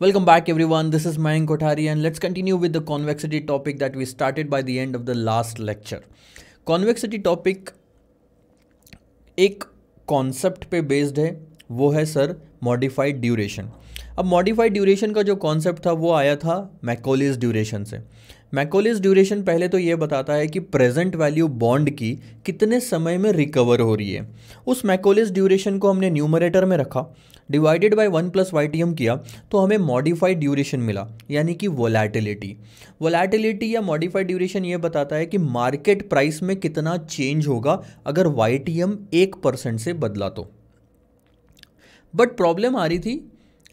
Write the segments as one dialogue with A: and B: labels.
A: Welcome back everyone, this is Mayank Kothari and let's continue with the convexity topic that we started by the end of the last lecture. Convexity topic एक concept पे based है वो है sir modified duration अब modified duration का जो concept था वो आया था मैकोलिस ड्यूरेशन से मैकोलिस ड्यूरेशन पहले तो ये बताता है कि प्रेजेंट वैल्यू बॉन्ड की कितने समय में रिकवर हो रही है उस मैकोलिस ड्यूरेशन को हमने न्यूमरेटर में रखा divided by one plus Y किया तो हमें मॉडिफाइड ड्यूरेशन मिला यानी कि वोलेटिलिटी वोलेटिलिटी या मॉडिफाइड ड्यूरेशन ये बताता है कि मार्केट प्राइस में कितना चेंज होगा अगर वाई एक परसेंट से बदला तो बट प्रॉब्लम आ रही थी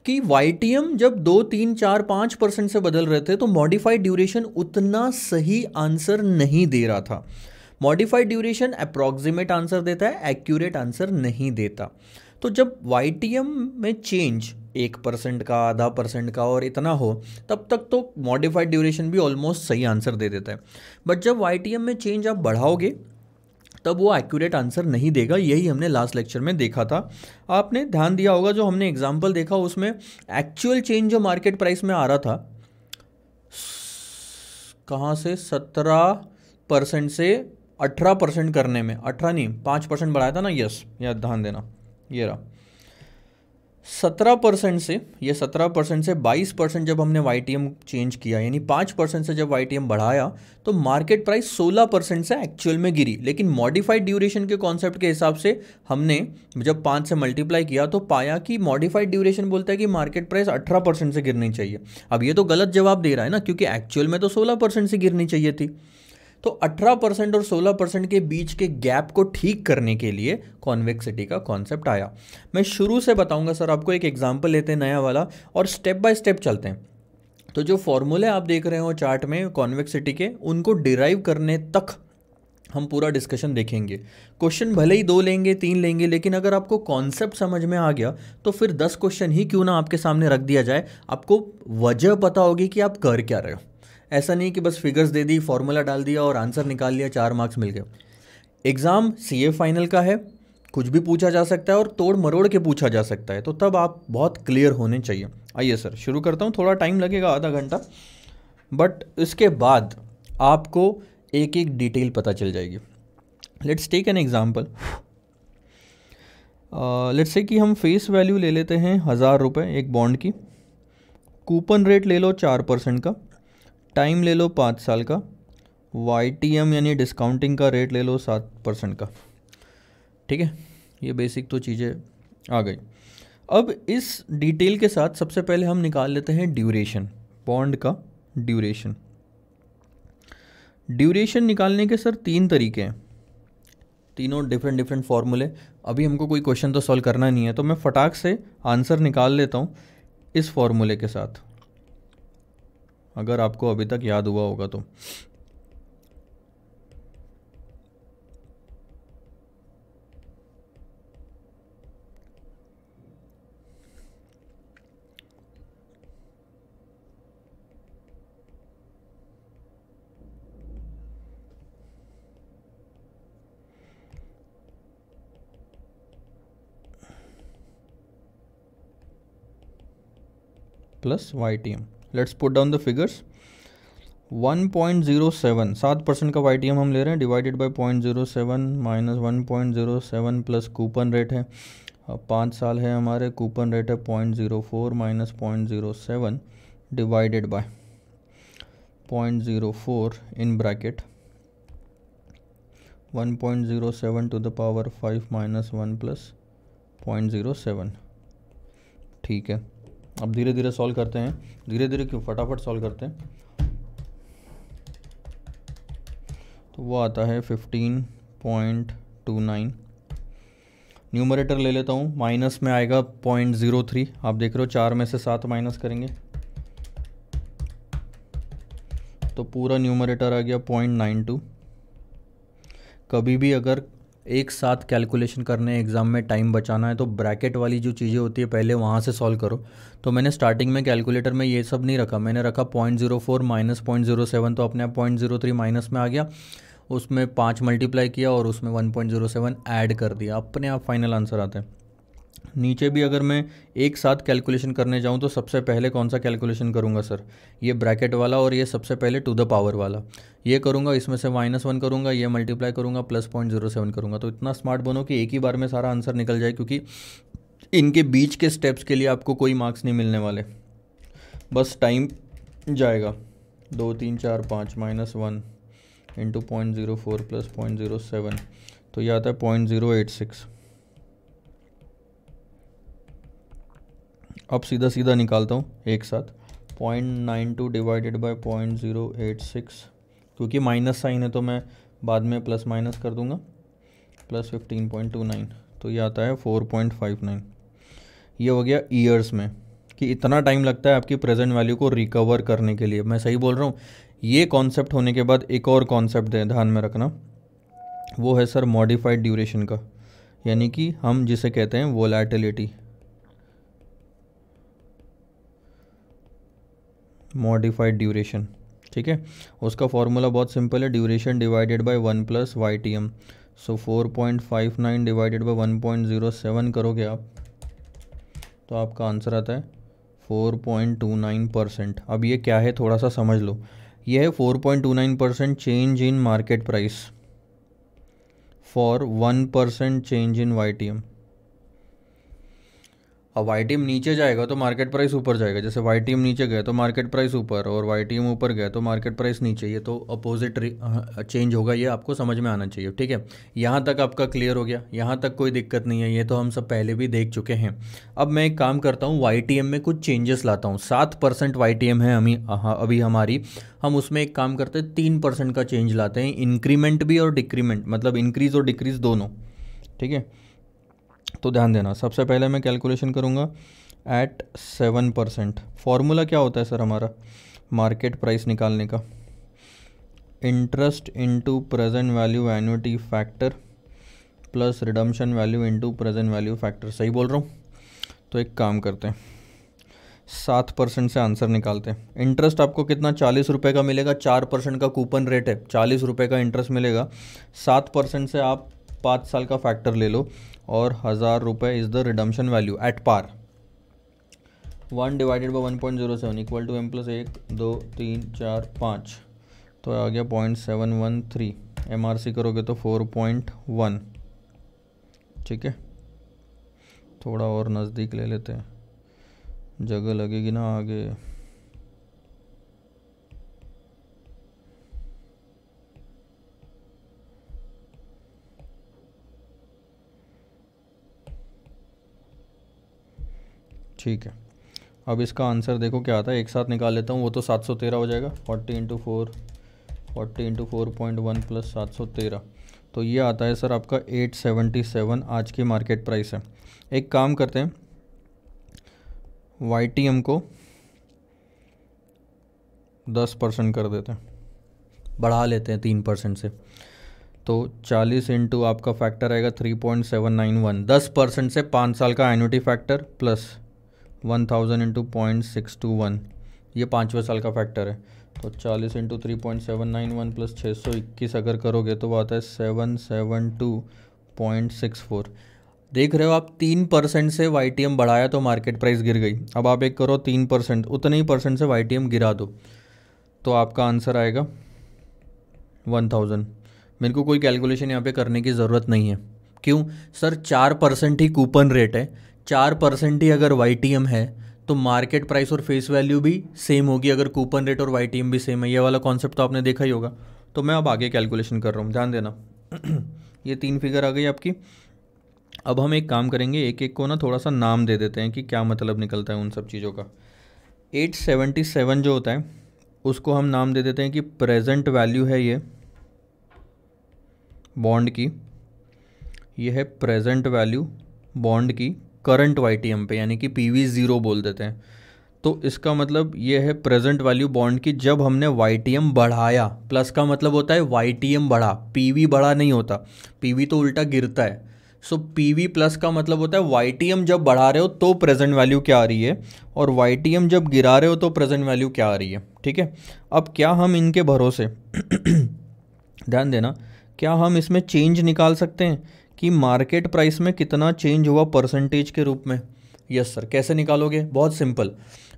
A: कि वाई जब दो तीन चार पाँच परसेंट से बदल रहे थे तो मॉडिफाइड ड्यूरेशन उतना सही आंसर नहीं दे रहा था मॉडिफाइड ड्यूरेशन अप्रॉक्सीमेट आंसर देता है एक्यूरेट आंसर नहीं देता तो जब वाई में चेंज एक परसेंट का आधा परसेंट का और इतना हो तब तक तो मॉडिफाइड ड्यूरेशन भी ऑलमोस्ट सही आंसर दे देता है बट जब वाई में चेंज आप बढ़ाओगे तब वो एक्यूरेट आंसर नहीं देगा यही हमने लास्ट लेक्चर में देखा था आपने ध्यान दिया होगा जो हमने एग्जाम्पल देखा उसमें एक्चुअल चेंज जो मार्केट प्राइस में आ रहा था कहाँ से सत्रह परसेंट से अठारह परसेंट करने में अठारह नहीं पाँच परसेंट बढ़ाया था ना यस या ध्यान देना ये रहा सत्रह परसेंट से ये सत्रह परसेंट से बाईस परसेंट जब हमने वाई चेंज किया यानी पाँच परसेंट से जब वाई बढ़ाया तो मार्केट प्राइस सोलह परसेंट से एक्चुअल में गिरी लेकिन मॉडिफाइड ड्यूरेशन के कॉन्सेप्ट के हिसाब से हमने जब पाँच से मल्टीप्लाई किया तो पाया कि मॉडिफाइड ड्यूरेशन बोलता है कि मार्केट प्राइस अठारह परसेंट से गिरनी चाहिए अब ये तो गलत जवाब दे रहा है ना क्योंकि एक्चुअल में तो सोलह परसेंट से गिरनी चाहिए थी तो 18 परसेंट और 16 परसेंट के बीच के गैप को ठीक करने के लिए कॉन्वेक्सिटी का कॉन्सेप्ट आया मैं शुरू से बताऊंगा सर आपको एक एग्जाम्पल लेते हैं नया वाला और स्टेप बाय स्टेप चलते हैं तो जो फॉर्मूले आप देख रहे हो चार्ट में कॉन्वेक्सिटी के उनको डिराइव करने तक हम पूरा डिस्कशन देखेंगे क्वेश्चन भले ही दो लेंगे तीन लेंगे लेकिन अगर आपको कॉन्सेप्ट समझ में आ गया तो फिर दस क्वेश्चन ही क्यों ना आपके सामने रख दिया जाए आपको वजह पता होगी कि आप कर क्या रहे हो ऐसा नहीं कि बस फिगर्स दे दी फॉर्मूला डाल दिया और आंसर निकाल लिया चार मार्क्स मिल गए एग्ज़ाम सी फाइनल का है कुछ भी पूछा जा सकता है और तोड़ मरोड़ के पूछा जा सकता है तो तब आप बहुत क्लियर होने चाहिए आइए सर शुरू करता हूँ थोड़ा टाइम लगेगा आधा घंटा बट इसके बाद आपको एक एक डिटेल पता चल जाएगी let's take an example let's say कि हम फेस वैल्यू ले लेते हैं हज़ार रुपये एक बॉन्ड की कूपन रेट ले लो चार परसेंट का टाइम ले लो पाँच साल का वाई टी एम यानी डिस्काउंटिंग का रेट ले लो सात परसेंट का ठीक है ये बेसिक तो चीज़ें आ गई अब इस डिटेल के साथ सबसे पहले हम निकाल लेते हैं ड्यूरेशन बॉन्ड का ड्यूरेशन ड्यूरेशन निकालने के सर तीन तरीके हैं तीनों डिफरेंट डिफरेंट फार्मूले अभी हमको कोई क्वेश्चन तो सॉल्व करना नहीं है तो मैं फटाक से आंसर निकाल लेता हूँ इस फार्मूले के साथ अगर आपको अभी तक याद हुआ होगा तो plus Y T M let's put down the figures 1.07 point zero seven सात परसेंट का वाई हम ले रहे हैं divided by point zero seven minus one point zero seven plus coupon rate है पाँच साल है हमारे कूपन रेट है point zero four minus point zero seven divided by point zero four in bracket one point zero seven to the power five minus one plus point zero seven ठीक है अब धीरे धीरे सॉल्व करते हैं धीरे धीरे क्यों फटाफट सॉल्व करते हैं तो वो आता है fifteen point two nine numerator ले लेता हूँ माइनस में आएगा पॉइंट ज़ीरो थ्री आप देख रहे हो चार में से सात माइनस करेंगे तो पूरा न्यूमरेटर आ गया पॉइंट नाइन टू कभी भी अगर एक साथ कैलकुलेशन करने एग्ज़ाम में टाइम बचाना है तो ब्रैकेट वाली जो चीज़ें होती है पहले वहाँ से सॉल्व करो तो मैंने स्टार्टिंग में कैलकुलेटर में ये सब नहीं रखा मैंने रखा point zero four minus point zero seven तो अपने आप पॉइंट जीरो थ्री माइनस में आ गया उसमें पाँच मल्टीप्लाई किया और उसमें one point zero seven add कर दिया अपने आप फाइनल आंसर आते हैं नीचे भी अगर मैं एक साथ कैलकुलेशन करने जाऊँ तो सबसे पहले कौन सा कैलकुलेशन करूंगा सर ये ब्रैकेट वाला और ये सबसे पहले टू द पावर वाला ये करूंगा इसमें से माइनस वन करूंगा ये मल्टीप्लाई करूंगा प्लस पॉइंट जीरो सेवन करूंगा तो इतना स्मार्ट बनो कि एक ही बार में सारा आंसर निकल जाए क्योंकि इनके बीच के स्टेप्स के लिए आपको कोई मार्क्स नहीं मिलने वाले बस टाइम जाएगा दो तीन चार पाँच minus one into point zero four plus point zero seven तो यह आता है पॉइंट ज़ीरो एट सिक्स अब सीधा सीधा निकालता हूँ एक साथ point nine two divided by point zero eight six क्योंकि माइनस साइन है तो मैं बाद में प्लस माइनस कर दूंगा plus fifteen point two nine तो ये आता है फोर पॉइंट फाइव नाइन ये हो गया ईयर्स में कि इतना टाइम लगता है आपकी प्रेजेंट वैल्यू को रिकवर करने के लिए मैं सही बोल रहा हूँ ये कॉन्सेप्ट होने के बाद एक और कॉन्सेप्ट है ध्यान में रखना वो है सर मॉडिफाइड ड्यूरेशन का यानी कि हम जिसे कहते हैं वोलेटिलिटी मॉडिफाइड ड्यूरेशन ठीक है उसका फॉर्मूला बहुत सिंपल है duration divided by one plus Y T M so four point five nine divided by one point zero seven करोगे आप तो आपका आंसर आता है four point two nine percent अब ये क्या है थोड़ा सा समझ लो ये है four point two nine percent change in market price for one percent change in Y T M अब वाई टीम नीचे जाएगा तो मार्केट प्राइस ऊपर जाएगा जैसे वाई टीम नीचे गया तो मार्केट प्राइस ऊपर और वाई टीम ऊपर गया तो मार्केट प्राइस नीचे ये तो अपोजिट चेंज होगा ये आपको समझ में आना चाहिए ठीक है यहाँ तक आपका क्लियर हो गया यहाँ तक कोई दिक्कत नहीं है ये तो हम सब पहले भी देख चुके हैं अब मैं एक काम करता हूँ वाई में कुछ चेंजेस लाता हूँ सात परसेंट वाई है हमी अभी हमारी हम उसमें एक काम करते हैं तीन परसेंट का चेंज लाते हैं इंक्रीमेंट भी और डिक्रीमेंट मतलब इंक्रीज़ और डिक्रीज़ दोनों ठीक है तो ध्यान देना सबसे पहले मैं कैलकुलेशन करूँगा एट सेवन परसेंट फार्मूला क्या होता है सर हमारा मार्केट प्राइस निकालने का interest into present value annuity factor plus redemption value into present value factor सही बोल रहा हूँ तो एक काम करते हैं सात परसेंट से आंसर निकालते हैं इंटरेस्ट आपको कितना चालीस रुपये का मिलेगा चार परसेंट का कूपन रेट है चालीस रुपये का इंटरेस्ट मिलेगा सात परसेंट से आप पाँच साल का फैक्टर ले लो और हज़ार रुपये is the redemption value at par one divided by one point zero seven equal to M plus एक दो तीन चार पाँच तो आ गया point seven one three M R C करोगे तो फोर पॉइंट वन ठीक है थोड़ा और नज़दीक ले लेते हैं जगह लगेगी ना आगे ठीक है अब इसका आंसर देखो क्या आता है एक साथ निकाल लेता हूँ वो तो सात सौ तेरह हो जाएगा forty into four forty into four point one plus सात सौ तेरह तो ये आता है सर आपका एट सेवेंटी सेवन आज की मार्केट प्राइस है एक काम करते हैं वाई टी एम को दस परसेंट कर देते हैं बढ़ा लेते हैं तीन परसेंट से तो चालीस इंटू आपका फैक्टर आएगा three point seven nine one दस परसेंट से पाँच साल का annuity factor plus one thousand into point six two one ये पाँचवें साल का फैक्टर है तो चालीस into three point seven nine one plus छः सौ इक्कीस अगर करोगे तो वो आता है seven seven two point six four देख रहे हो आप तीन परसेंट से वाई टी एम बढ़ाया तो मार्केट प्राइस गिर गई अब आप एक करो तीन परसेंट उतने ही परसेंट से वाई टी एम गिरा दो तो आपका आंसर आएगा वन थाउजेंड मेरे को कोई कैलकुलेशन यहाँ पे करने की ज़रूरत नहीं है क्यों सर चार परसेंट ही कूपन रेट है चार परसेंट ही अगर वाई है तो मार्केट प्राइस और फेस वैल्यू भी सेम होगी अगर कूपन रेट और वाई भी सेम है ये वाला कॉन्सेप्ट तो आपने देखा ही होगा तो मैं अब आगे कैलकुलेशन कर रहा हूँ ध्यान देना ये तीन फिगर आ गई आपकी अब हम एक काम करेंगे एक एक को ना थोड़ा सा नाम दे देते हैं कि क्या मतलब निकलता है उन सब चीज़ों का 877 जो होता है उसको हम नाम दे देते हैं कि प्रेजेंट वैल्यू है ये बॉन्ड की यह है प्रेजेंट वैल्यू बॉन्ड की करंट वाई पे यानी कि पी वी ज़ीरो बोल देते हैं तो इसका मतलब ये है प्रेजेंट वैल्यू बॉन्ड की जब हमने वाई बढ़ाया प्लस का मतलब होता है वाई बढ़ा पी बढ़ा नहीं होता पी तो उल्टा गिरता है सो पी वी प्लस का मतलब होता है वाई जब बढ़ा रहे हो तो प्रेजेंट वैल्यू क्या आ रही है और वाई जब गिरा रहे हो तो प्रेजेंट वैल्यू क्या आ रही है ठीक है अब क्या हम इनके भरोसे ध्यान देना क्या हम इसमें चेंज निकाल सकते हैं कि मार्केट प्राइस में कितना चेंज हुआ परसेंटेज के रूप में यस सर कैसे निकालोगे बहुत सिंपल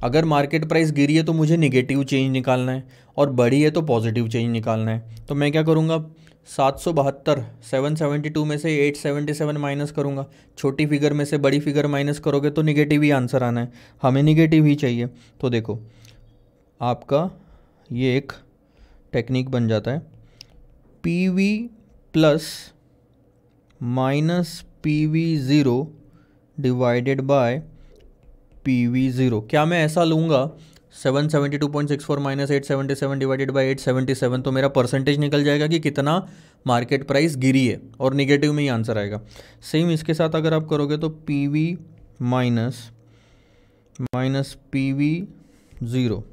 A: अगर मार्केट प्राइस गिरी है तो मुझे निगेटिव चेंज निकालना है और बढ़ी है तो पॉजिटिव चेंज निकालना है तो मैं क्या करूँगा सात सौ बहत्तर सेवन सेवेंटी टू में से एट सेवेंटी सेवन माइनस करूँगा छोटी फिगर में से बड़ी फिगर माइनस करोगे तो निगेटिव ही आंसर आना है हमें निगेटिव ही चाहिए तो देखो आपका ये एक टेक्निक बन जाता है P V plus minus P V zero divided by P V zero क्या मैं ऐसा लूँगा seven seventy two point six four minus eight seventy seven divided by eight seventy seven तो मेरा परसेंटेज निकल जाएगा कि कितना मार्केट प्राइस गिरी है और निगेटिव में ही आंसर आएगा सेम इसके साथ अगर आप करोगे तो P V minus minus P V zero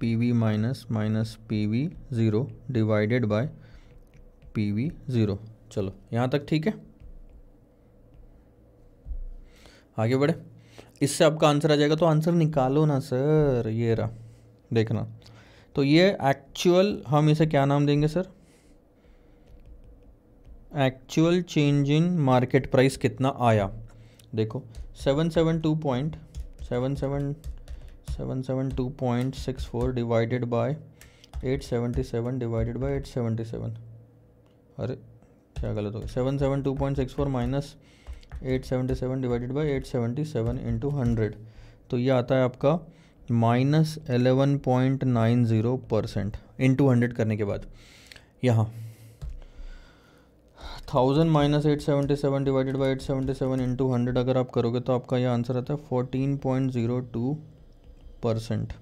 A: P V minus minus P V zero divided by P V zero चलो यहाँ तक ठीक है आगे बढ़े इससे आपका आंसर आ जाएगा तो आंसर निकालो ना सर ये रहा देखना तो ये एक्चुअल हम इसे क्या नाम देंगे sir actual change in market price कितना आया देखो seven seven two point seven seven seven seven two point six four divided by eight seventy seven divided by eight seventy seven अरे क्या गलत हो गया seven seven two point six four minus eight seventy seven divided by eight seventy seven into hundred तो ये आता है आपका minus eleven point nine zero percent into hundred करने के बाद यहाँ thousand minus eight seventy seven divided by eight seventy seven into hundred अगर आप करोगे तो आपका यह आंसर आता है fourteen point zero two percent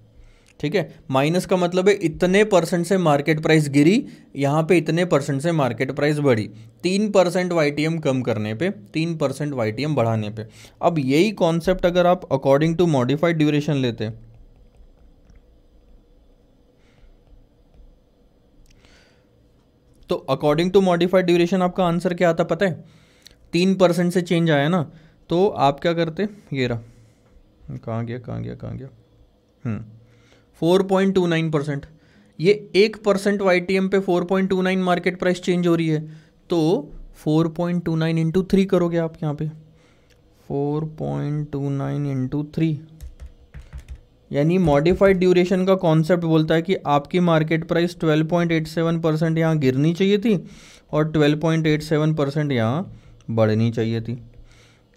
A: ठीक है माइनस का मतलब है इतने परसेंट से मार्केट प्राइस गिरी यहाँ पे इतने परसेंट से मार्केट प्राइस बढ़ी तीन परसेंट वाई कम करने पे तीन परसेंट वाई बढ़ाने पे अब यही कॉन्सेप्ट अगर आप अकॉर्डिंग टू मॉडिफाइड ड्यूरेशन लेते तो अकॉर्डिंग टू मॉडिफाइड ड्यूरेशन आपका आंसर क्या आता पता है तीन परसेंट से चेंज आया ना तो आप क्या करते ये रहा कहाँ गया कहाँ गया कहाँ गया hmm four point two nine percent ये एक परसेंट वाई टी एम पे four point two nine market price change हो रही है तो four point two nine into three करोगे आप यहाँ पे four point two nine into three यानी मॉडिफाइड ड्यूरेशन का कॉन्सेप्ट बोलता है कि आपकी मार्केट प्राइस 12.87 परसेंट यहाँ गिरनी चाहिए थी और 12.87 परसेंट यहाँ बढ़नी चाहिए थी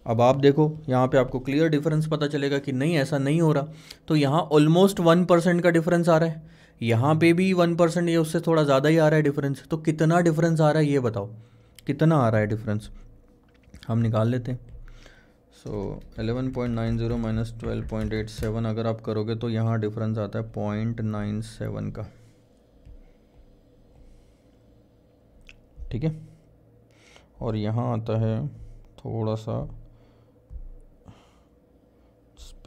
A: अब आप देखो यहाँ पे आपको क्लियर डिफरेंस पता चलेगा कि नहीं ऐसा नहीं हो रहा तो यहाँ ऑलमोस्ट वन परसेंट का डिफरेंस आ रहा है यहाँ पे भी वन परसेंट या उससे थोड़ा ज़्यादा ही आ रहा है डिफरेंस तो कितना डिफरेंस आ रहा है ये बताओ कितना आ रहा है डिफरेंस हम निकाल लेते हैं so eleven point nine zero minus twelve point eight seven अगर आप करोगे तो यहाँ डिफरेंस आता है पॉइंट नाइन सेवन का ठीक है और यहाँ आता है थोड़ा सा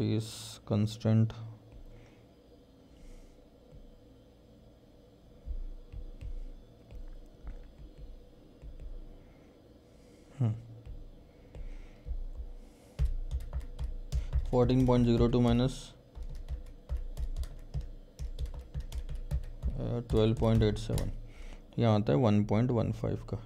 A: space constant fourteen point zero two minus twelve point eight seven यहाँ आता है वन पॉइंट वन फाइव का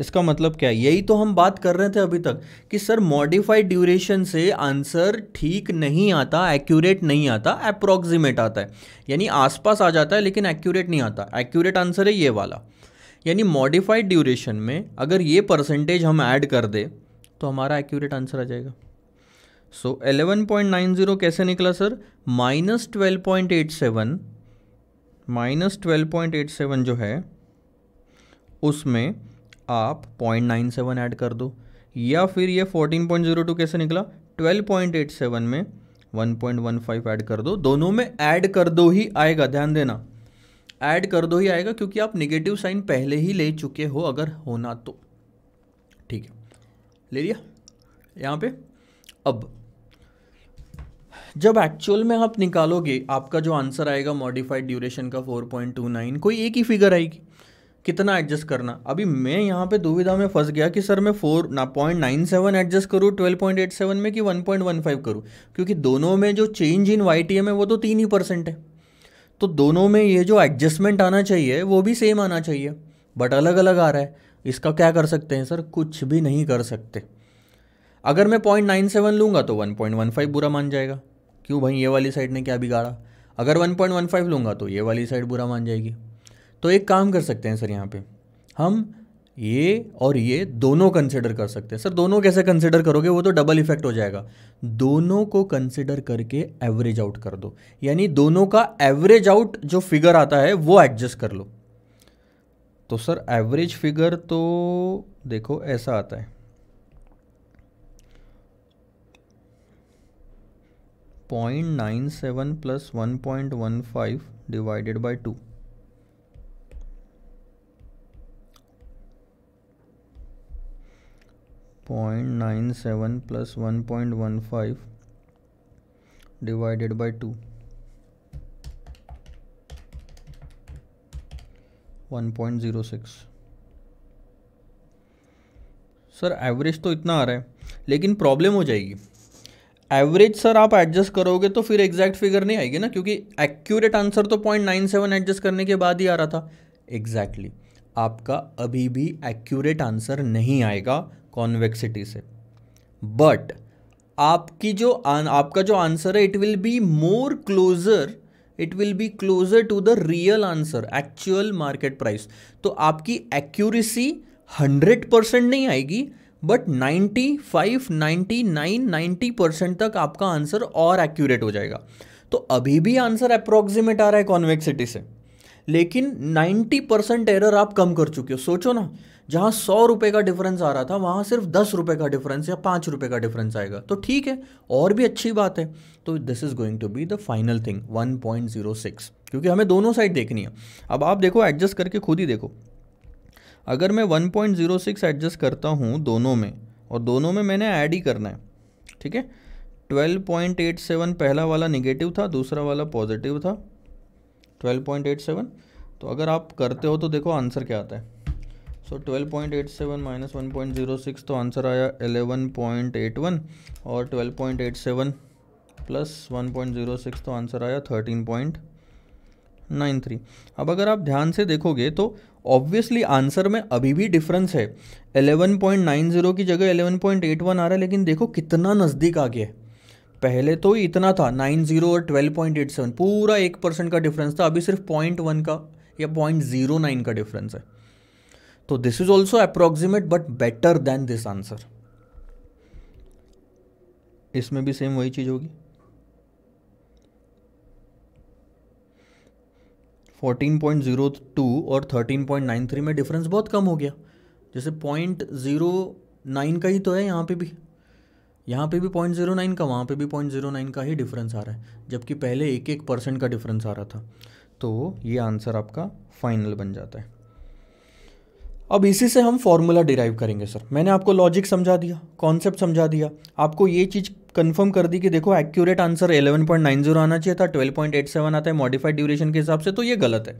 A: इसका मतलब क्या है यही तो हम बात कर रहे थे अभी तक कि सर मॉडिफाइड ड्यूरेशन से आंसर ठीक नहीं आता एक्यूरेट नहीं आता अप्रॉक्सीमेट आता है यानी आसपास आ जाता है लेकिन एक्यूरेट नहीं आता एक्यूरेट आंसर है ये वाला यानी मॉडिफाइड ड्यूरेशन में अगर ये परसेंटेज हम ऐड कर दे तो हमारा एक्यूरेट आंसर आ जाएगा सो so, 11.90 कैसे निकला sir minus twelve point eight seven minus twelve point eight seven जो है उसमें आप पॉइंट नाइन सेवन ऐड कर दो या फिर ये फोर्टीन पॉइंट जीरो टू कैसे निकला ट्वेल्व पॉइंट एट सेवन में वन पॉइंट वन फाइव ऐड कर दो दोनों में ऐड कर दो ही आएगा ध्यान देना ऐड कर दो ही आएगा क्योंकि आप निगेटिव साइन पहले ही ले चुके हो अगर होना तो ठीक है ले लिया यहाँ पे अब जब एक्चुअल में आप निकालोगे आपका जो आंसर आएगा मॉडिफाइड ड्यूरेशन का 4.29 कोई एक ही फिगर आएगी कितना एडजस्ट करना अभी मैं यहाँ पे दुविधा में फंस गया कि सर मैं फोर ना पॉइंट नाइन सेवन एडजस्ट करूँ ट्वेल्व पॉइंट एट सेवन में कि वन पॉइंट वन फाइव करूँ क्योंकि दोनों में जो change in Y T M है वो तो तीन ही परसेंट है तो दोनों में ये जो एडजस्टमेंट आना चाहिए वो भी सेम आना चाहिए बट अलग अलग आ रहा है इसका क्या कर सकते हैं सर कुछ भी नहीं कर सकते अगर मैं पॉइंट नाइन सेवन लूँगा तो वन पॉइंट वन फाइव बुरा मान जाएगा क्यों भाई ये वाली साइड ने क्या बिगाड़ा अगर वन पॉइंट वन फाइव लूँगा तो ये वाली साइड बुरा मान जाएगी तो एक काम कर सकते हैं सर यहाँ पे हम ये और ये दोनों कंसिडर कर सकते हैं सर दोनों कैसे कंसिडर करोगे वो तो डबल इफेक्ट हो जाएगा दोनों को कंसिडर करके एवरेज आउट कर दो यानी दोनों का एवरेज आउट जो फिगर आता है वो एडजस्ट कर लो तो सर एवरेज फिगर तो देखो ऐसा आता है point nine seven plus one point one five divided by two point nine seven plus one point one five divided by two one point zero six sir average तो इतना आ रहा है लेकिन प्रॉब्लम हो जाएगी एवरेज सर आप adjust करोगे तो फिर एग्जैक्ट फिगर नहीं आएगी ना क्योंकि एक्यूरेट आंसर तो पॉइंट नाइन सेवन एडजस्ट करने के बाद ही आ रहा था एग्जैक्टली exactly. आपका अभी भी एक्यूरेट आंसर नहीं आएगा कॉन्वेक्सिटी से बट आपकी जो आपका जो आंसर है it will be more closer it will be closer to the real answer actual market price तो आपकी एक्यूरेसी हंड्रेड परसेंट नहीं आएगी but ninety five ninety nine ninety percent तक आपका आंसर और एक्यूरेट हो जाएगा तो अभी भी आंसर अप्रोक्सीमेट आ रहा है कॉन्वेक्सिटी से लेकिन 90 परसेंट एरर आप कम कर चुके हो सोचो ना जहाँ सौ रुपये का डिफरेंस आ रहा था वहाँ सिर्फ दस रुपये का डिफरेंस या पाँच रुपये का डिफरेंस आएगा तो ठीक है और भी अच्छी बात है तो this is going to be the final thing 1.06 क्योंकि हमें दोनों साइड देखनी है अब आप देखो एडजस्ट करके खुद ही देखो अगर मैं 1.06 एडजस्ट करता हूँ दोनों में और दोनों में मैंने ऐड ही करना है ठीक है 12.87 पहला वाला निगेटिव था दूसरा वाला पॉजिटिव था 12.87 तो अगर आप करते हो तो देखो आंसर क्या आता है so twelve point eight seven minus one point zero six तो आंसर आया एलेवन पॉइंट एट वन और twelve point eight seven plus one point zero six तो आंसर आया थर्टीन पॉइंट नाइन थ्री अब अगर आप ध्यान से देखोगे तो ऑब्वियसली आंसर में अभी भी डिफरेंस है एलेवन पॉइंट नाइन ज़ीरो की जगह एलेवन पॉइंट एट वन आ रहा है लेकिन देखो कितना नज़दीक आ गया है पहले तो ही इतना था नाइन जीरो और ट्वेल्व पॉइंट एट सेवन पूरा एक परसेंट का डिफरेंस था अभी सिर्फ पॉइंट वन का या पॉइंट जीरो नाइन का डिफरेंस है तो this is also approximate but better than this answer इसमें भी सेम वही चीज़ होगी फोर्टीन पॉइंट जीरो टू और थर्टीन पॉइंट नाइन थ्री में डिफरेंस बहुत कम हो गया जैसे पॉइंट ज़ीरो नाइन का ही तो है यहाँ पे भी यहाँ पे भी पॉइंट ज़ीरो नाइन का वहाँ पे भी पॉइंट ज़ीरो नाइन का ही डिफरेंस आ रहा है जबकि पहले एक एक परसेंट का डिफरेंस आ रहा था तो ये आंसर आपका फाइनल बन जाता है अब इसी से हम फॉर्मूला डिराइव करेंगे सर मैंने आपको लॉजिक समझा दिया कॉन्सेप्ट समझा दिया आपको ये चीज़ कंफर्म कर दी कि देखो एक्यूरेट आंसर 11.90 आना चाहिए था 12.87 आता है मॉडिफाइड ड्यूरेशन के हिसाब से तो ये गलत है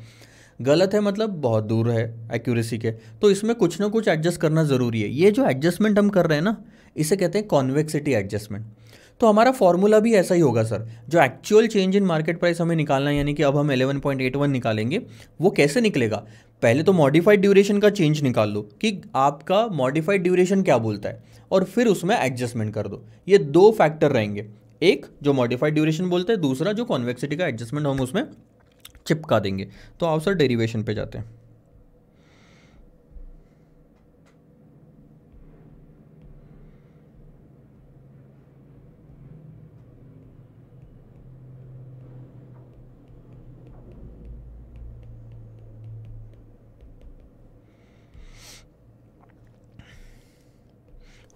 A: गलत है मतलब बहुत दूर है एक्यूरेसी के तो इसमें कुछ ना कुछ एडजस्ट करना ज़रूरी है ये जो एडजस्टमेंट हम कर रहे हैं ना इसे कहते हैं कॉन्वेक्सिटी एडजस्टमेंट तो हमारा फॉर्मूला भी ऐसा ही होगा सर जो actual change in market price हमें निकालना है यानी कि अब हम 11.81 निकालेंगे वो कैसे निकलेगा पहले तो मॉडिफाइड ड्यूरेशन का चेंज निकाल लो कि आपका मॉडिफाइड ड्यूरेशन क्या बोलता है और फिर उसमें एडजस्टमेंट कर दो ये दो फैक्टर रहेंगे एक जो मॉडिफाइड ड्यूरेशन बोलता है दूसरा जो कॉन्वेक्सिटी का एडजस्टमेंट हम उसमें चिपका देंगे तो आप सर डेरिवेशन पे जाते हैं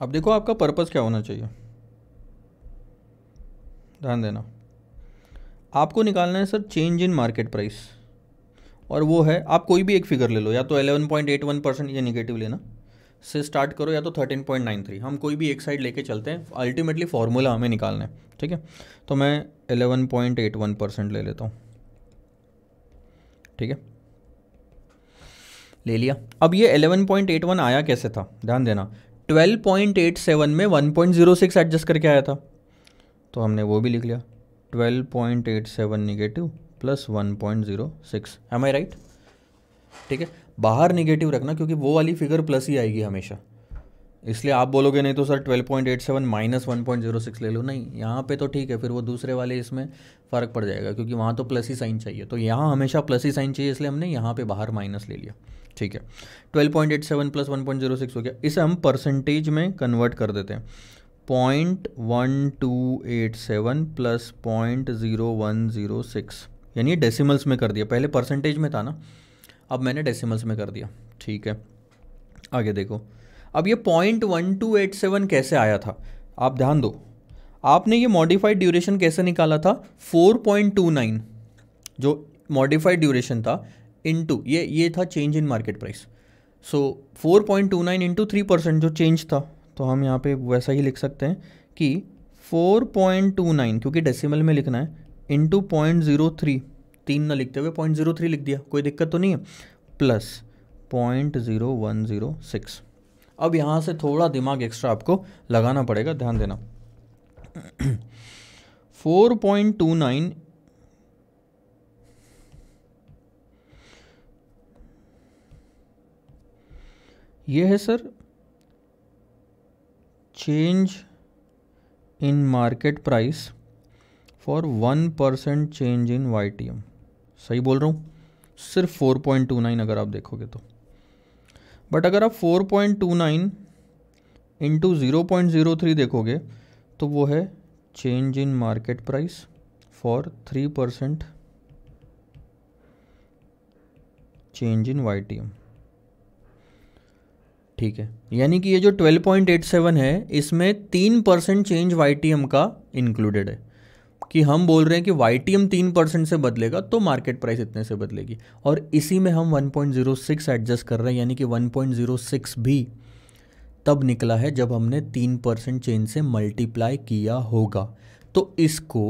A: अब देखो आपका पर्पज़ क्या होना चाहिए ध्यान देना आपको निकालना है sir change in market price और वो है आप कोई भी एक फिगर ले लो या तो 11.81 परसेंट या निगेटिव लेना से स्टार्ट करो या तो 13.93 हम कोई भी एक साइड लेके चलते हैं अल्टीमेटली फार्मूला हमें निकालना है ठीक है तो मैं 11.81 परसेंट ले लेता हूँ ठीक है ले लिया अब ये 11.81 आया कैसे था ध्यान देना 12.87 में 1.06 एडजस्ट करके आया था तो हमने वो भी लिख लिया 12.87 point eight seven negative plus one point zero six am I right ठीक है बाहर निगेटिव रखना क्योंकि वो वाली फिगर प्लस ही आएगी हमेशा इसलिए आप बोलोगे नहीं तो सर 12.87 माइनस 1.06 ले लो नहीं यहाँ पे तो ठीक है फिर वो दूसरे वाले इसमें फ़र्क पड़ जाएगा क्योंकि वहाँ तो प्लस ही साइन चाहिए तो यहाँ हमेशा प्लस ही साइन चाहिए इसलिए हमने यहाँ पे बाहर माइनस ले लिया ठीक है 12.87 प्लस 1.06 हो गया इसे हम परसेंटेज में कन्वर्ट कर देते हैं point one two eight seven plus point zero one zero six यानी डेसिमल्स में कर दिया पहले परसेंटेज में था ना अब मैंने डेसिमल्स में कर दिया ठीक है आगे देखो अब ये point one two eight seven कैसे आया था आप ध्यान दो आपने ये मॉडिफाइड ड्यूरेशन कैसे निकाला था फोर पॉइंट टू नाइन जो मॉडिफाइड ड्यूरेशन था इंटू ये ये था change in market price so four point two nine into three percent जो चेंज था तो हम यहाँ पे वैसा ही लिख सकते हैं कि फोर पॉइंट टू नाइन क्योंकि डेसिमल में लिखना है इंटू पॉइंट ज़ीरो थ्री तीन ना लिखते हुए पॉइंट ज़ीरो थ्री लिख दिया कोई दिक्कत तो नहीं है plus point zero one zero six अब यहाँ से थोड़ा दिमाग एक्स्ट्रा आपको लगाना पड़ेगा ध्यान देना फोर पॉइंट टू नाइन ये है sir change in market price for one percent change in Y T M सही बोल रहा हूँ सिर्फ फोर पॉइंट टू नाइन अगर आप देखोगे तो बट अगर आप four point two nine into zero point zero three देखोगे तो वो है change in market price for three percent change in Y T M ठीक है यानी कि ये जो 12.87 है इसमें तीन परसेंट चेंज वाई का इंक्लूडेड है कि हम बोल रहे हैं कि वाई टी एम तीन परसेंट से बदलेगा तो मार्केट प्राइस इतने से बदलेगी और इसी में हम 1.06 एडजस्ट कर रहे हैं यानी कि 1.06 भी तब निकला है जब हमने तीन परसेंट चेंज से मल्टीप्लाई किया होगा तो इसको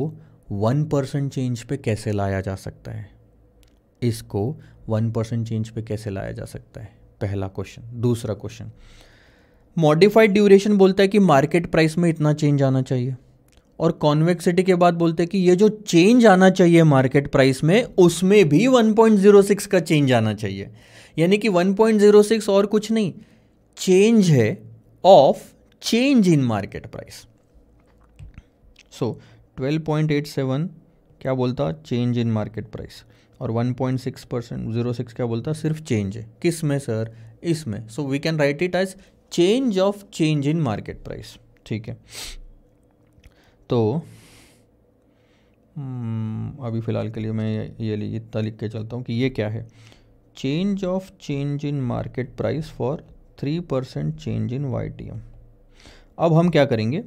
A: वन परसेंट चेंज पे कैसे लाया जा सकता है इसको वन परसेंट चेंज पे कैसे लाया जा सकता है पहला क्वेश्चन दूसरा क्वेश्चन मॉडिफाइड ड्यूरेशन बोलता है कि मार्केट प्राइस में इतना चेंज आना चाहिए और कॉन्वेक्सिटी के बाद बोलते हैं कि ये जो चेंज आना चाहिए मार्केट प्राइस में उसमें भी 1.06 का चेंज आना चाहिए यानी कि 1.06 और कुछ नहीं चेंज है of change in market price so 12.87 क्या बोलता चेंज इन मार्केट प्राइस और 1.6 परसेंट जीरो सिक्स क्या बोलता है सिर्फ चेंज है किस में सर इसमें so we can write it as change of change in market price ठीक है तो हम्म, अभी फ़िलहाल के लिए मैं ये इतना लिख के चलता हूँ कि ये क्या है change of change in market price for three percent change in Y T M अब हम क्या करेंगे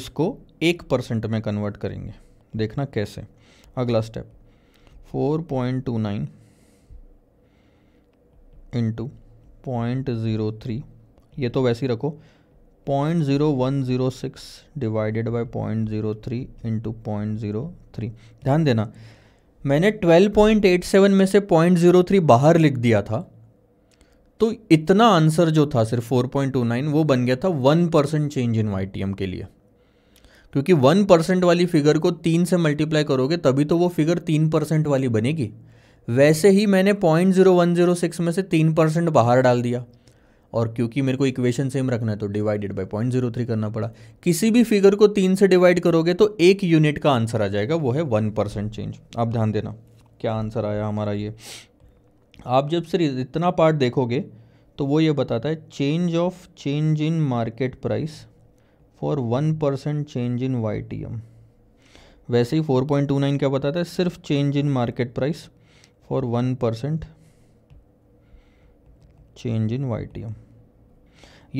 A: इसको एक परसेंट में कन्वर्ट करेंगे देखना कैसे अगला step four point two nine into point zero three ये तो वैसे ही रखो point zero one zero six divided by point zero three into point zero three ध्यान देना मैंने ट्वेल्व पॉइंट एट सेवन में से पॉइंट ज़ीरो थ्री बाहर लिख दिया था तो इतना आंसर जो था सिर्फ फोर पॉइंट टू नाइन वो बन गया था one percent change in Y के लिए क्योंकि वन परसेंट वाली फिगर को तीन से मल्टीप्लाई करोगे तभी तो वो फिगर तीन परसेंट वाली बनेगी वैसे ही मैंने point zero one zero six में से तीन परसेंट बाहर डाल दिया और क्योंकि मेरे को इक्वेशन सेम रखना है तो divided by point zero three करना पड़ा किसी भी फिगर को तीन से डिवाइड करोगे तो एक यूनिट का आंसर आ जाएगा वो है वन परसेंट चेंज आप ध्यान देना क्या आंसर आया हमारा ये आप जब सिर्फ इतना पार्ट देखोगे तो वो ये बताता है change of change in market price for one percent change in Y वैसे ही फोर पॉइंट टू नाइन क्या बताता है सिर्फ change in market price for one percent change in Y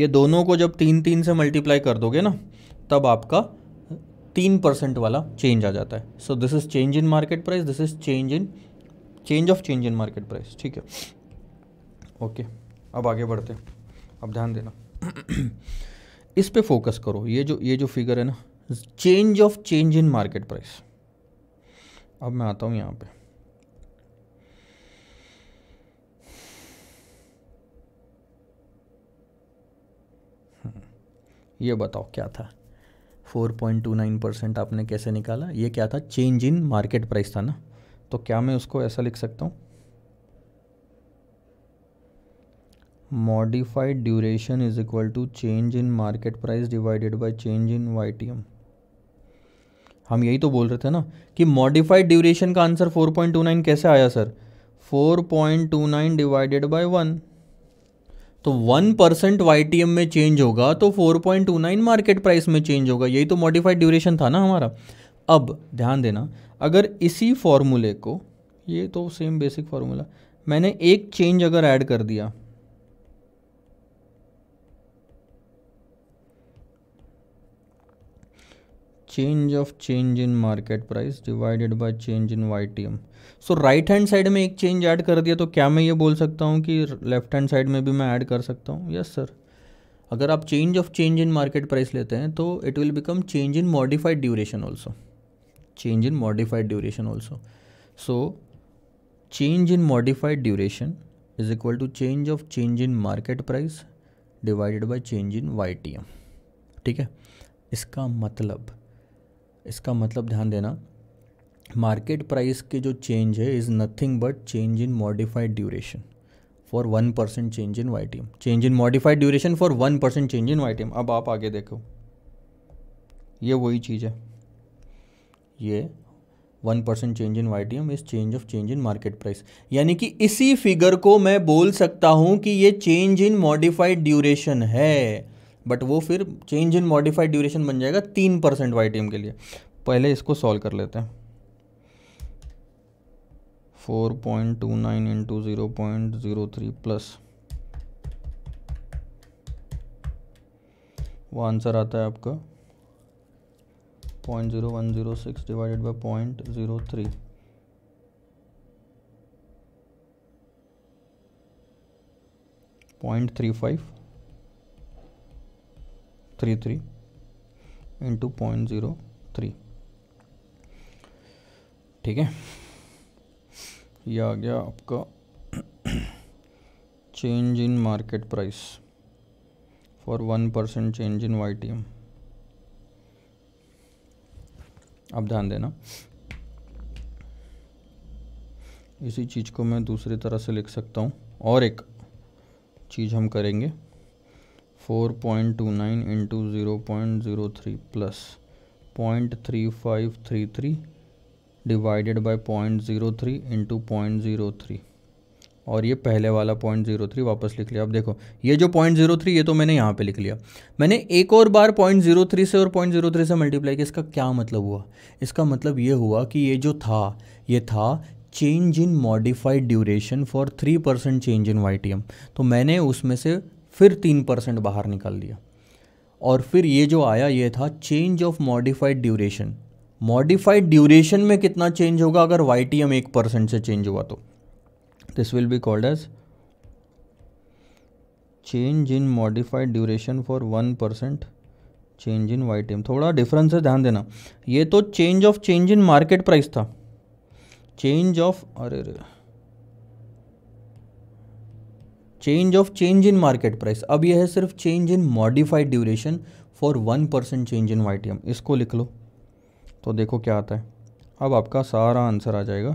A: ये दोनों को जब तीन तीन से मल्टीप्लाई कर दोगे ना तब आपका तीन परसेंट वाला चेंज आ जाता है so this is change in market price this is change in change of change in market price ठीक है ओके okay, अब आगे बढ़ते अब ध्यान देना इस पे फोकस करो ये जो ये जो फिगर है ना change of change in market price अब मैं आता हूँ यहाँ पे हम्म, ये बताओ क्या था 4.29 परसेंट आपने कैसे निकाला ये क्या था चेंज इन मार्केट प्राइस था ना तो क्या मैं उसको ऐसा लिख सकता हूँ modified duration is equal to change in market price divided by change in Y हम यही तो बोल रहे थे ना कि मॉडिफाइड ड्यूरेशन का आंसर 4.29 कैसे आया सर 4.29 डिवाइडेड बाय वन तो वन परसेंट वाई में चेंज होगा तो 4.29 मार्केट प्राइस में चेंज होगा यही तो मॉडिफाइड ड्यूरेशन था ना हमारा अब ध्यान देना अगर इसी फॉर्मूले को ये तो सेम बेसिक फार्मूला मैंने एक चेंज अगर ऐड कर दिया change of change in market price divided by change in Y T M so right hand side में एक चेंज ऐड कर दिया तो क्या मैं ये बोल सकता हूँ कि लेफ्ट हैंड साइड में भी मैं ऐड कर सकता हूँ यस सर अगर आप change of change in market price लेते हैं तो it will become change in modified duration also change in modified duration also so change in modified duration is equal to change of change in market price divided by change in Y T M ठीक है इसका मतलब इसका मतलब ध्यान देना market price के जो चेंज है is nothing but change in modified duration for one percent change in Y change in modified duration for one percent change in Y अब आप आगे देखो ये वही चीज़ है ये one percent change in Y T M is change of change in market price यानी कि इसी फिगर को मैं बोल सकता हूँ कि ये चेंज इन मॉडिफाइड ड्यूरेशन है बट वो फिर चेंज इन मॉडिफाइड ड्यूरेशन बन जाएगा तीन परसेंट वाई के लिए पहले इसको सॉल्व कर लेते हैं four point two nine into zero point zero three plus वो आंसर आता है आपका point zero one zero six divided by point zero three point three five three three into point zero three ठीक है ये आ गया आपका change in market price for one percent change in Y T M अब ध्यान देना इसी चीज़ को मैं दूसरी तरह से लिख सकता हूँ और एक चीज़ हम करेंगे four point two nine into zero point zero three plus point three five three three divided by point zero three into point zero three और ये पहले वाला पॉइंट ज़ीरो थ्री वापस लिख लिया अब देखो ये जो पॉइंट ज़ीरो थ्री ये तो मैंने यहाँ पे लिख लिया मैंने एक और बार पॉइंट ज़ीरो थ्री से और पॉइंट ज़ीरो थ्री से मल्टीप्लाई किया इसका क्या मतलब हुआ इसका मतलब ये हुआ कि ये जो था ये था change in modified duration for three percent change in Y तो मैंने उसमें से फिर तीन परसेंट बाहर निकाल दिया और फिर ये जो आया ये था change of modified duration modified duration में कितना चेंज होगा अगर वाई टी एम एक परसेंट से चेंज हुआ तो this will be called as change in modified duration for one percent change in Y T M थोड़ा डिफरेंस है ध्यान देना ये तो change of change in market price था चेंज ऑफ अरे अरे change of change in market price अब यह है सिर्फ change in modified duration for one percent change in Y इसको लिख लो तो देखो क्या आता है अब आपका सारा आंसर आ जाएगा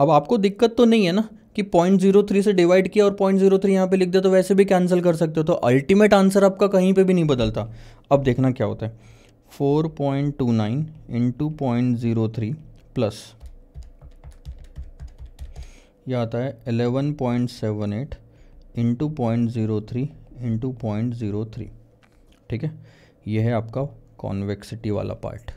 A: अब आपको दिक्कत तो नहीं है ना कि पॉइंट जीरो थ्री से डिवाइड किया और पॉइंट जीरो थ्री यहाँ पर लिख दे तो वैसे भी कैंसिल कर सकते हो तो अल्टीमेट आंसर आपका कहीं पे भी नहीं बदलता अब देखना क्या होता है four point two nine into point zero three plus यह आता है eleven point seven eight into point zero three into point zero three ठीक है यह है आपका कॉन्वेक्सिटी वाला पार्ट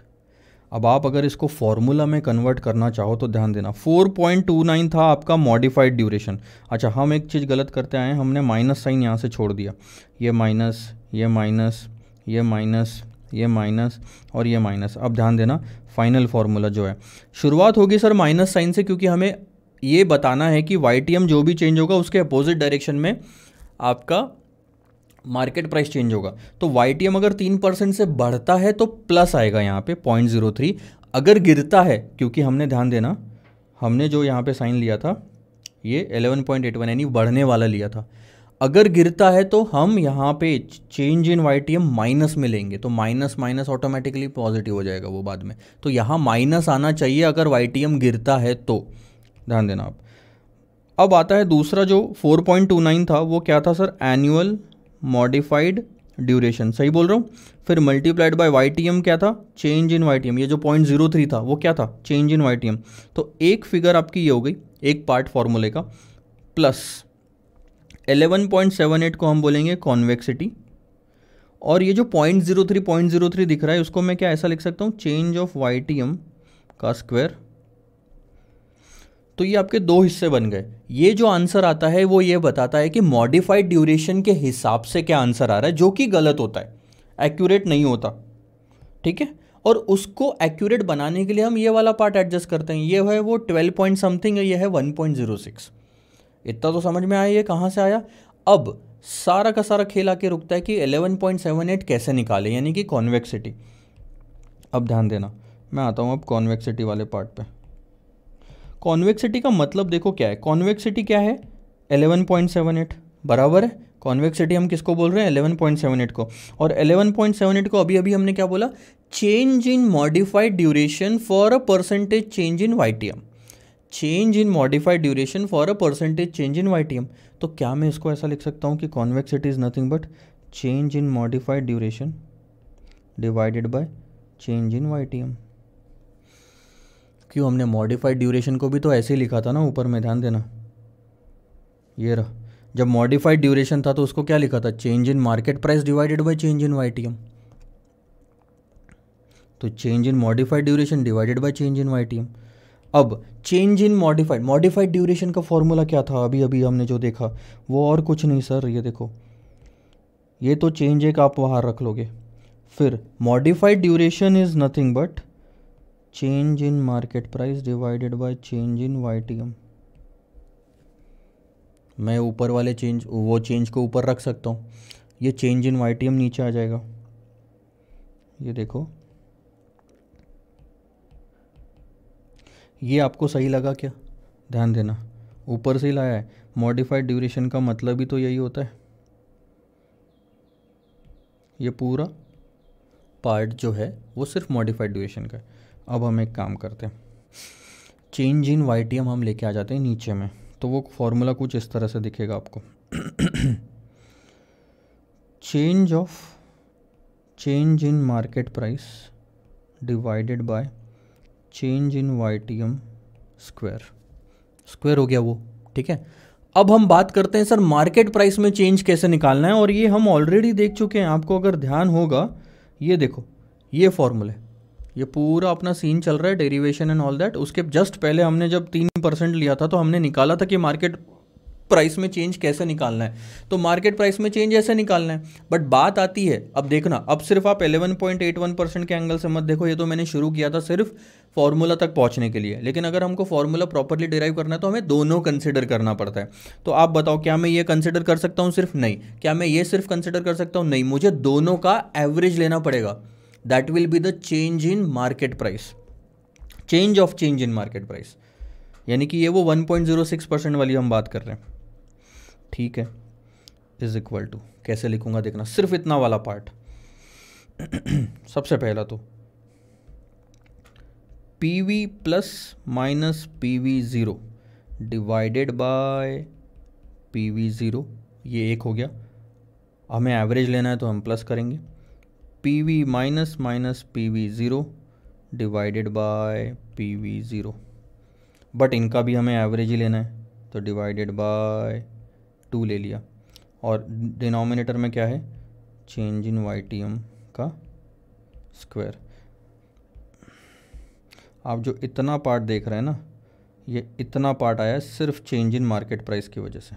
A: अब आप अगर इसको फॉर्मूला में कन्वर्ट करना चाहो तो ध्यान देना 4.29 था आपका मॉडिफाइड ड्यूरेशन अच्छा हम एक चीज़ गलत करते आए हैं हमने माइनस साइन यहाँ से छोड़ दिया ये माइनस ये माइनस ये माइनस ये माइनस और ये माइनस अब ध्यान देना फाइनल फार्मूला जो है शुरुआत होगी सर माइनस साइन से क्योंकि हमें ये बताना है कि वाई जो भी चेंज होगा उसके अपोजिट डायरेक्शन में आपका मार्केट प्राइस चेंज होगा तो वाई अगर तीन परसेंट से बढ़ता है तो प्लस आएगा यहाँ पे पॉइंट जीरो थ्री अगर गिरता है क्योंकि हमने ध्यान देना हमने जो यहाँ पे साइन लिया था ये एलेवन पॉइंट एट वन यानी बढ़ने वाला लिया था अगर गिरता है तो हम यहाँ पे change in Y T M minus में लेंगे तो माइनस माइनस ऑटोमेटिकली पॉजिटिव हो जाएगा वो बाद में तो यहाँ माइनस आना चाहिए अगर वाई टी एम गिरता है तो ध्यान देना आप अब आता है दूसरा जो 4.29 था वो क्या था सर एनुअल मॉडिफाइड ड्यूरेशन सही बोल रहा हूँ फिर मल्टीप्लाइड बाय वाई क्या था चेंज इन वाई ये जो पॉइंट जीरो थ्री था वो क्या था चेंज इन वाई तो एक फिगर आपकी ये हो गई एक पार्ट फॉर्मूले का प्लस 11.78 को हम बोलेंगे कॉन्वेक्सिटी और ये जो point zero three point zero three दिख रहा है उसको मैं क्या ऐसा लिख सकता हूँ चेंज ऑफ वाई का स्क्वायर तो ये आपके दो हिस्से बन गए ये जो आंसर आता है वो ये बताता है कि मॉडिफाइड ड्यूरेशन के हिसाब से क्या आंसर आ रहा है जो कि गलत होता है एक्यूरेट नहीं होता ठीक है और उसको एक्यूरेट बनाने के लिए हम ये वाला पार्ट एडजस्ट करते हैं ये है वो ट्वेल्व पॉइंट समथिंग ये है वन पॉइंट जीरो सिक्स इतना तो समझ में आया ये कहाँ से आया अब सारा का सारा खेल आके रुकता है कि एलेवन पॉइंट सेवन एट कैसे निकाले यानी कि कॉन्वेक्सिटी अब ध्यान देना मैं आता हूँ अब कॉन्वेक्सिटी वाले पार्ट पे कॉन्वेक्सिटी का मतलब देखो क्या है कॉन्वेक्सिटी क्या है 11.78 बराबर है कॉन्वेक्सिटी हम किसको बोल रहे हैं 11.78 को और 11.78 को अभी अभी हमने क्या बोला change in modified duration for a percentage change in Y change in modified duration for a percentage change in Y तो क्या मैं इसको ऐसा लिख सकता हूँ कि convexity is nothing but change in modified duration divided by change in Y क्यों हमने मॉडिफाइड ड्यूरेशन को भी तो ऐसे ही लिखा था ना ऊपर में ध्यान देना ये रहा जब मॉडिफाइड ड्यूरेशन था तो उसको क्या लिखा था change in market price divided by change in Y तो change in modified duration divided by change in Y अब change in modified modified duration का फॉर्मूला क्या था अभी अभी हमने जो देखा वो और कुछ नहीं सर ये देखो ये तो चेंज एक आप वहाँ रख लोगे फिर modified duration is nothing but change in market price divided by change in Y मैं ऊपर वाले चेंज वो चेंज को ऊपर रख सकता हूँ ये चेंज इन वाई नीचे आ जाएगा ये देखो ये आपको सही लगा क्या ध्यान देना ऊपर से ही लाया है मॉडिफाइड ड्यूरेशन का मतलब ही तो यही होता है ये पूरा पार्ट जो है वो सिर्फ मॉडिफाइड ड्यूरेशन का है अब हम एक काम करते हैं change in Y T M हम लेके आ जाते हैं नीचे में तो वो फॉर्मूला कुछ इस तरह से दिखेगा आपको change of change in market price divided by change in Y T M square square हो गया वो ठीक है अब हम बात करते हैं सर मार्केट प्राइस में चेंज कैसे निकालना है और ये हम ऑलरेडी देख चुके हैं आपको अगर ध्यान होगा ये देखो ये फॉर्मूला ये पूरा अपना सीन चल रहा है डेरिवेशन एंड ऑल दैट उसके जस्ट पहले हमने जब तीन परसेंट लिया था तो हमने निकाला था कि मार्केट प्राइस में चेंज कैसे निकालना है तो मार्केट प्राइस में चेंज ऐसे निकालना है बट बात आती है अब देखना अब सिर्फ आप eleven point eight one percent के एंगल से मत देखो ये तो मैंने शुरू किया था सिर्फ फॉर्मूला तक पहुंचने के लिए लेकिन अगर हमको फॉर्मूला प्रॉपरली डिराइव करना है तो हमें दोनों कंसिडर करना पड़ता है तो आप बताओ क्या मैं ये कंसिडर कर सकता हूँ सिर्फ नहीं क्या मैं ये सिर्फ कंसिडर कर सकता हूँ नहीं मुझे दोनों का एवरेज लेना पड़ेगा that will be the change in market price change of change in market price यानी कि ये वो 1.06 परसेंट वाली हम बात कर रहे हैं ठीक है इज इक्वल टू कैसे लिखूंगा देखना सिर्फ इतना वाला पार्ट सबसे पहला तो P V plus minus P V zero divided by P V zero ये एक हो गया हमें एवरेज लेना है तो हम प्लस करेंगे P V minus minus P V zero divided by P V zero but इनका भी हमें एवरेज ही लेना है तो डिवाइडेड बाय टू ले लिया और डिनोमिनेटर में क्या है change in Y T M का स्क्वायर आप जो इतना पार्ट देख रहे हैं ना ये इतना पार्ट आया सिर्फ चेंज इन मार्केट प्राइस की वजह से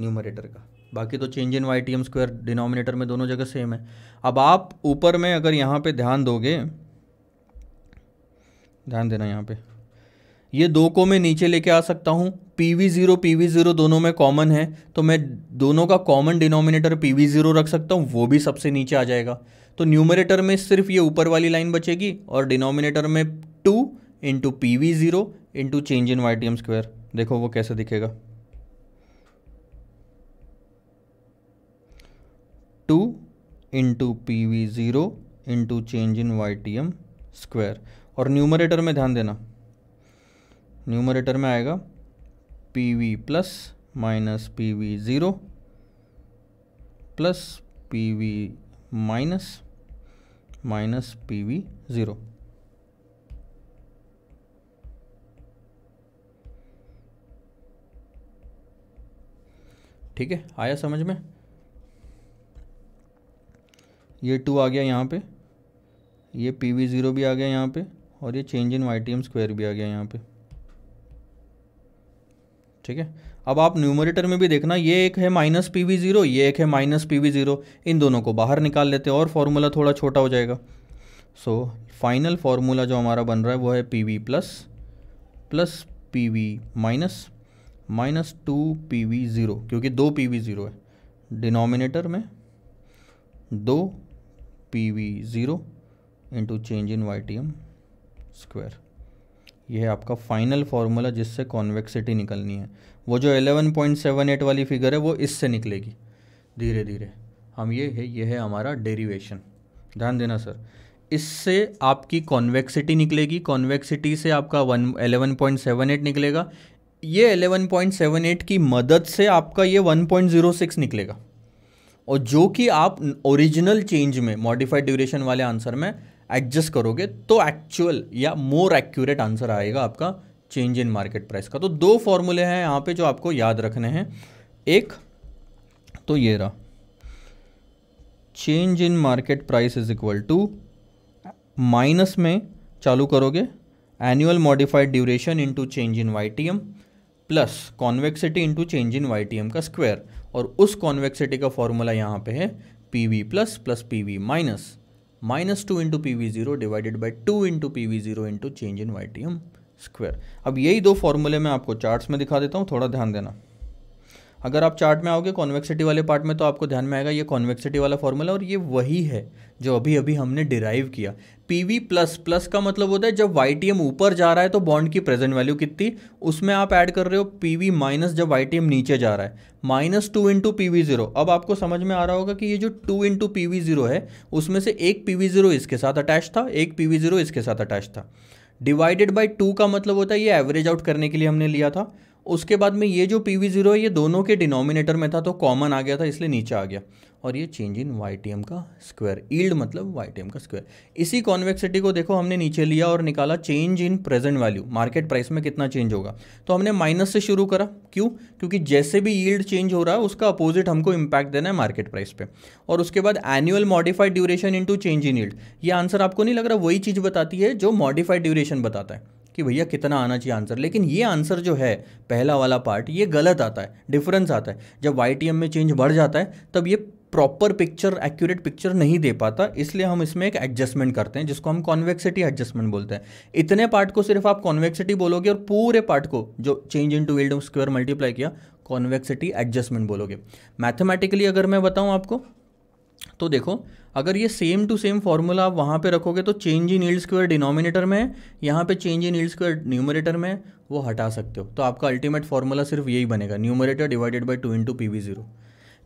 A: न्यूमरेटर का बाकी तो change in Y T M square denominator में दोनों जगह सेम है अब आप ऊपर में अगर यहाँ पे ध्यान दोगे ध्यान देना यहाँ पे ये दो को मैं नीचे लेके आ सकता हूँ P V zero P V zero दोनों में कॉमन है तो मैं दोनों का common denominator P V zero रख सकता हूँ वो भी सबसे नीचे आ जाएगा तो न्यूमरेटर में सिर्फ ये ऊपर वाली लाइन बचेगी और डिनोमिनेटर में two into P V zero into change in Y T M square देखो वो कैसे दिखेगा two into P V zero into change in Y T M square और न्यूमरेटर में ध्यान देना न्यूमरेटर में आएगा P V plus minus P V zero plus P V minus minus P V zero ठीक है आया समझ में ये टू आ गया यहाँ पे ये पी वी ज़ीरो भी आ गया यहाँ पे और ये change in Y T M square भी आ गया यहाँ पे ठीक है अब आप न्यूमरेटर में भी देखना ये एक है माइनस पी वी ज़ीरो ये एक है माइनस पी वी ज़ीरो इन दोनों को बाहर निकाल लेते हैं और फार्मूला थोड़ा छोटा हो जाएगा सो फाइनल फार्मूला जो हमारा बन रहा है वो है P V plus plus P V minus minus two P V zero क्योंकि दो पी वी ज़ीरो है डिनोमिनेटर में दो P V zero into change in Y T M square ये है आपका फाइनल फार्मूला जिससे कॉन्वेक्सिटी निकलनी है वो जो 11.78 वाली फिगर है वो इससे निकलेगी धीरे धीरे हम ये है ये है हमारा डेरिवेशन ध्यान देना सर इससे आपकी कॉन्वेक्सिटी निकलेगी कॉन्वेक्सिटी से आपका one eleven point seven eight निकलेगा ये एलेवन पॉइंट सेवन एट की मदद से आपका ये वन पॉइंट ज़ीरो सिक्स निकलेगा और जो कि आप ओरिजिनल चेंज में मॉडिफाइड ड्यूरेशन वाले आंसर में एडजस्ट करोगे तो एक्चुअल या मोर एक्यूरेट आंसर आएगा आपका चेंज इन मार्केट प्राइस का तो दो फॉर्मूले हैं यहाँ पे जो आपको याद रखने हैं एक तो ये रहा change in market price is equal to minus में चालू करोगे annual modified duration into change in Y plus convexity into change in Y का स्क्वायर और उस कॉन्वेक्सिटी का फॉर्मूला यहाँ पे है P V plus plus P V minus minus two into P V zero divided by two into P V zero into change in Y T M square अब यही दो फॉर्मूले मैं आपको चार्ट्स में दिखा देता हूँ थोड़ा ध्यान देना अगर आप चार्ट में आओगे कॉन्वेक्सिटी वाले पार्ट में तो आपको ध्यान में आएगा ये कॉन्वेक्सिटी वाला फॉर्मूला और ये वही है जो अभी अभी हमने डिराइव किया पीवी प्लस प्लस का मतलब होता है जब वाई ऊपर जा रहा है तो बॉन्ड की प्रेजेंट वैल्यू कितनी उसमें आप ऐड कर रहे हो पीवी माइनस जब वाई नीचे जा रहा है minus two into P V zero अब आपको समझ में आ रहा होगा कि ये जो two into P V zero है उसमें से एक पी वी जीरो इसके साथ अटैच था एक पी वी जीरो इसके साथ अटैच था डिवाइडेड बाई टू का मतलब होता है ये एवरेज आउट करने के लिए हमने लिया था उसके बाद में ये जो पी वी ज़ीरो है ये दोनों के डिनोमिनेटर में था तो कॉमन आ गया था इसलिए नीचे आ गया और ये change in Y T M का स्क्वायर ईल्ड मतलब वाई टी एम का स्क्वायर इसी कॉन्वेक्सिटी को देखो हमने नीचे लिया और निकाला change in present value market price में कितना चेंज होगा तो हमने माइनस से शुरू करा क्यों क्योंकि जैसे भी ईल्ड चेंज हो रहा है उसका अपोजिट हमको इम्पैक्ट देना है मार्केट प्राइस पे और उसके बाद annual modified duration to change in yield ये आंसर आपको नहीं लग रहा वही चीज़ बताती है जो मॉडिफाइड ड्यूरेशन बताता है कि भैया कितना आना चाहिए आंसर लेकिन ये आंसर जो है पहला वाला पार्ट ये गलत आता है डिफरेंस आता है जब वाई में चेंज बढ़ जाता है तब ये प्रॉपर पिक्चर एक्यूरेट पिक्चर नहीं दे पाता इसलिए हम इसमें एक एडजस्टमेंट करते हैं जिसको हम कॉन्वेक्सिटी एडजस्टमेंट बोलते हैं इतने पार्ट को सिर्फ आप कॉन्वेक्सिटी बोलोगे और पूरे पार्ट को जो change in to yield square multiply किया कॉन्वेक्सिटी एडजस्टमेंट बोलोगे मैथमेटिकली अगर मैं बताऊँ आपको तो देखो अगर ये सेम टू सेम फार्मूला आप वहाँ पे रखोगे तो change in yield square denominator में यहाँ पे change in yield square numerator में वो हटा सकते हो तो आपका अल्टीमेट फार्मूला सिर्फ यही बनेगा numerator divided by two into P V zero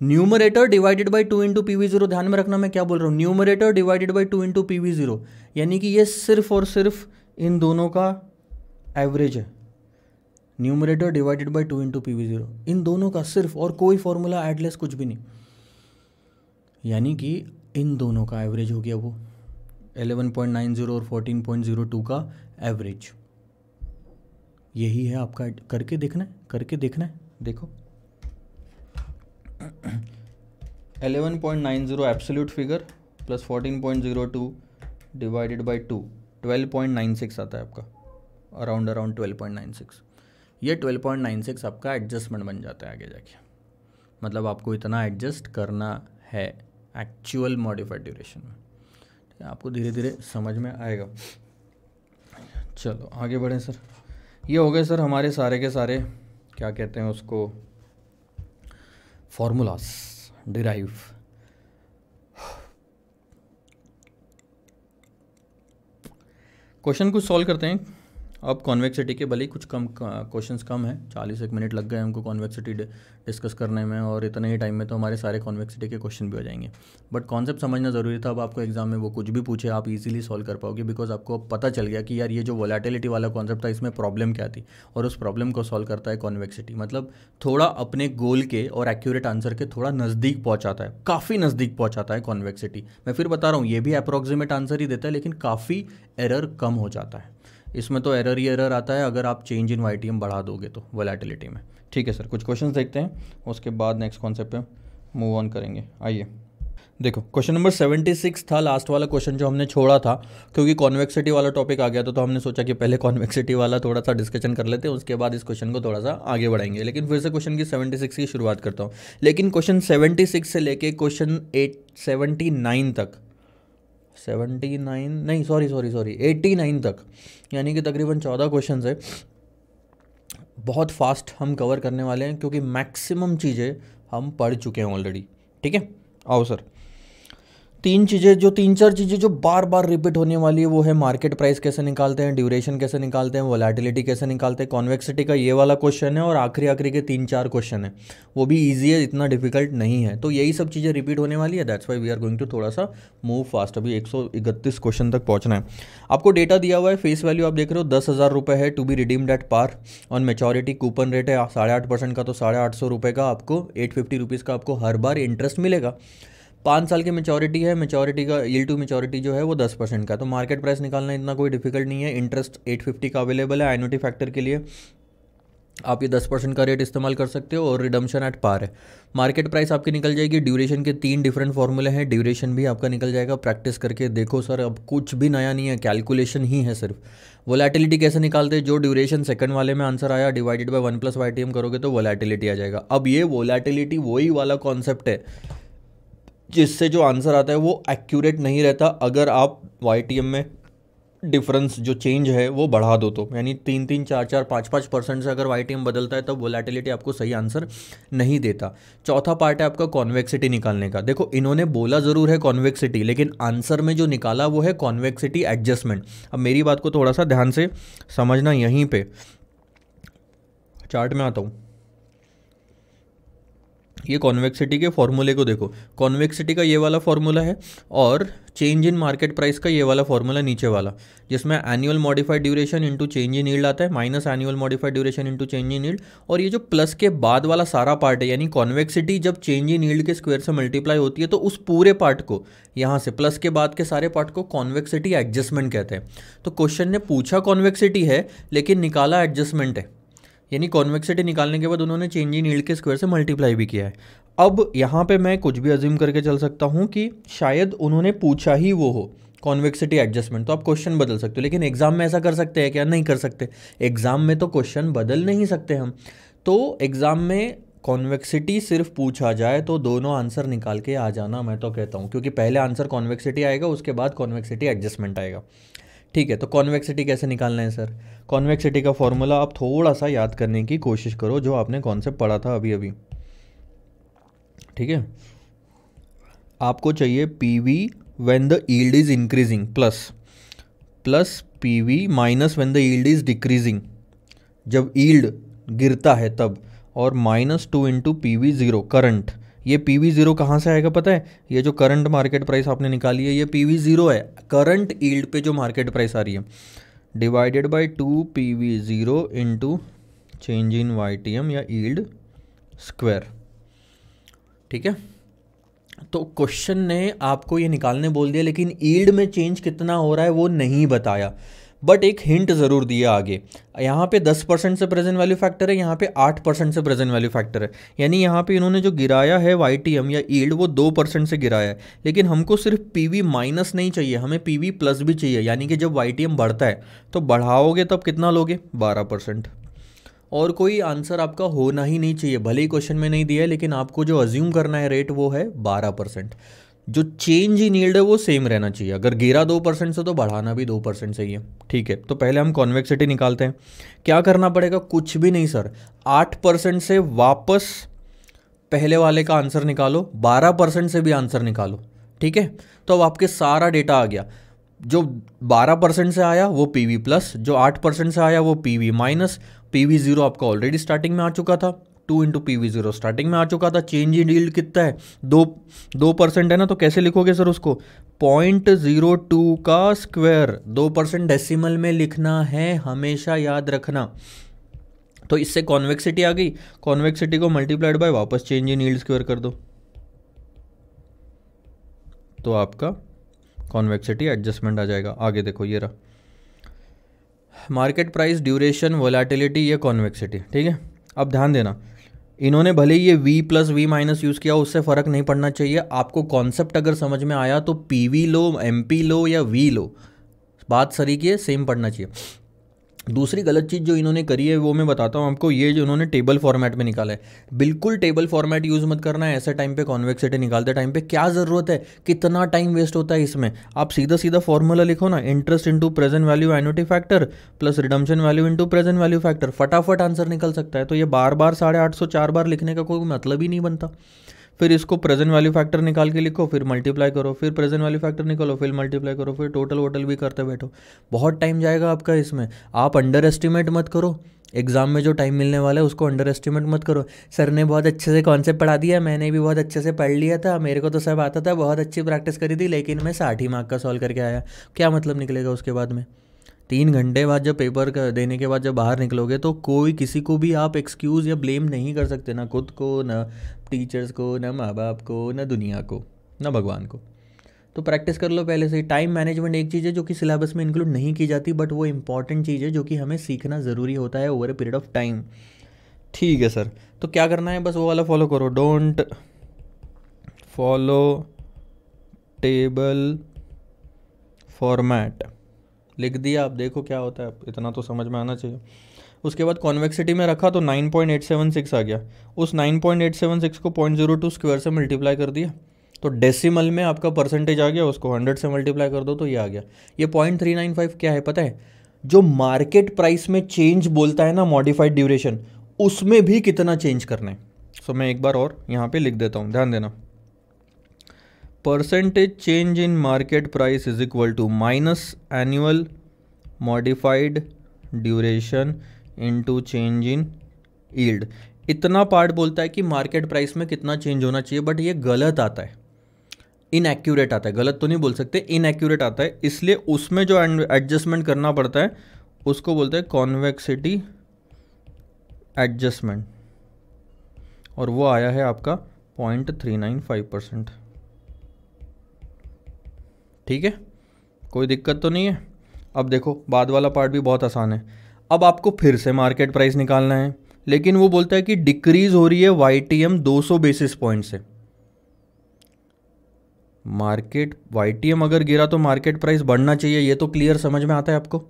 A: numerator divided by two into P V zero ध्यान में रखना मैं क्या बोल रहा हूँ numerator divided by two into P V zero यानी कि ये सिर्फ और सिर्फ इन दोनों का एवरेज है numerator divided by two into P V zero इन दोनों का सिर्फ और कोई फॉर्मूला एडलेस कुछ भी नहीं यानी कि इन दोनों का एवरेज हो गया वो 11.90 और 14.02 का एवरेज यही है आपका करके देखना है करके देखना है देखो 11.90 absolute figure plus 14.02 divided by two 12.96 आता है आपका अराउंड अराउंड 12.96 ये 12.96 आपका एडजस्टमेंट बन जाता है आगे जाके मतलब आपको इतना एडजस्ट करना है एक्चुअल मॉडिफाइड ड्यूरेशन में ठीक है आपको धीरे धीरे समझ में आएगा चलो आगे बढ़ें सर ये हो गए सर हमारे सारे के सारे क्या कहते हैं उसको फॉर्मूलास डिराइव क्वेश्चन कुछ सॉल्व करते हैं अब कॉन्वेक्सिटी के भले ही कुछ कम क्वेश्चंस कम हैं चालीस एक मिनट लग गए हमको कॉन्वेक्सिटी डिस्कस करने में और इतने ही टाइम में तो हमारे सारे कॉन्वेक्सिटी के क्वेश्चन भी हो जाएंगे बट कॉन्सेप्ट समझना ज़रूरी था अब आपको एग्जाम में वो कुछ भी पूछे आप इजीली सॉल्व कर पाओगे बिकॉज आपको पता चल गया कि यार ये जो वॉलेटिलिटी वाला कॉन्सेप्ट था इसमें प्रॉब्लम क्या थी और उस प्रॉब्लम को सॉल्व करता है कॉन्वेक्सिटी मतलब थोड़ा अपने गोल के और एक्यूरेट आंसर के थोड़ा नज़दीक पहुँचाता है काफ़ी नज़दीक पहुँचाता है कॉन्वेक्सिटी मैं फिर बता रहा हूँ ये भी अप्रॉक्सीमेट आंसर ही देता है लेकिन काफ़ी एरर कम हो जाता है इसमें तो एरर ही एरर आता है अगर आप चेंज इन वाई बढ़ा दोगे तो वोलेटिलिटी में ठीक है सर कुछ क्वेश्चन देखते हैं उसके बाद नेक्स्ट कॉन्सेप्ट पे मूव ऑन करेंगे आइए देखो क्वेश्चन नंबर सेवेंटी सिक्स था लास्ट वाला क्वेश्चन जो हमने छोड़ा था क्योंकि कॉन्वेक्सिटी वाला टॉपिक आ गया था तो हमने सोचा कि पहले कॉन्वेक्सिटी वाला थोड़ा सा डिस्कशन कर लेते हैं उसके बाद इस क्वेश्चन को थोड़ा सा आगे बढ़ाएंगे लेकिन फिर से क्वेश्चन की सेवेंटी सिक्स की शुरुआत करता हूँ लेकिन क्वेश्चन सेवेंटी सिक्स से लेके क्वेश्चन एट नाइन तक सेवेंटी नाइन नहीं sorry sorry sorry eighty nine तक यानी कि तकरीबन चौदह क्वेश्चन है बहुत फास्ट हम कवर करने वाले हैं क्योंकि मैक्सिमम चीज़ें हम पढ़ चुके हैं ऑलरेडी ठीक है आओ सर तीन चीज़ें जो तीन चार चीज़ें जो बार बार रिपीट होने वाली है वो है मार्केट प्राइस कैसे निकालते हैं ड्यूरेशन कैसे निकालते हैं वोलाटिलिटी कैसे निकालते हैं कॉन्वेक्सिटी का ये वाला क्वेश्चन है और आखिरी आखिरी के तीन चार क्वेश्चन है वो भी ईजी है इतना डिफिकल्ट नहीं है तो यही सब चीज़ें रिपीट होने वाली है that's why we are going to थोड़ा सा मूव फास्ट अभी एक क्वेश्चन तक पहुँचना है आपको डेटा दिया हुआ है फेस वैल्यू आप देख रहे हो दस हज़ार रुपये है to be redeemed at par on maturity coupon rate है साढ़े आठ परसेंट का तो साढ़े आठ सौ रुपये का आपको एट फिफ्टी रुपीज़ का आपको हर बार इंटरेस्ट मिलेगा पाँच साल की मेचोरिटी है मेचोरिटी का ईल टू मेचोरिटी जो है वो दस परसेंट का तो मार्केट प्राइस निकालना इतना कोई डिफिकल्ट नहीं है इंटरेस्ट एट फिफ्टी का अवेलेबल है एनुटी फैक्टर के लिए आप ये दस परसेंट का रेट इस्तेमाल कर सकते हो और रिडम्शन एट पार है मार्केट प्राइस आपकी निकल जाएगी ड्यूरेशन के तीन डिफरेंट फॉर्मूले हैं ड्यूरेशन भी आपका निकल जाएगा प्रैक्टिस करके देखो सर अब कुछ भी नया नहीं है कैलकुलेशन ही है सिर्फ वोलेटिलिटी कैसे निकालते हैं जो ड्यूरेशन सेकंड वाले में आंसर आया divided by one plus Y करोगे तो वोलेटिलिटी आ जाएगा अब ये वोलेटिलिटी वही वाला कॉन्सेप्ट है जिससे जो आंसर आता है वो एक्यूरेट नहीं रहता अगर आप वाई में डिफरेंस जो चेंज है वो बढ़ा दो तो यानी तीन तीन चार चार पाँच पाँच परसेंट से अगर वाई बदलता है तब तो वोलेटिलिटी आपको सही आंसर नहीं देता चौथा पार्ट है आपका कॉन्वेक्सिटी निकालने का देखो इन्होंने बोला ज़रूर है कॉन्वेक्सिटी लेकिन आंसर में जो निकाला वो है कॉन्वेक्सिटी एडजस्टमेंट अब मेरी बात को थोड़ा सा ध्यान से समझना यहीं पर चार्ट में आता हूँ ये कॉन्वेक्सिटी के फॉर्मूले को देखो कॉन्वेक्सिटी का ये वाला फॉर्मूला है और चेंज इन मार्केट प्राइस का ये वाला फॉर्मूला नीचे वाला जिसमें annual modified duration into change in yield आता है minus annual modified duration into change in yield और ये जो प्लस के बाद वाला सारा पार्ट है यानी कॉन्वेक्सिटी जब चेंज इन ईल्ड के स्क्वेयर से मल्टीप्लाई होती है तो उस पूरे पार्ट को यहाँ से प्लस के बाद के सारे पार्ट को कॉन्वेक्सिटी एडजस्टमेंट कहते हैं तो क्वेश्चन ने पूछा कॉन्वेक्सिटी है लेकिन निकाला एडजस्टमेंट है यानी कॉन्वेक्सिटी निकालने के बाद उन्होंने चेंज इन ईल्ड के स्क्वायर से मल्टीप्लाई भी किया है अब यहाँ पे मैं कुछ भी अज्यूम करके चल सकता हूँ कि शायद उन्होंने पूछा ही वो हो कॉन्वेक्सिटी एडजस्टमेंट तो आप क्वेश्चन बदल सकते हो लेकिन एग्जाम में ऐसा कर सकते हैं क्या नहीं कर सकते एग्जाम में तो क्वेश्चन बदल नहीं सकते हम तो एग्जाम में कॉन्वेक्सिटी सिर्फ पूछा जाए तो दोनों आंसर निकाल के आ जाना मैं तो कहता हूँ क्योंकि पहले आंसर कॉन्वेक्सिटी आएगा उसके बाद कॉन्वेक्सिटी एडजस्टमेंट आएगा ठीक है तो कॉन्वेक्सिटी कैसे निकालना है सर कॉन्वेक्सिटी का फॉर्मूला आप थोड़ा सा याद करने की कोशिश करो जो आपने कॉन्सेप्ट पढ़ा था अभी अभी ठीक है आपको चाहिए P V when the yield is increasing plus plus P V minus when the yield is decreasing जब ईल्ड गिरता है तब और minus two into P V zero current ये पी वी ज़ीरो कहाँ से आएगा पता है ये जो करंट मार्केट प्राइस आपने निकाली है ये पी वी ज़ीरो है करंट ईल्ड पे जो मार्केट प्राइस आ रही है divided by two P V zero to change in Y T M या ईल्ड स्क्वायर ठीक है तो क्वेश्चन ने आपको ये निकालने बोल दिया लेकिन ईल्ड में चेंज कितना हो रहा है वो नहीं बताया बट एक हिंट ज़रूर दिया आगे यहाँ पे 10 परसेंट से प्रेजेंट वैल्यू फैक्टर है यहाँ पे 8 परसेंट से प्रेजेंट वैल्यू फैक्टर है यानी यहाँ पे इन्होंने जो गिराया है वाई या ईल्ड वो 2 परसेंट से गिराया है लेकिन हमको सिर्फ पी माइनस नहीं चाहिए हमें पी प्लस भी चाहिए यानी कि जब वाई बढ़ता है तो बढ़ाओगे तब कितना लोगे बारह और कोई आंसर आपका होना ही नहीं चाहिए भले ही क्वेश्चन में नहीं दिया है लेकिन आपको जो अज्यूम करना है रेट वो है बारह परसेंट जो चेंज इन नील्ड है वो सेम रहना चाहिए अगर गिरा दो परसेंट से तो बढ़ाना भी दो परसेंट से ही है ठीक है तो पहले हम कॉन्वेक्सिटी निकालते हैं क्या करना पड़ेगा कुछ भी नहीं सर आठ परसेंट से वापस पहले वाले का आंसर निकालो बारह परसेंट से भी आंसर निकालो ठीक है तो अब आपके सारा डेटा आ गया जो बारह परसेंट से आया वो पी वी प्लस जो आठ परसेंट से आया वो P V minus P V zero आपका ऑलरेडी स्टार्टिंग में आ चुका था two into P V zero starting में आ चुका था चेंज इन डील कितना है दो दो परसेंट है ना तो कैसे लिखोगे सर उसको पॉइंट जीरो टू का स्क्वायर दो परसेंट डेसिमल में लिखना है हमेशा याद रखना तो इससे कॉन्वेक्सिटी आ गई कॉन्वेक्सिटी को मल्टीप्लाइड बाय वापस चेंज इन ईल्ड स्क्वायर कर दो तो आपका कॉन्वेक्सिटी एडजस्टमेंट आ जाएगा आगे देखो ये रहा मार्केट प्राइस ड्यूरेशन वोलाटिलिटी या कॉन्वेक्सिटी ठीक है अब ध्यान देना इन्होंने भले ही ये V plus V minus use किया उससे फ़र्क नहीं पड़ना चाहिए आपको कॉन्सेप्ट अगर समझ में आया तो P V low M P low या V लो बात सरी की है सेम पढ़ना चाहिए दूसरी गलत चीज़ जो इन्होंने करी है वो मैं बताता हूँ आपको ये जो इन्होंने टेबल फॉर्मेट में निकाला है बिल्कुल टेबल फॉर्मेट यूज़ मत करना है ऐसे टाइम पे कॉन्वेक्सिटी निकालते टाइम पे क्या ज़रूरत है कितना टाइम वेस्ट होता है इसमें आप सीधा सीधा फॉर्मूला लिखो ना interest into present value annuity factor plus redemption value into present value factor फटाफट आंसर निकल सकता है तो ये बार बार साढ़े आठ सौ चार बार लिखने का कोई मतलब ही नहीं बनता फिर इसको प्रेजेंट वैल्यू फैक्टर निकाल के लिखो फिर मल्टीप्लाई करो फिर प्रेजेंट वैल्यू फैक्टर निकालो फिर मल्टीप्लाई करो फिर टोटल वोटल भी करते बैठो बहुत टाइम जाएगा आपका इसमें आप अंडर एस्टिमेट मत करो एग्ज़ाम में जो टाइम मिलने वाला है उसको अंडर एस्टिमेट मत करो सर ने बहुत अच्छे से कॉन्सेप्ट पढ़ा दिया मैंने भी बहुत अच्छे से पढ़ लिया था मेरे को तो सब आता था बहुत अच्छी प्रैक्टिस करी थी लेकिन मैं साठ ही मार्क का सॉल्व करके आया क्या मतलब निकलेगा उसके बाद में तीन घंटे बाद जब पेपर का देने के बाद जब बाहर निकलोगे तो कोई किसी को भी आप एक्सक्यूज़ या ब्लेम नहीं कर सकते ना खुद को ना टीचर्स को ना माँ बाप को ना दुनिया को ना भगवान को तो प्रैक्टिस कर लो पहले से टाइम मैनेजमेंट एक चीज़ है जो कि सिलेबस में इंक्लूड नहीं की जाती बट वो इंपॉर्टेंट चीज़ है जो कि हमें सीखना ज़रूरी होता है over a period of time ठीक है सर तो क्या करना है बस वो वाला फॉलो करो डोंट फॉलो टेबल फॉर्मेट लिख दिया आप देखो क्या होता है इतना तो समझ में आना चाहिए उसके बाद कॉन्वेक्सिटी में रखा तो 9.876 आ गया उस 9.876 को 0.02 स्क्वायर से मल्टीप्लाई कर दिया तो डेसिमल में आपका परसेंटेज आ गया उसको 100 से मल्टीप्लाई कर दो तो ये आ गया ये 0.395 क्या है पता है जो मार्केट प्राइस में चेंज बोलता है ना मॉडिफाइड ड्यूरेशन उसमें भी कितना चेंज करना है सो मैं एक बार और यहाँ पर लिख देता हूँ ध्यान देना percentage change in market price is equal to minus annual modified duration into change in yield इतना पार्ट बोलता है कि मार्केट प्राइस में कितना चेंज होना चाहिए बट ये गलत आता है इनएक्यूरेट आता है गलत तो नहीं बोल सकते इनएक्यूरेट आता है इसलिए उसमें जो एडजस्टमेंट करना पड़ता है उसको बोलते हैं कॉन्वेक्सिटी एडजस्टमेंट और वो आया है आपका point three nine five percent ठीक है कोई दिक्कत तो नहीं है अब देखो बाद वाला पार्ट भी बहुत आसान है अब आपको फिर से मार्केट प्राइस निकालना है लेकिन वो बोलता है कि डिक्रीज हो रही है वाई टी एम दो सौ बेसिस पॉइंट से मार्केट वाई टी एम अगर गिरा तो मार्केट प्राइस बढ़ना चाहिए ये तो क्लियर समझ में आता है आपको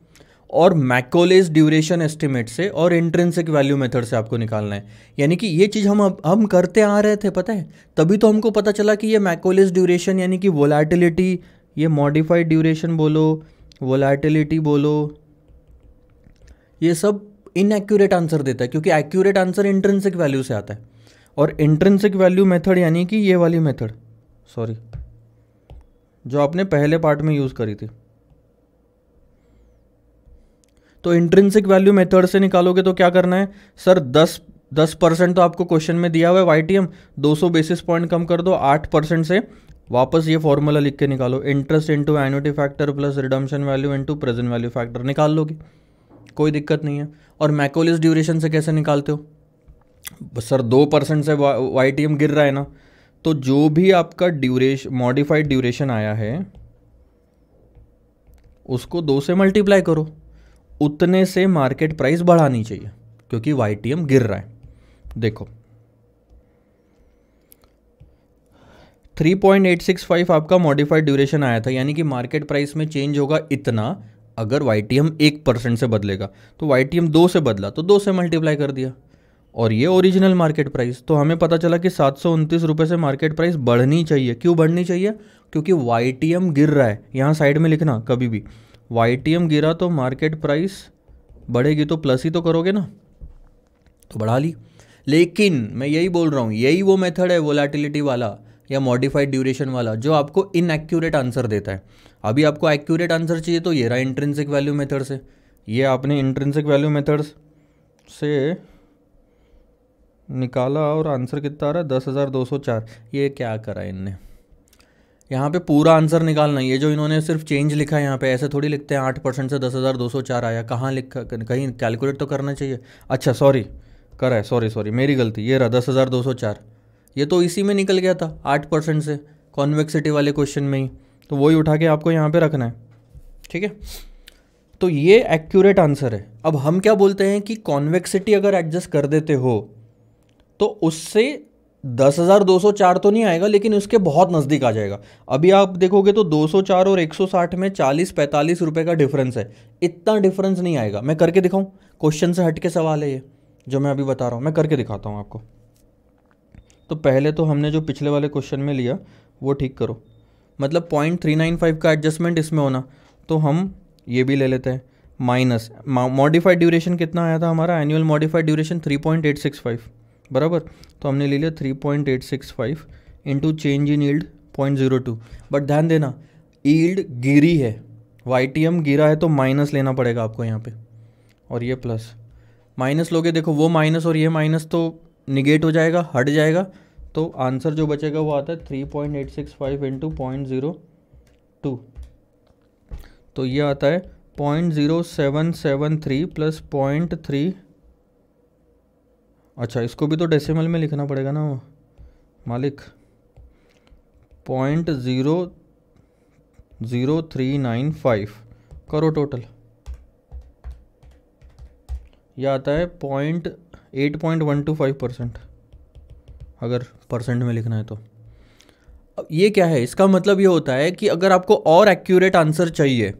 A: और मैकोलेज ड्यूरेशन एस्टिमेट से और इंट्रेंसिक वैल्यू मेथड से आपको निकालना है यानी कि ये चीज़ हम हम करते आ रहे थे पता है तभी तो हमको पता चला कि ये मैकोलेज ड्यूरेशन यानी कि वोलाटिलिटी ये मॉडिफाइड ड्यूरेशन बोलो वोलाटिलिटी बोलो ये सब इनएक्यूरेट आंसर देता है क्योंकि एक्यूरेट आंसर इंट्रेंसिक वैल्यू से आता है और इंट्रेंसिक वैल्यू मेथड यानी कि ये वाली मेथड सॉरी जो आपने पहले पार्ट में यूज़ करी थी तो इंट्रेंसिक वैल्यू मेथड से निकालोगे तो क्या करना है सर दस दस परसेंट तो आपको क्वेश्चन में दिया हुआ है वाई टी एम दो सौ बेसिस पॉइंट कम कर दो आठ परसेंट से वापस ये फॉर्मूला लिख के निकालो interest into annuity factor plus redemption value into present value factor निकाल लोगे कोई दिक्कत नहीं है और मैकोलिस ड्यूरेशन से कैसे निकालते हो सर दो परसेंट से वाई टी एम गिर रहा है ना तो जो भी आपका ड्यूरेश मॉडिफाइड ड्यूरेशन आया है उसको दो से मल्टीप्लाई करो उतने से मार्केट प्राइस बढ़ानी चाहिए क्योंकि वाई टी एम गिर रहा है देखो 3.865 आपका मॉडिफाइड ड्यूरेशन आया था यानी कि मार्केट प्राइस में चेंज होगा इतना अगर वाई टी एम एक परसेंट से बदलेगा तो वाई टी एम दो से बदला तो दो से मल्टीप्लाई कर दिया और ये ओरिजिनल मार्केट प्राइस तो हमें पता चला कि सात सौ उनतीस रुपये से मार्केट प्राइस बढ़नी चाहिए क्यों बढ़नी चाहिए क्योंकि वाई टी एम गिर रहा है यहाँ साइड में लिखना कभी भी वाई टी एम गिरा तो मार्केट प्राइस बढ़ेगी तो प्लस ही तो करोगे ना तो बढ़ा ली लेकिन मैं यही बोल रहा हूँ यही वो मेथड है वोलाटिलिटी वाला या मॉडिफाइड ड्यूरेशन वाला जो आपको इनएक्यूरेट आंसर देता है अभी आपको एक्यूरेट आंसर चाहिए तो ये रहा इंट्रेंसिक वैल्यू मेथड से ये आपने इंट्रेंसिक वैल्यू मेथड्स से निकाला और आंसर कितना आ रहा है दस हज़ार दो सौ चार ये क्या करा इनने यहाँ पे पूरा आंसर निकालना ये जो इन्होंने सिर्फ चेंज लिखा है यहाँ पे ऐसे थोड़ी लिखते हैं आठ परसेंट से दस हज़ार दो सौ चार आया कहाँ लिखा कहीं कैलकुलेट तो करना चाहिए अच्छा सॉरी करा है सॉरी सॉरी मेरी गलती ये रहा दस हज़ार दो सौ चार ये तो इसी में निकल गया था आठ परसेंट से कॉन्वेक्सिटी वाले क्वेश्चन में ही तो वही उठा के आपको यहाँ पे रखना है ठीक है तो ये एक्यूरेट आंसर है अब हम क्या बोलते हैं कि कॉन्वेक्सिटी अगर एडजस्ट कर देते हो तो उससे दस हज़ार दो सौ चार तो नहीं आएगा लेकिन उसके बहुत नज़दीक आ जाएगा अभी आप देखोगे तो दो सौ चार और एक सौ साठ में चालीस पैंतालीस रुपये का डिफरेंस है इतना डिफरेंस नहीं आएगा मैं करके दिखाऊँ क्वेश्चन से हट के सवाल है ये जो मैं अभी बता रहा हूँ मैं करके दिखाता हूँ आपको तो पहले तो हमने जो पिछले वाले क्वेश्चन में लिया वो ठीक करो मतलब पॉइंट थ्री नाइन फाइव का एडजस्टमेंट इसमें होना तो हम ये भी ले लेते हैं माइनस मॉडिफाइड ड्यूरेशन कितना आया था हमारा annual modified duration three point eight six five बराबर तो हमने ले लिया three point eight six five into change in yield point zero two but ध्यान देना ईल्ड गिरी है वाई टी एम गिरा है तो माइनस लेना पड़ेगा आपको यहाँ पर और ये प्लस माइनस लोगे देखो वो माइनस और ये माइनस तो निगेट हो जाएगा हट जाएगा तो आंसर जो बचेगा वो आता है three point eight six five into point zero two तो ये आता है point zero seven seven three plus point three अच्छा इसको भी तो डेसिमल में लिखना पड़ेगा ना मालिक point zero zero three nine five करो टोटल यह आता है point eight point one two five percent अगर परसेंट में लिखना है तो अब ये क्या है इसका मतलब ये होता है कि अगर आपको और एक्यूरेट आंसर चाहिए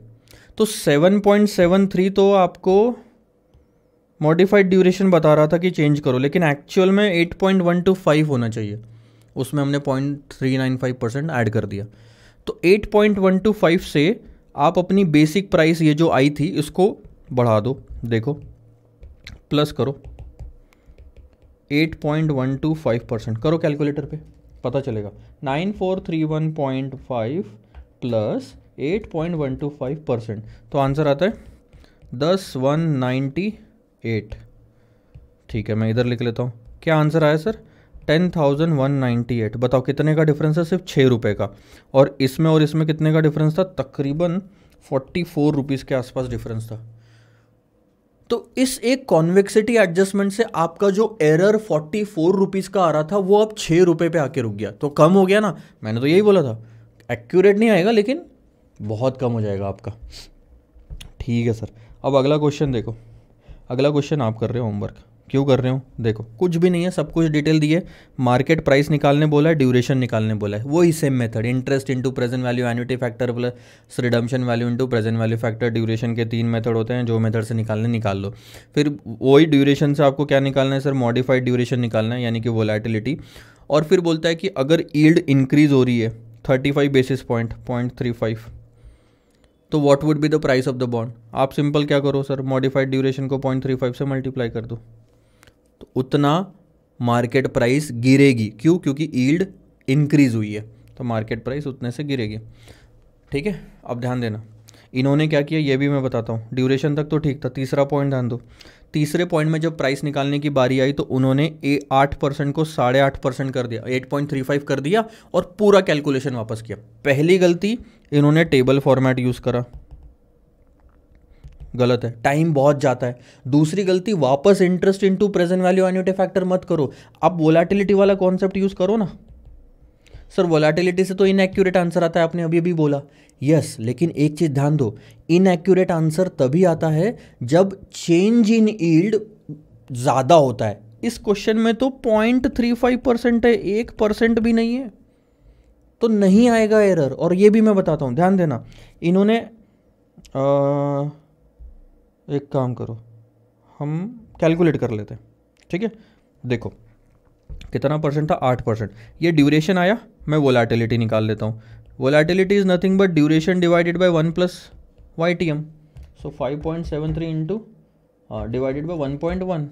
A: तो सेवन पॉइंट सेवन थ्री तो आपको मॉडिफाइड ड्यूरेशन बता रहा था कि चेंज करो लेकिन एक्चुअल में eight point one two five होना चाहिए उसमें हमने point three nine five percent add कर दिया तो eight point one two five से आप अपनी बेसिक प्राइस ये जो आई थी इसको बढ़ा दो देखो प्लस करो eight point one two five percent करो कैलकुलेटर पे पता चलेगा nine four three one point five plus eight point one two five percent तो आंसर आता है दस वन नाइन्टी एट ठीक है मैं इधर लिख लेता हूँ क्या आंसर आया sir ten thousand one ninety eight बताओ कितने का डिफरेंस है सिर्फ छः रुपये का और इसमें और इसमें कितने का डिफरेंस था तकरीबन फोर्टी फोर रुपीज़ के आसपास डिफरेंस था तो इस एक कॉन्वेक्सिटी एडजस्टमेंट से आपका जो एरर फोर्टी फोर रुपीज़ का आ रहा था वो अब छः रुपये पे आके रुक गया तो कम हो गया ना मैंने तो यही बोला था एक्यूरेट नहीं आएगा लेकिन बहुत कम हो जाएगा आपका ठीक है सर अब अगला क्वेश्चन देखो अगला क्वेश्चन आप कर रहे हो होमवर्क क्यों कर रहे हो देखो कुछ भी नहीं है सब कुछ डिटेल दिए मार्केट प्राइस निकालने बोला है ड्यूरेशन निकालने बोला है वही same method interest into present value annuity factor plus redemption value into present value factor duration के तीन मेथड होते हैं जो मेथड से निकालने निकाल लो फिर वही ड्यूरेशन से आपको क्या निकालना है सर मॉडिफाइड ड्यूरेशन निकालना है यानी कि वोलाटिलिटी और फिर बोलता है कि अगर ईल्ड इंक्रीज हो रही है thirty five basis point point three five तो what would be the price of the bond आप सिंपल क्या करो सर मॉडिफाइड ड्यूरेशन को पॉइंट थ्री फाइव से मल्टीप्लाई कर दो तो उतना मार्केट प्राइस गिरेगी क्यों क्योंकि ईल्ड इंक्रीज हुई है तो मार्केट प्राइस उतने से गिरेगी ठीक है अब ध्यान देना इन्होंने क्या किया ये भी मैं बताता हूँ ड्यूरेशन तक तो ठीक था तीसरा पॉइंट ध्यान दो तीसरे पॉइंट में जब प्राइस निकालने की बारी आई तो उन्होंने ए आठ परसेंट को साढ़े आठ परसेंट कर दिया एट पॉइंट थ्री फाइव कर दिया और पूरा कैलकुलेशन वापस किया पहली गलती इन्होंने टेबल फॉर्मेट यूज़ करा गलत है टाइम बहुत जाता है दूसरी गलती वापस interest into present value annuity factor मत करो आप वोलाटिलिटी वाला कॉन्सेप्ट यूज़ करो ना सर वोलाटिलिटी से तो इनएक्यूरेट आंसर आता है आपने अभी अभी बोला यस yes, लेकिन एक चीज़ ध्यान दो इनएक्यूरेट आंसर तभी आता है जब चेंज इन ईल्ड ज़्यादा होता है इस क्वेश्चन में तो पॉइंट थ्री फाइव परसेंट है एक परसेंट भी नहीं है तो नहीं आएगा एरर और ये भी मैं बताता हूँ ध्यान देना इन्होंने आ, एक काम करो हम कैलकुलेट कर लेते हैं ठीक है देखो कितना परसेंट था आठ परसेंट ये ड्यूरेशन आया मैं वोलाटिलिटी निकाल लेता हूँ volatility is nothing but duration divided by one plus Y T M so five point seven three into divided by one point one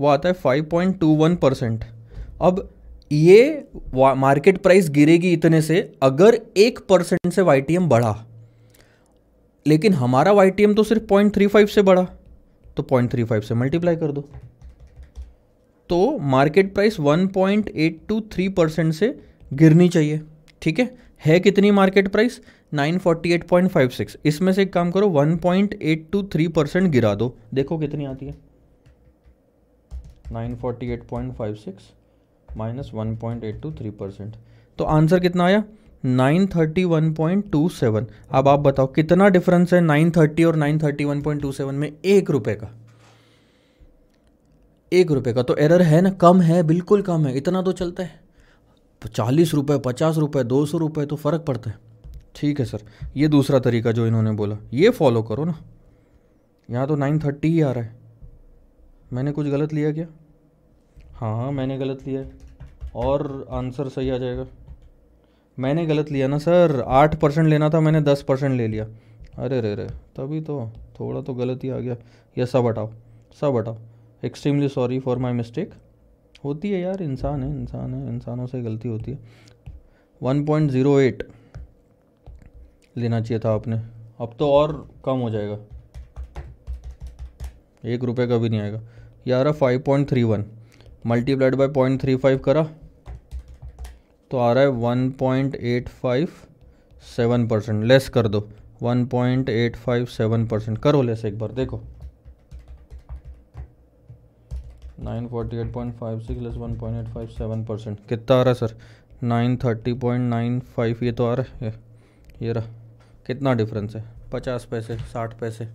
A: वो आता है five point two one percent अब ये मार्केट प्राइस गिरेगी इतने से अगर एक परसेंट से वाई टी एम बढ़ा लेकिन हमारा वाई टी एम तो सिर्फ पॉइंट थ्री फाइव से बढ़ा तो पॉइंट थ्री फाइव से मल्टीप्लाई कर दो तो market price one point eight two three percent से गिरनी चाहिए ठीक है है कितनी market price nine forty eight point five six इसमें से एक काम करो one point eight two three percent गिरा दो देखो कितनी आती है nine forty eight point five six minus one point eight two three percent तो आंसर कितना आया nine thirty one point two seven अब आप बताओ कितना डिफरेंस है नाइन थर्टी और nine thirty one point two seven में एक रुपये का एक रुपये का तो एरर है ना कम है बिल्कुल कम है इतना तो चलता है चालीस रुपये पचास रुपये दो सौ रुपये तो फ़र्क पड़ता है ठीक है सर ये दूसरा तरीका जो इन्होंने बोला ये फॉलो करो ना यहाँ तो नाइन थर्टी ही आ रहा है मैंने कुछ गलत लिया क्या हाँ हाँ मैंने गलत लिया है और आंसर सही आ जाएगा मैंने गलत लिया ना सर आठ परसेंट लेना था मैंने दस परसेंट ले लिया अरे रे रे तभी तो थोड़ा तो गलत ही आ गया ये सब हटाओ सब हटाओ extremely sorry for my mistake होती है यार इंसान है इंसान है इंसानों से गलती होती है वन पॉइंट ज़ीरो एट लेना चाहिए था आपने अब तो और कम हो जाएगा एक रुपये का भी नहीं आएगा यार five point three one multiplied by point three five करा तो आ रहा है one point eight five seven percent less कर दो one point eight five seven percent करो लेस एक बार देखो nine forty eight point five six less 1.857 eight five seven percent कितना आ रहा है sir nine thirty point nine five ये तो आ रहा है ये रहा कितना डिफरेंस है पचास पैसे साठ पैसे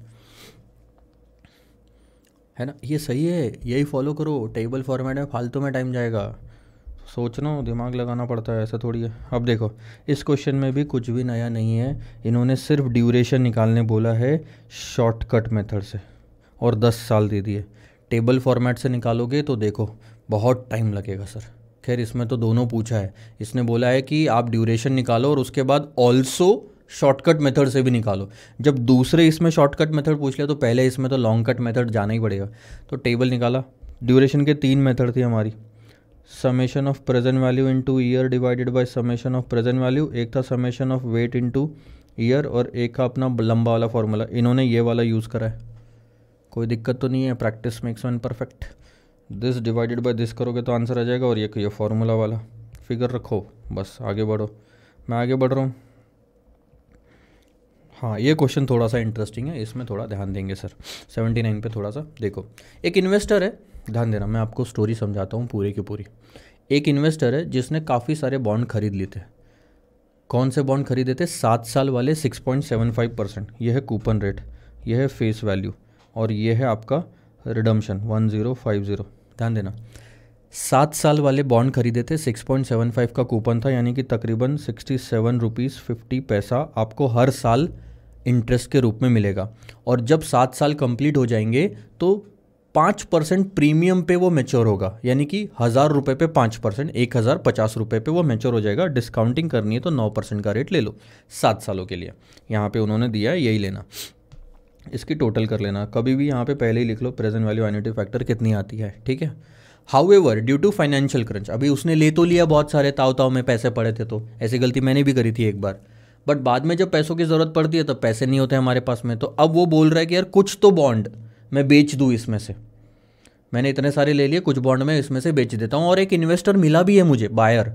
A: है ना ये सही है यही फॉलो करो टेबल फॉर्मेट में फालतू में टाइम जाएगा सोचना दिमाग लगाना पड़ता है ऐसा थोड़ी है अब देखो इस क्वेश्चन में भी कुछ भी नया नहीं है इन्होंने सिर्फ ड्यूरेशन निकालने बोला है शॉर्टकट मेथड से और दस साल दे दिए टेबल फॉर्मेट से निकालोगे तो देखो बहुत टाइम लगेगा सर खैर इसमें तो दोनों पूछा है इसने बोला है कि आप ड्यूरेशन निकालो और उसके बाद ऑल्सो शॉर्टकट मेथड से भी निकालो जब दूसरे इसमें शॉर्टकट मेथड पूछ लिया तो पहले इसमें तो लॉन्ग कट मेथड जाना ही पड़ेगा तो टेबल निकाला ड्यूरेशन के तीन मेथड थे हमारी summation of present value into year divided by summation of present value एक था summation of weight into year और एक था अपना लंबा वाला फॉर्मूला इन्होंने ये वाला यूज़ करा है कोई दिक्कत तो नहीं है practice makes one perfect this divided by this करोगे तो आंसर आ जाएगा और ये ये फॉर्मूला वाला फिगर रखो बस आगे बढ़ो मैं आगे बढ़ रहा हूँ हाँ ये क्वेश्चन थोड़ा सा इंटरेस्टिंग है इसमें थोड़ा ध्यान देंगे सर नाइन पे थोड़ा सा देखो एक इन्वेस्टर है ध्यान देना मैं आपको स्टोरी समझाता हूँ पूरे की पूरी एक इन्वेस्टर है जिसने काफ़ी सारे बॉन्ड खरीद लिए थे कौन से बॉन्ड खरीदे थे सात साल वाले six point seven five percent यह है कूपन रेट यह है फेस वैल्यू और यह है आपका redemption one zero five zero ध्यान देना सात साल वाले बॉन्ड खरीदे थे सिक्स पॉइंट सेवन फाइव का कूपन था यानी कि तकरीबन सिक्सटी सेवन रुपीज़ फिफ्टी पैसा आपको हर साल इंटरेस्ट के रूप में मिलेगा और जब सात साल कंप्लीट हो जाएंगे तो पाँच परसेंट प्रीमियम पे वो मेच्योर होगा यानी कि हज़ार रुपये पे पाँच परसेंट एक हज़ार पचास रुपये पे वो मेच्योर हो जाएगा डिस्काउंटिंग करनी है तो नौ परसेंट का रेट ले लो सात सालों के लिए यहाँ पे उन्होंने दिया यही लेना इसकी टोटल कर लेना कभी भी यहाँ पे पहले ही लिख लो प्रेजेंट वैल्यू एनिटी फैक्टर कितनी आती है ठीक है however due to financial crunch अभी उसने ले तो लिया बहुत सारे ताव ताव में पैसे पड़े थे तो ऐसी गलती मैंने भी करी थी एक बार बट बाद में जब पैसों की ज़रूरत पड़ती है तब तो पैसे नहीं होते हमारे पास में तो अब वो बोल रहा है कि यार कुछ तो बॉन्ड मैं बेच दूँ इसमें से मैंने इतने सारे ले लिए कुछ बॉन्ड में इसमें से बेच देता हूँ और एक इन्वेस्टर मिला भी है मुझे बायर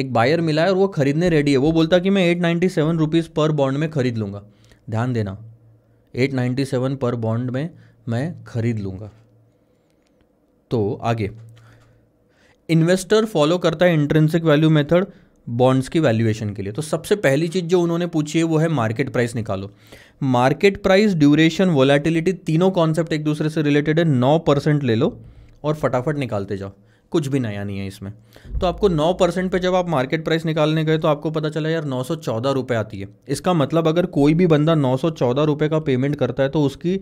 A: एक बायर मिला है और वो खरीदने रेडी है वो बोलता कि मैं एट नाइन्टी सेवन रुपीज़ पर बॉन्ड में ख़रीद लूँगा ध्यान देना एट नाइन्टी सेवन पर बॉन्ड में मैं ख़रीद लूँगा तो आगे इन्वेस्टर फॉलो करता है इंट्रेंसिक वैल्यू मेथड बॉन्ड्स की वैल्यूएशन के लिए तो सबसे पहली चीज़ जो उन्होंने पूछी है वो है मार्केट प्राइस निकालो मार्केट प्राइस ड्यूरेशन वोलेटिलिटी तीनों कॉन्सेप्ट एक दूसरे से रिलेटेड है नौ परसेंट ले लो और फटाफट निकालते जाओ कुछ भी नया नहीं है इसमें तो आपको नौ परसेंट पर जब आप मार्केट प्राइस निकालने गए तो आपको पता चला यार नौ रुपये आती है इसका मतलब अगर कोई भी बंदा नौ रुपये का पेमेंट करता है तो उसकी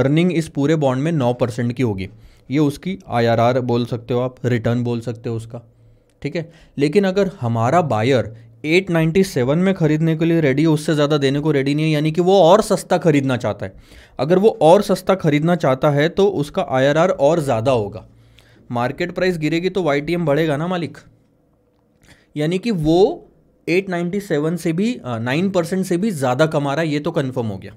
A: अर्निंग इस पूरे बॉन्ड में नौ परसेंट की होगी ये उसकी आई बोल सकते हो आप रिटर्न बोल सकते हो उसका ठीक है लेकिन अगर हमारा बायर 897 में खरीदने के लिए रेडी है उससे ज़्यादा देने को रेडी नहीं है यानी कि वो और सस्ता खरीदना चाहता है अगर वो और सस्ता खरीदना चाहता है तो उसका आईआरआर और ज़्यादा होगा मार्केट प्राइस गिरेगी तो वाई बढ़ेगा ना मालिक यानी कि वो 897 से भी नाइन परसेंट से भी ज़्यादा कमा रहा है ये तो कन्फर्म हो गया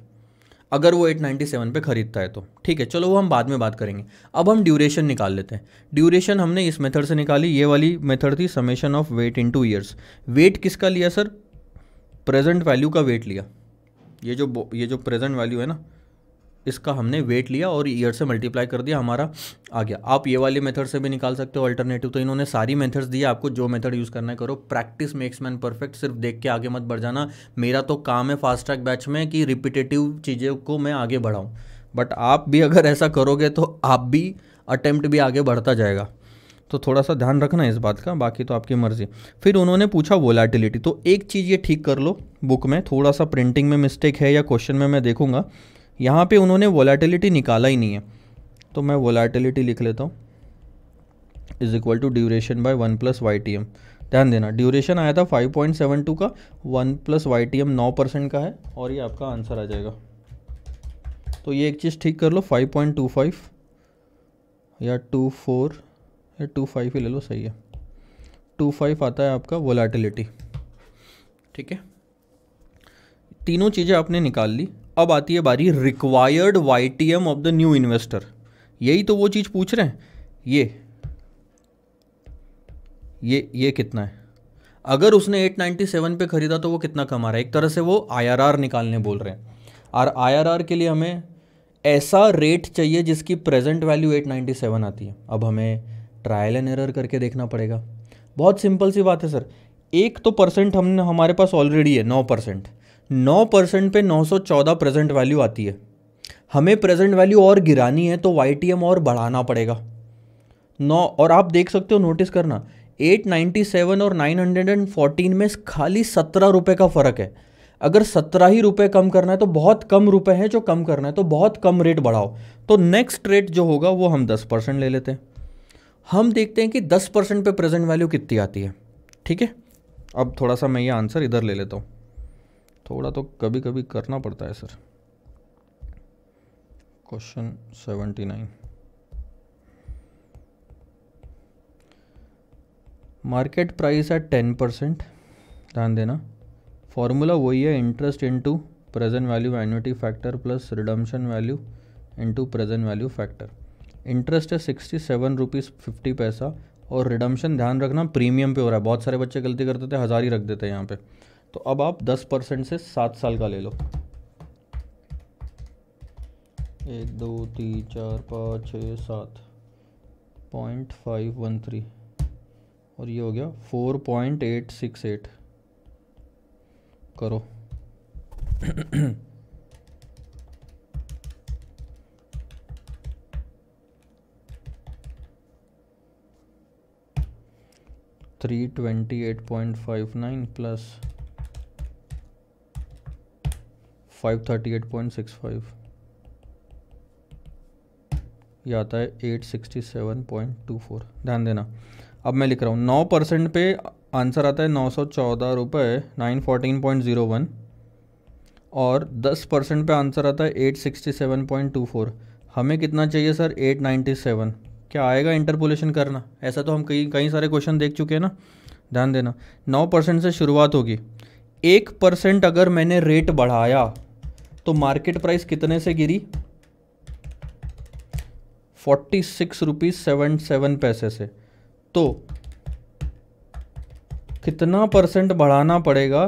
A: अगर वो 897 पे ख़रीदता है तो ठीक है चलो वो हम बाद में बात करेंगे अब हम ड्यूरेशन निकाल लेते हैं ड्यूरेशन हमने इस मेथड से निकाली ये वाली मेथड थी summation of weight into years weight किसका लिया सर प्रेजेंट वैल्यू का वेट लिया ये जो ये जो प्रेजेंट वैल्यू है ना इसका हमने वेट लिया और ईयर से मल्टीप्लाई कर दिया हमारा आ गया आप ये वाले मेथड से भी निकाल सकते हो अल्टरनेटिव तो इन्होंने सारी मेथड्स दिए आपको जो मेथड यूज़ करना है करो प्रैक्टिस मेक्स मैन परफेक्ट सिर्फ देख के आगे मत बढ़ जाना मेरा तो काम है फास्ट ट्रैक बैच में कि रिपीटेटिव चीज़ों को मैं आगे बढ़ाऊँ बट आप भी अगर ऐसा करोगे तो आप भी अटैम्प्ट भी आगे बढ़ता जाएगा तो थोड़ा सा ध्यान रखना इस बात का बाकी तो आपकी मर्ज़ी फिर उन्होंने पूछा वोलाटिलिटी तो एक चीज़ ये ठीक कर लो बुक में थोड़ा सा प्रिंटिंग में मिस्टेक है या क्वेश्चन में मैं देखूंगा यहाँ पे उन्होंने वोलाटिलिटी निकाला ही नहीं है तो मैं वोलाटिलिटी लिख लेता हूँ is equal to duration by one plus Y T M ध्यान देना ड्यूरेशन आया था 5.72 का one plus Y T M नौ परसेंट का है और ये आपका आंसर आ जाएगा तो ये एक चीज़ ठीक कर लो 5.25 या 24 या 25 ही ले लो सही है 25 आता है आपका वोलाटिलिटी ठीक है तीनों चीज़ें आपने निकाल ली अब आती है बारी required Y T M of the new investor यही तो वो चीज़ पूछ रहे हैं ये ये ये कितना है अगर उसने 897 पे ख़रीदा तो वो कितना कमा रहा है एक तरह से वो आईआरआर निकालने बोल रहे हैं और आईआरआर के लिए हमें ऐसा रेट चाहिए जिसकी प्रेजेंट वैल्यू 897 आती है अब हमें ट्रायल एंड एरर करके देखना पड़ेगा बहुत सिंपल सी बात है सर एक तो परसेंट हमने हमारे पास ऑलरेडी है नौ परसेंट नौ परसेंट पे चौदह प्रेजेंट वैल्यू आती है हमें प्रेजेंट वैल्यू और गिरानी है तो वाई और बढ़ाना पड़ेगा नौ और आप देख सकते हो नोटिस करना 897 और 914 में खाली सत्रह रुपये का फ़र्क है अगर सत्रह ही रुपये कम करना है तो बहुत कम रुपए हैं जो कम करना है तो बहुत कम रेट बढ़ाओ तो नेक्स्ट रेट जो होगा वो हम दस परसेंट ले लेते हैं हम देखते हैं कि दस परसेंट पर प्रेजेंट वैल्यू कितनी आती है ठीक है अब थोड़ा सा मैं ये आंसर इधर ले लेता हूँ थोड़ा तो कभी कभी करना पड़ता है sir question seventy nine market price है टेन परसेंट ध्यान देना फॉर्मूला वही है interest into present value annuity factor plus redemption value into present value factor interest है sixty seven rupees fifty paisa और रिडम्शन ध्यान रखना प्रीमियम पे हो रहा है बहुत सारे बच्चे गलती करते थे हज़ार ही रख देते हैं यहाँ पे तो अब आप दस परसेंट से सात साल का ले लो एक दो तीन चार पाँच छ सात पॉइंट फाइव वन थ्री और ये हो गया four point eight six eight करो three twenty eight point five nine plus five thirty eight point six five ये आता है eight sixty seven point two four ध्यान देना अब मैं लिख रहा हूँ नौ परसेंट पे आंसर आता है नौ सौ चौदह रुपये nine fourteen point zero one और दस परसेंट पर आंसर आता है eight sixty seven point two four हमें कितना चाहिए सर एट नाइन्टी सेवन क्या आएगा इंटरपोलेशन करना ऐसा तो हम कई कई सारे क्वेश्चन देख चुके हैं ना ध्यान देना नौ परसेंट से शुरुआत होगी एक परसेंट अगर मैंने रेट बढ़ाया तो मार्केट प्राइस कितने से गिरी forty six rupees seven seven पैसे से तो कितना परसेंट बढ़ाना पड़ेगा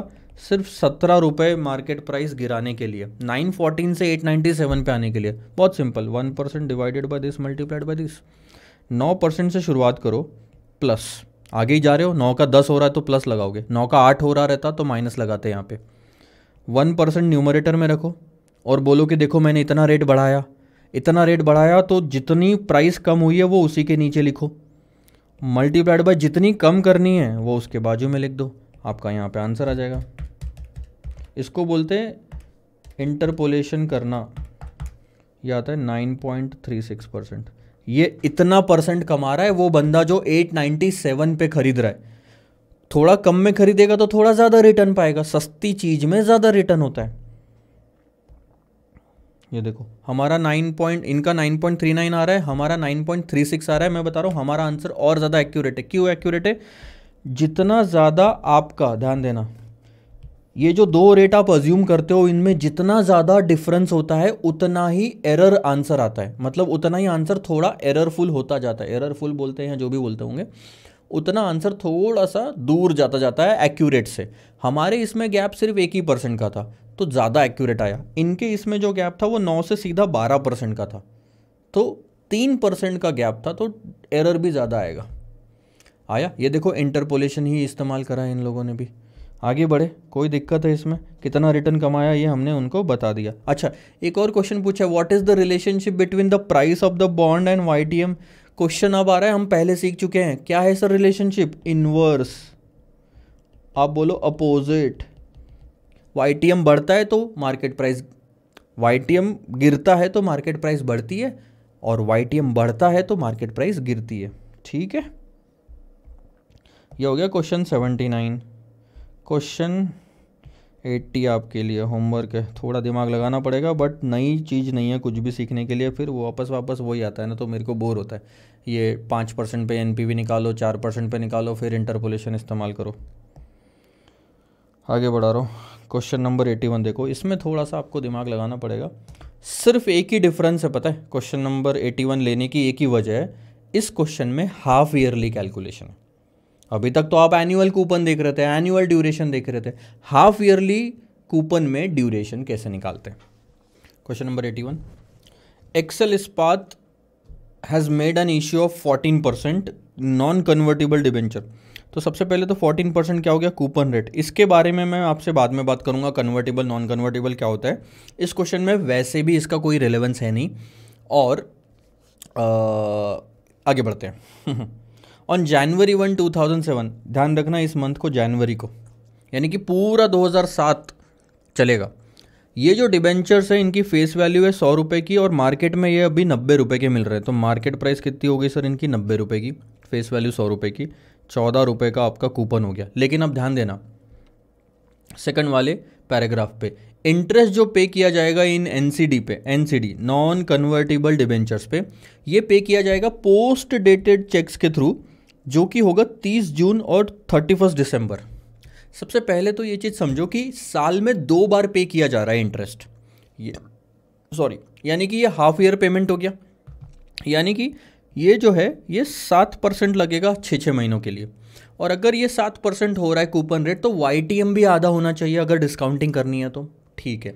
A: सिर्फ सत्रह रुपये मार्केट प्राइस गिराने के लिए नाइन फोर्टीन से एट नाइन्टी सेवन पे आने के लिए बहुत simple one percent divided by this multiplied by this नौ परसेंट से शुरुआत करो प्लस आगे ही जा रहे हो नौ का दस हो रहा है तो प्लस लगाओगे नौ का आठ हो रहा रहता तो माइनस लगाते यहाँ पे वन परसेंट न्यूमरेटर में रखो और बोलो कि देखो मैंने इतना रेट बढ़ाया इतना रेट बढ़ाया तो जितनी प्राइस कम हुई है वो उसी के नीचे लिखो मल्टीप्लाइड बाय जितनी कम करनी है वो उसके बाजू में लिख दो आपका यहाँ पे आंसर आ जाएगा इसको बोलते हैं इंटरपोलेशन करना या आता है nine point three six percent ये इतना परसेंट कमा रहा है वो बंदा जो एट नाइन्टी सेवन पे खरीद रहा है थोड़ा कम में खरीदेगा तो थोड़ा ज़्यादा रिटर्न पाएगा सस्ती चीज़ में ज़्यादा रिटर्न होता है ये देखो हमारा नाइन पॉइंट इनका नाइन पॉइंट थ्री नाइन आ रहा है हमारा नाइन पॉइंट थ्री सिक्स आ रहा है मैं बता रहा हूँ हमारा आंसर और ज़्यादा एक्यूरेट है क्यों एक्यूरेट है जितना ज़्यादा आपका ध्यान देना ये जो दो रेट आप अज्यूम करते हो इनमें जितना ज़्यादा डिफरेंस होता है उतना ही एरर आंसर आता है मतलब उतना ही आंसर थोड़ा एररफुल होता जाता है एररफुल बोलते हैं जो भी बोलते होंगे उतना आंसर थोड़ा सा दूर जाता जाता है एक्यूरेट से हमारे इसमें गैप सिर्फ एक ही परसेंट का था तो ज़्यादा एक्यूरेट आया इनके इसमें जो गैप था वो नौ से सीधा बारह परसेंट का था तो तीन परसेंट का गैप था तो एरर भी ज़्यादा आएगा आया ये देखो इंटरपोलेशन ही इस्तेमाल करा है इन लोगों ने भी आगे बढ़े कोई दिक्कत है इसमें कितना रिटर्न कमाया ये हमने उनको बता दिया अच्छा एक और क्वेश्चन पूछा what is the relationship between the price of the bond and Y question अब आ रहा है हम पहले सीख चुके हैं क्या है सर रिलेशनशिप इनवर्स आप बोलो अपोजिट वाई बढ़ता है तो मार्केट प्राइस वाई गिरता है तो मार्केट प्राइस बढ़ती है और वाई बढ़ता है तो मार्केट प्राइस गिरती है ठीक है ये हो गया question seventy nine question eighty आपके लिए होमवर्क है थोड़ा दिमाग लगाना पड़ेगा बट नई चीज़ नहीं है कुछ भी सीखने के लिए फिर वो वापस वापस वही आता है ना तो मेरे को बोर होता है ये पाँच परसेंट पे एनपीवी निकालो चार परसेंट पे निकालो फिर इंटरपोलेशन इस्तेमाल करो आगे बढ़ा रहा हूँ क्वेश्चन नंबर एटी वन देखो इसमें थोड़ा सा आपको दिमाग लगाना पड़ेगा सिर्फ एक ही डिफरेंस है पता है क्वेश्चन नंबर एटी वन लेने की एक ही वजह है इस क्वेश्चन में हाफ ईयरली कैलकुलेशन है अभी तक तो आप एनुअल कूपन देख रहे थे एनुअल ड्यूरेशन देख रहे थे हाफ ईयरली कूपन में ड्यूरेशन कैसे निकालते हैं question number eighty one Excel Ispat has made an issue of fourteen percent non convertible debenture तो सबसे पहले तो 14 परसेंट क्या हो गया कूपन रेट इसके बारे में मैं आपसे बाद में बात करूंगा कन्वर्टेबल नॉन कन्वर्टेबल क्या होता है इस क्वेश्चन में वैसे भी इसका कोई रिलेवेंस है नहीं और आ, आगे बढ़ते हैं ऑन जनवरी वन टू ध्यान रखना इस मंथ को जनवरी को यानी कि पूरा 2007 चलेगा ये जो डिबेंचर्स है इनकी फेस वैल्यू है सौ रुपये की और मार्केट में ये अभी नब्बे रुपये के मिल रहे हैं तो मार्केट प्राइस कितनी होगी सर इनकी नब्बे रुपये की फेस वैल्यू सौ रुपये की चौदह रुपये का आपका कूपन हो गया लेकिन अब ध्यान देना सेकंड वाले पैराग्राफ पे इंटरेस्ट जो पे किया जाएगा इन एनसीडी पे एनसीडी नॉन कन्वर्टेबल डिबेंचर्स पे ये पे किया जाएगा पोस्ट डेटेड चेक्स के थ्रू जो कि होगा 30 जून और 31 दिसंबर सबसे पहले तो ये चीज़ समझो कि साल में दो बार पे किया जा रहा है इंटरेस्ट ये सॉरी यानी कि ये हाफ ईयर पेमेंट हो गया यानी कि ये जो है ये सात परसेंट लगेगा छः छः महीनों के लिए और अगर ये सात परसेंट हो रहा है कूपन रेट तो वाई भी आधा होना चाहिए अगर डिस्काउंटिंग करनी है तो ठीक है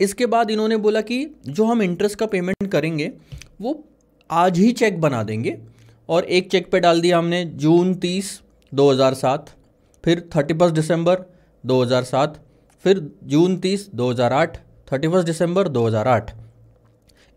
A: इसके बाद इन्होंने बोला कि जो हम इंटरेस्ट का पेमेंट करेंगे वो आज ही चेक बना देंगे और एक चेक पे डाल दिया हमने जून तीस सात फिर थर्टी फर्स्ट दिसंबर सात फिर जून तीस दो हज़ार आठ थर्टी फर्स्ट दिसंबर आठ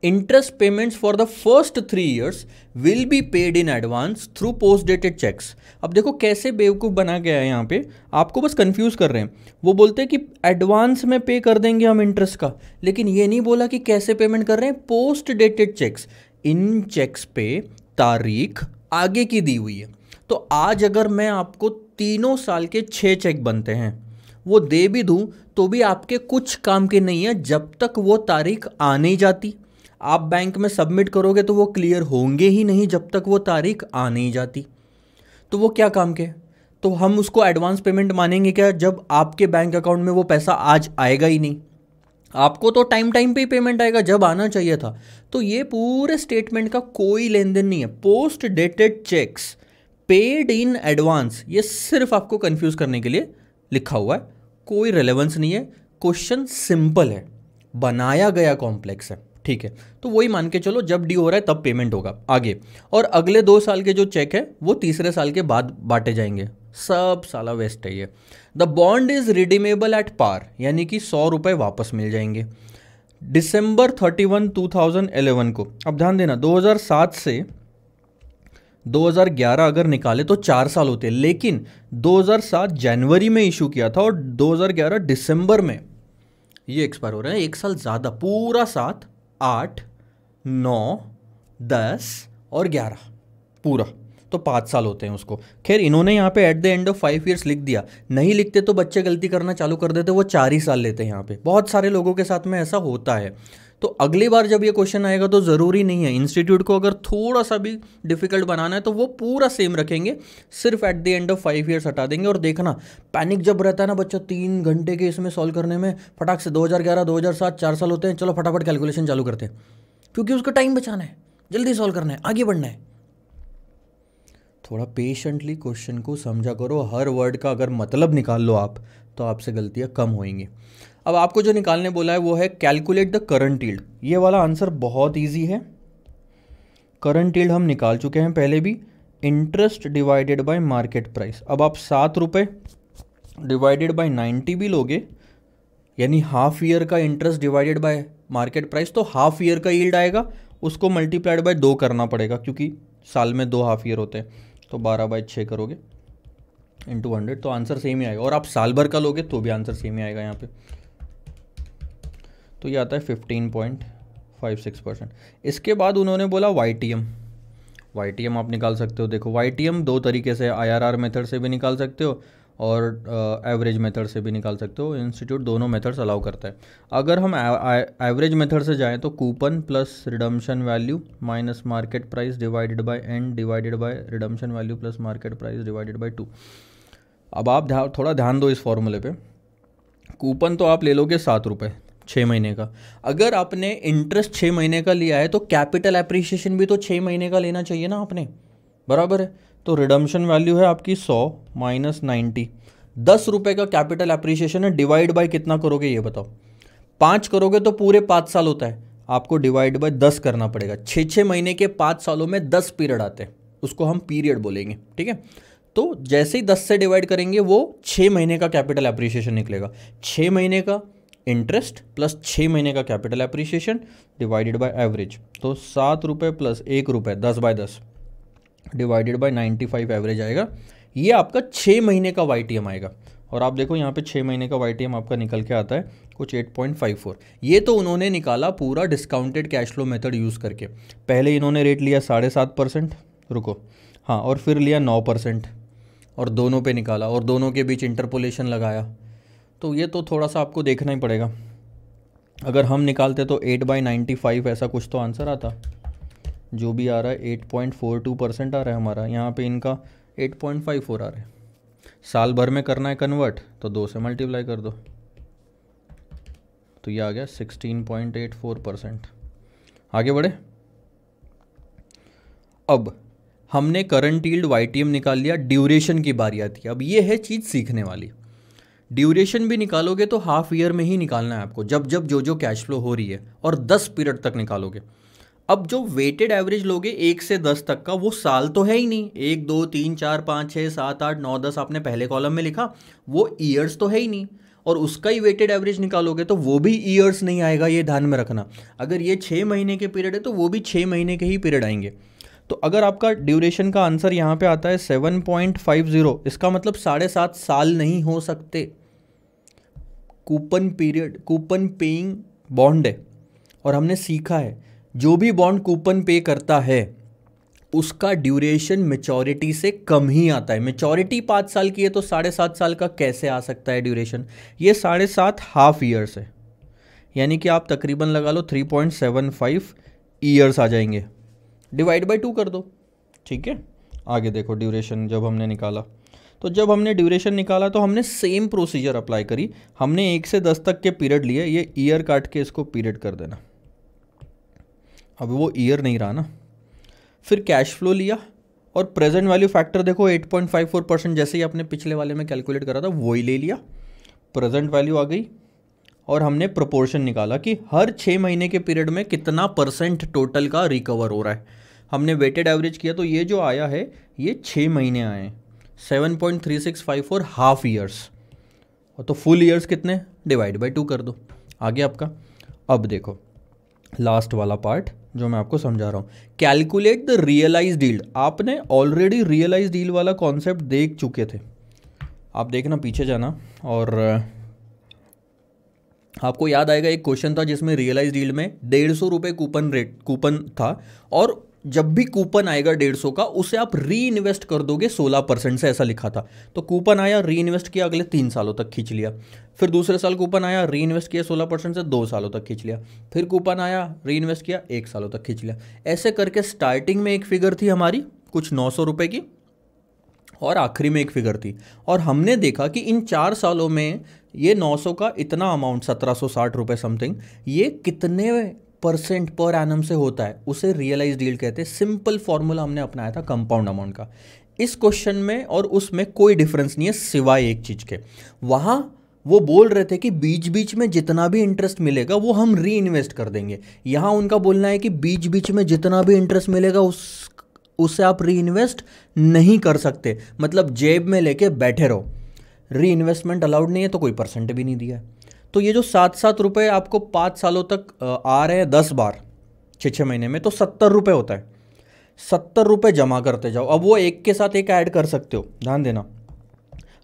A: interest payments for the first three years will be paid in advance through post dated checks अब देखो कैसे बेवकूफ़ बना गया है यहाँ पे आपको बस कंफ्यूज कर रहे हैं वो बोलते हैं कि एडवांस में पे कर देंगे हम इंटरेस्ट का लेकिन ये नहीं बोला कि कैसे पेमेंट कर रहे हैं पोस्ट डेटेड चेक्स इन चेक्स पे तारीख आगे की दी हुई है तो आज अगर मैं आपको तीनों साल के छः चेक बनते हैं वो दे भी दूँ तो भी आपके कुछ काम के नहीं है जब तक वो तारीख आ नहीं जाती आप बैंक में सबमिट करोगे तो वो क्लियर होंगे ही नहीं जब तक वो तारीख आ नहीं जाती तो वो क्या काम के तो हम उसको एडवांस पेमेंट मानेंगे क्या जब आपके बैंक अकाउंट में वो पैसा आज आएगा ही नहीं आपको तो टाइम टाइम पे ही पेमेंट आएगा जब आना चाहिए था तो ये पूरे स्टेटमेंट का कोई लेन देन नहीं है post dated cheques paid in advance ये सिर्फ आपको कंफ्यूज करने के लिए लिखा हुआ है कोई रेलेवेंस नहीं है क्वेश्चन सिंपल है बनाया गया कॉम्प्लेक्स है ठीक है तो वही मान के चलो जब डी हो रहा है तब पेमेंट होगा आगे और अगले दो साल के जो चेक है वो तीसरे साल के बाद बांटे जाएंगे सब साला वेस्ट है ये the bond is redeemable at par यानी कि सौ रुपये वापस मिल जाएंगे thirty one two thousand eleven को अब ध्यान देना दो हज़ार सात से दो हज़ार ग्यारह अगर निकाले तो चार साल होते लेकिन दो हज़ार सात जनवरी में इशू किया था और दो हज़ार ग्यारह दिसंबर में ये एक्सपायर हो रहा है एक साल ज़्यादा पूरा साथ आठ नौ दस और ग्यारह पूरा तो पाँच साल होते हैं उसको खैर इन्होंने यहाँ पे at the end of five years लिख दिया नहीं लिखते तो बच्चे गलती करना चालू कर देते वो चार ही साल लेते हैं यहाँ पे बहुत सारे लोगों के साथ में ऐसा होता है तो अगली बार जब ये क्वेश्चन आएगा तो ज़रूरी नहीं है इंस्टीट्यूट को अगर थोड़ा सा भी डिफिकल्ट बनाना है तो वो पूरा सेम रखेंगे सिर्फ at the end of five years हटा देंगे और देखना पैनिक जब रहता है ना बच्चा तीन घंटे के इसमें सॉल्व करने में फटाक से 2011 2007 चार साल होते हैं चलो फटाफट कैलकुलेशन चालू करते हैं क्योंकि उसका टाइम बचाना है जल्दी सॉल्व करना है आगे बढ़ना है थोड़ा पेशेंटली क्वेश्चन को समझा करो हर वर्ड का अगर मतलब निकाल लो आप तो आपसे गलतियाँ कम होंगी अब आपको जो निकालने बोला है वो है कैलकुलेट द करंट ईल्ड ये वाला आंसर बहुत ईजी है करंट ईल्ड हम निकाल चुके हैं पहले भी interest divided by market price अब आप सात रुपये डिवाइडेड बाय नाइन्टी भी लोगे यानी हाफ ईयर का interest divided by market price तो हाफ ईयर का ईल्ड आएगा उसको मल्टीप्लाइड बाय दो करना पड़ेगा क्योंकि साल में दो हाफ ईयर होते हैं तो बारह बाय छः करोगे इन टू हंड्रेड तो आंसर सेम ही आएगा और आप साल भर का लोगे तो भी आंसर सेम ही आएगा यहाँ पे तो ये आता है fifteen point five six percent इसके बाद उन्होंने बोला Y T M Y T M आप निकाल सकते हो देखो वाई टी एम दो तरीके से आई आर आर मेथड से भी निकाल सकते हो और एवरेज uh, मेथड से भी निकाल सकते हो इंस्टीट्यूट दोनों मेथड्स अलाउ करता है अगर हम एवरेज मेथड से जाएँ तो coupon plus redemption value minus market price divided by and divided by redemption value plus market price divided by two अब आप ध्या, थोड़ा ध्यान दो इस फॉर्मूले पे कूपन तो आप ले लोगे सात रुपये छः महीने का अगर आपने इंटरेस्ट छः महीने का लिया है तो कैपिटल अप्रिशिएशन भी तो छः महीने का लेना चाहिए ना आपने बराबर है तो रिडम्शन वैल्यू है आपकी सौ माइनस नाइन्टी दस रुपये का कैपिटल अप्रिशिएशन है डिवाइड बाय कितना करोगे ये बताओ पाँच करोगे तो पूरे पाँच साल होता है आपको डिवाइड बाय दस करना पड़ेगा छः छः महीने के पाँच सालों में दस पीरियड आते हैं उसको हम पीरियड बोलेंगे ठीक है तो जैसे ही दस से डिवाइड करेंगे वो छः महीने का कैपिटल एप्रिसिएशन निकलेगा छः महीने का इंटरेस्ट प्लस छः महीने का capital appreciation divided by average तो सात रुपये प्लस एक रुपये दस बाय दस divided by ninety five average आएगा ये आपका छः महीने का वाई आएगा और आप देखो यहाँ पे छः महीने का वाई आपका निकल के आता है कुछ 8.54 ये तो उन्होंने निकाला पूरा discounted cash flow method use करके पहले इन्होंने रेट लिया साढ़े सात परसेंट रुको हाँ और फिर लिया नौ परसेंट और दोनों पे निकाला और दोनों के बीच इंटरपोलेशन लगाया तो ये तो थोड़ा सा आपको देखना ही पड़ेगा अगर हम निकालते तो एट बाई नाइन्टी फाइव ऐसा कुछ तो आंसर आता जो भी आ रहा है eight point four two percent आ रहा है हमारा यहाँ पे इनका एट पॉइंट फाइव फोर आ रहा है साल भर में करना है कन्वर्ट तो दो से मल्टीप्लाई कर दो तो ये आ गया sixteen point eight four percent आगे बढ़े अब हमने करंट ईल्ड वाई निकाल लिया ड्यूरेशन की बारी आती है अब ये है चीज़ सीखने वाली ड्यूरेशन भी निकालोगे तो हाफ ईयर में ही निकालना है आपको जब जब जो जो कैश फ्लो हो रही है और दस पीरियड तक निकालोगे अब जो वेटेड एवरेज लोगे एक से दस तक का वो साल तो है ही नहीं एक दो तीन चार पाँच छः सात आठ नौ दस आपने पहले कॉलम में लिखा वो ईयर्स तो है ही नहीं और उसका ही वेटेड एवरेज निकालोगे तो वो भी ईयर्स नहीं आएगा ये ध्यान में रखना अगर ये छः महीने के पीरियड है तो वो भी छः महीने के ही पीरियड आएंगे तो अगर आपका ड्यूरेशन का आंसर यहाँ पे आता है सेवन पॉइंट फाइव ज़ीरो इसका मतलब साढ़े सात साल नहीं हो सकते coupon period coupon paying bond है और हमने सीखा है जो भी बॉन्ड कूपन पे करता है उसका ड्यूरेशन मेचोरिटी से कम ही आता है मेचोरिटी पाँच साल की है तो साढ़े सात साल का कैसे आ सकता है ड्यूरेशन ये साढ़े सात हाफ ईयर्स है यानी कि आप तकरीबन लगा लो three point seven five years आ जाएंगे डिवाइड बाई टू कर दो ठीक है आगे देखो ड्यूरेशन जब हमने निकाला तो जब हमने ड्यूरेशन निकाला तो हमने सेम प्रोसीजर अप्लाई करी हमने एक से दस तक के पीरियड लिए ये ईयर काट के इसको पीरियड कर देना अब वो ईयर नहीं रहा ना फिर कैश फ्लो लिया और प्रेजेंट वैल्यू फैक्टर देखो 8.54 परसेंट जैसे ही आपने पिछले वाले में कैलकुलेट करा था वही ले लिया प्रेजेंट वैल्यू आ गई और हमने प्रोपोर्शन निकाला कि हर छः महीने के पीरियड में कितना परसेंट टोटल का रिकवर हो रहा है हमने वेटेड एवरेज किया तो ये जो आया है ये छः महीने आए हैं seven point three six five four half years और तो फुल ईयर्स कितने डिवाइड बाई टू कर दो आगे आपका अब देखो लास्ट वाला पार्ट जो मैं आपको समझा रहा हूँ कैलकुलेट द रियलाइज डील आपने ऑलरेडी रियलाइज डील वाला कॉन्सेप्ट देख चुके थे आप देखना पीछे जाना और आपको याद आएगा एक क्वेश्चन था जिसमें रियलाइज डील में डेढ़ सौ रुपये कूपन रेट कूपन था और जब भी कूपन आएगा डेढ़ सौ का उसे आप री इन्वेस्ट कर दोगे सोलह परसेंट से ऐसा लिखा था तो कूपन आया री इन्वेस्ट किया अगले तीन सालों तक खींच लिया फिर दूसरे साल कूपन आया री इन्वेस्ट किया सोलह परसेंट से दो सालों तक खींच लिया फिर कूपन आया री इन्वेस्ट किया एक सालों तक खींच लिया ऐसे करके स्टार्टिंग में एक फिगर थी हमारी कुछ नौ सौ रुपये की और आखिरी में एक फिगर थी और हमने देखा कि इन चार सालों में ये 900 का इतना अमाउंट सत्रह सौ साठ समथिंग ये कितने परसेंट पर एनम से होता है उसे रियलाइज डील कहते हैं सिंपल फॉर्मूला हमने अपनाया था कंपाउंड अमाउंट का इस क्वेश्चन में और उसमें कोई डिफरेंस नहीं है सिवाय एक चीज़ के वहाँ वो बोल रहे थे कि बीच बीच में जितना भी इंटरेस्ट मिलेगा वो हम री इन्वेस्ट कर देंगे यहाँ उनका बोलना है कि बीच बीच में जितना भी इंटरेस्ट मिलेगा उस उसे आप री इन्वेस्ट नहीं कर सकते मतलब जेब में लेके बैठे रहो री इन्वेस्टमेंट अलाउड नहीं है तो कोई परसेंट भी नहीं दिया तो ये जो सात सात रुपये आपको पाँच सालों तक आ रहे हैं दस बार छः छः महीने में तो सत्तर रुपये होता है सत्तर रुपये जमा करते जाओ अब वो एक के साथ एक ऐड कर सकते हो ध्यान देना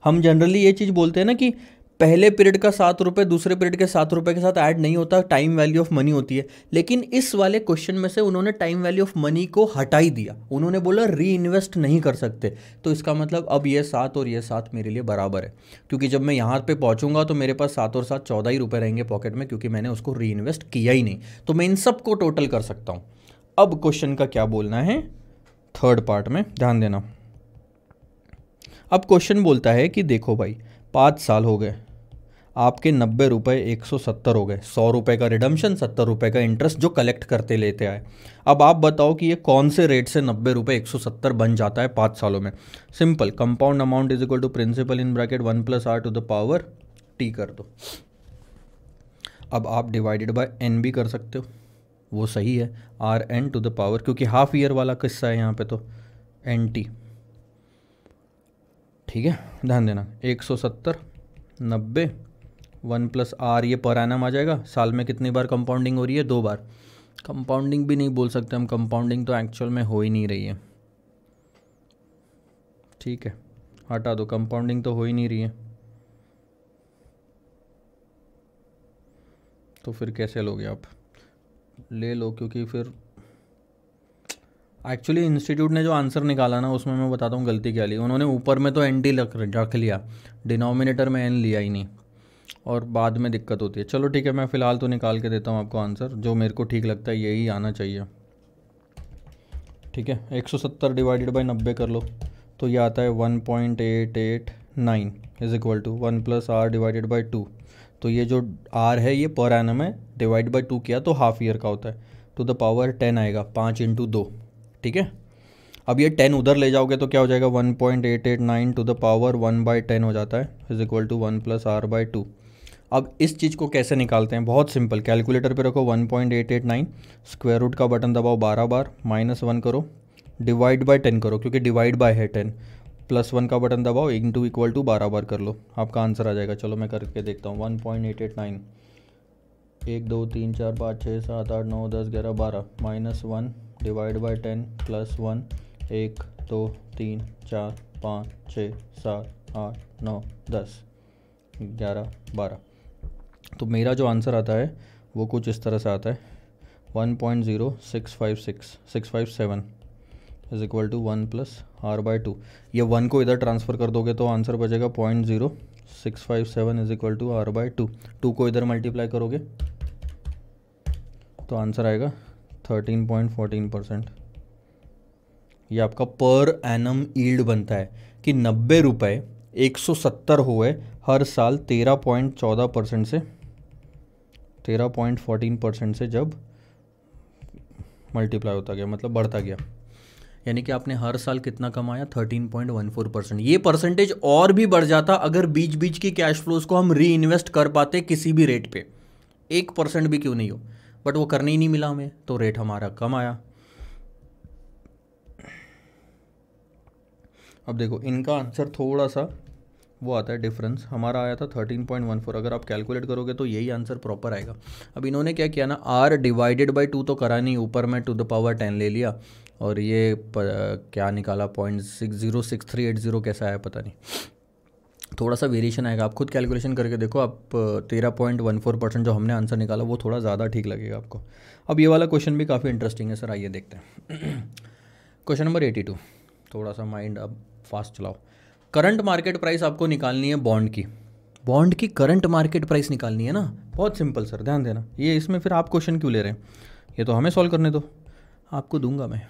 A: हम जनरली ये चीज़ बोलते हैं ना कि पहले पीरियड का सात रुपये दूसरे पीरियड के सात रुपये के साथ ऐड नहीं होता टाइम वैल्यू ऑफ मनी होती है लेकिन इस वाले क्वेश्चन में से उन्होंने टाइम वैल्यू ऑफ मनी को हटा ही दिया उन्होंने बोला री इन्वेस्ट नहीं कर सकते तो इसका मतलब अब ये सात और ये सात मेरे लिए बराबर है क्योंकि जब मैं यहाँ पर पहुँचूंगा तो मेरे पास सात और सात चौदह ही रुपये रहेंगे पॉकेट में क्योंकि मैंने उसको री इन्वेस्ट किया ही नहीं तो मैं इन सब को टोटल कर सकता हूँ अब क्वेश्चन का क्या बोलना है थर्ड पार्ट में ध्यान देना अब क्वेश्चन बोलता है कि देखो भाई पाँच साल हो गए आपके नब्बे रुपये एक सौ सत्तर हो गए सौ रुपये का रिडम्शन सत्तर रुपये का इंटरेस्ट जो कलेक्ट करते लेते आए अब आप बताओ कि ये कौन से रेट से नब्बे रुपये एक सौ सत्तर बन जाता है पाँच सालों में simple compound amount is equal to principal in bracket one plus R to the power T कर दो अब आप डिवाइडेड बाय एन भी कर सकते हो वो सही है R N to the power क्योंकि हाफ ईयर वाला किस्सा है यहाँ पे तो एन टी ठीक है ध्यान देना एक सौ सत्तर नब्बे वन प्लस आर ये पर एनम आ जाएगा साल में कितनी बार कंपाउंडिंग हो रही है दो बार कंपाउंडिंग भी नहीं बोल सकते हम कंपाउंडिंग तो एक्चुअल में हो ही नहीं रही है ठीक है हटा दो कंपाउंडिंग तो हो ही नहीं रही है तो फिर कैसे लोगे आप ले लो क्योंकि फिर एक्चुअली इंस्टीट्यूट ने जो आंसर निकाला ना उसमें मैं बताता हूँ गलती क्या ली उन्होंने ऊपर में तो एन टी रख रख लिया डिनोमिनेटर में एन लिया ही नहीं और बाद में दिक्कत होती है चलो ठीक है मैं फ़िलहाल तो निकाल के देता हूँ आपको आंसर जो मेरे को ठीक लगता है यही आना चाहिए ठीक है 170 डिवाइडेड बाई नब्बे कर लो तो ये आता है 1.889 is equal to one plus R divided by two तो ये जो आर है ये पर एन एम है डिवाइड बाई टू किया तो हाफ ईयर का होता है टू द पावर टेन आएगा पाँच इंटू दो ठीक है अब ये टेन उधर ले जाओगे तो क्या हो जाएगा one point eight eight nine to the power one by ten हो जाता है is equal to one plus R by two अब इस चीज़ को कैसे निकालते हैं बहुत सिंपल कैलकुलेटर पे रखो 1.889 स्क्वायर रूट का बटन दबाओ 12 बार माइनस वन करो डिवाइड बाय टेन करो क्योंकि डिवाइड बाय है टेन प्लस वन का बटन दबाओ इन टू इक्वल टू बारह बार कर लो आपका आंसर आ जाएगा चलो मैं करके देखता हूँ one point eight eight nine एक दो तीन चार पाँच छः सात आठ नौ दस ग्यारह बारह minus one divide by ten plus one एक दो तीन चार पाँच छः सात आठ नौ दस ग्यारह बारह तो मेरा जो आंसर आता है वो कुछ इस तरह से आता है one point zero six five six six five seven is equal to one plus R by two ये वन को इधर ट्रांसफ़र कर दोगे तो आंसर बचेगा point zero six five seven is equal to R by two two को इधर multiply करोगे तो आंसर आएगा थर्टीन पॉइंट फोर्टीन परसेंट ये आपका पर एनम ईल्ड बनता है कि नब्बे रुपए एक सौ सत्तर हुए हर साल तेरह पॉइंट चौदह परसेंट से तेरह पॉइंट फोर्टीन परसेंट से जब मल्टीप्लाई होता गया मतलब बढ़ता गया यानी कि आपने हर साल कितना कमाया thirteen point one four percent ये परसेंटेज और भी बढ़ जाता अगर बीच बीच की कैश फ्लोज को हम री इन्वेस्ट कर पाते किसी भी रेट पे एक परसेंट भी क्यों नहीं हो बट वो करने ही नहीं मिला हमें तो रेट हमारा कम आया अब देखो इनका आंसर थोड़ा सा वो आता है डिफरेंस हमारा आया था थर्टीन पॉइंट वन फोर अगर आप कैलकुलेट करोगे तो यही आंसर प्रॉपर आएगा अब इन्होंने क्या किया ना आर डिवाइडेड बाई टू तो करा नहीं ऊपर में टू द पावर टेन ले लिया और ये प, क्या निकाला point six zero six three eight zero कैसा आया पता नहीं थोड़ा सा वेरिएशन आएगा आप खुद कैलकुलेशन करके देखो आप तेरह पॉइंट वन फोर परसेंट जो हमने आंसर निकाला वो थोड़ा ज़्यादा ठीक लगेगा आपको अब ये वाला क्वेश्चन भी काफ़ी इंटरेस्टिंग है सर आइए देखते हैं क्वेश्चन नंबर एटी टू थोड़ा सा माइंड अब फास्ट चलाओ करंट मार्केट प्राइस आपको निकालनी है बॉन्ड की बॉन्ड की करंट मार्केट प्राइस निकालनी है ना बहुत सिंपल सर ध्यान देना ये इसमें फिर आप क्वेश्चन क्यों ले रहे हैं ये तो हमें सॉल्व करने दो आपको दूंगा मैं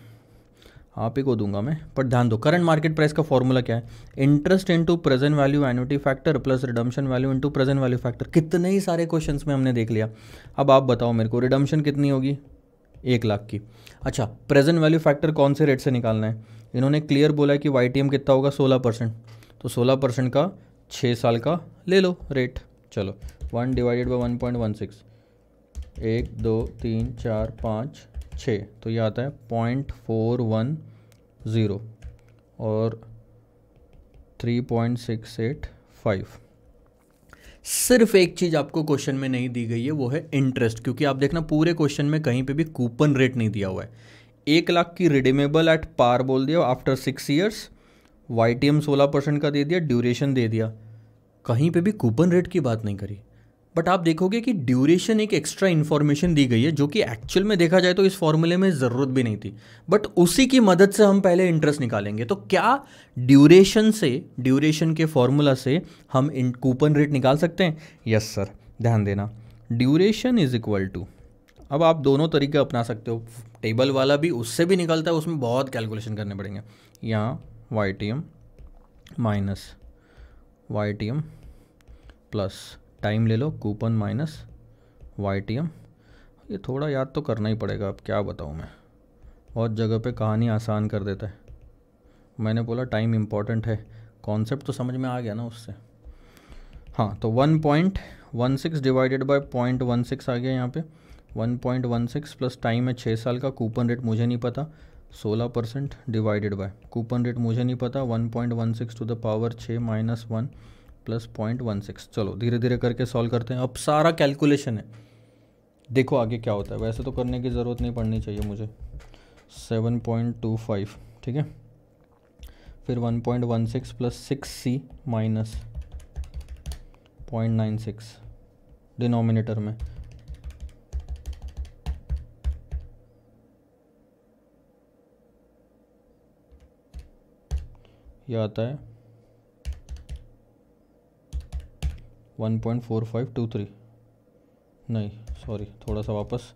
A: आप ही को दूंगा मैं पर ध्यान दो करंट मार्केट प्राइस का फॉर्मूला क्या है interest into present value annuity factor plus redemption value into present value factor कितने ही सारे क्वेश्चन में हमने देख लिया अब आप बताओ मेरे को रिडम्शन कितनी होगी एक लाख की अच्छा प्रेजेंट वैल्यू फैक्टर कौन से रेट से निकालना है इन्होंने क्लियर बोला कि वाई कितना होगा सोलह परसेंट तो सोलह परसेंट का छः साल का ले लो रेट चलो one divided by one point one six एक दो तीन चार पाँच छः तो ये आता है पॉइंट फोर वन ज़ीरो और three point six eight five सिर्फ एक चीज़ आपको क्वेश्चन में नहीं दी गई है वो है इंटरेस्ट क्योंकि आप देखना पूरे क्वेश्चन में कहीं पे भी कूपन रेट नहीं दिया हुआ है एक लाख की रिडीमेबल एट पार बोल दिया after six years Y T M सोलह परसेंट का दे दिया ड्यूरेशन दे दिया कहीं पे भी कूपन रेट की बात नहीं करी बट आप देखोगे कि ड्यूरेशन एक एक्स्ट्रा इन्फॉर्मेशन दी गई है जो कि एक्चुअल में देखा जाए तो इस फॉर्मूले में ज़रूरत भी नहीं थी बट उसी की मदद से हम पहले इंटरेस्ट निकालेंगे तो क्या ड्यूरेशन से ड्यूरेशन के फॉर्मूला से हम इन कूपन रेट निकाल सकते हैं यस सर ध्यान देना ड्यूरेशन इज इक्वल टू अब आप दोनों तरीके अपना सकते हो टेबल वाला भी उससे भी निकलता है उसमें बहुत कैलकुलेशन करने पड़ेंगे यहाँ Y T M minus Y T M plus time ले लो coupon minus Y T M ये थोड़ा याद तो करना ही पड़ेगा अब क्या बताऊँ मैं बहुत जगह पे कहानी आसान कर देता है मैंने बोला टाइम इम्पॉर्टेंट है कॉन्सेप्ट तो समझ में आ गया ना उससे हाँ तो one point one six divided by point one six आ गया यहाँ पे one point one six plus time है छः साल का कूपन रेट मुझे नहीं पता सोलह percent divided by coupon rate मुझे नहीं पता one point one six to the power छः minus one plus point one six चलो धीरे धीरे करके सॉल्व करते हैं अब सारा कैलकुलेशन है देखो आगे क्या होता है वैसे तो करने की ज़रूरत नहीं पड़नी चाहिए मुझे सेवन पॉइंट टू फाइव ठीक है फिर one point one six plus six C minus point nine six denominator में यह आता है one point four five two three नहीं सॉरी थोड़ा सा वापस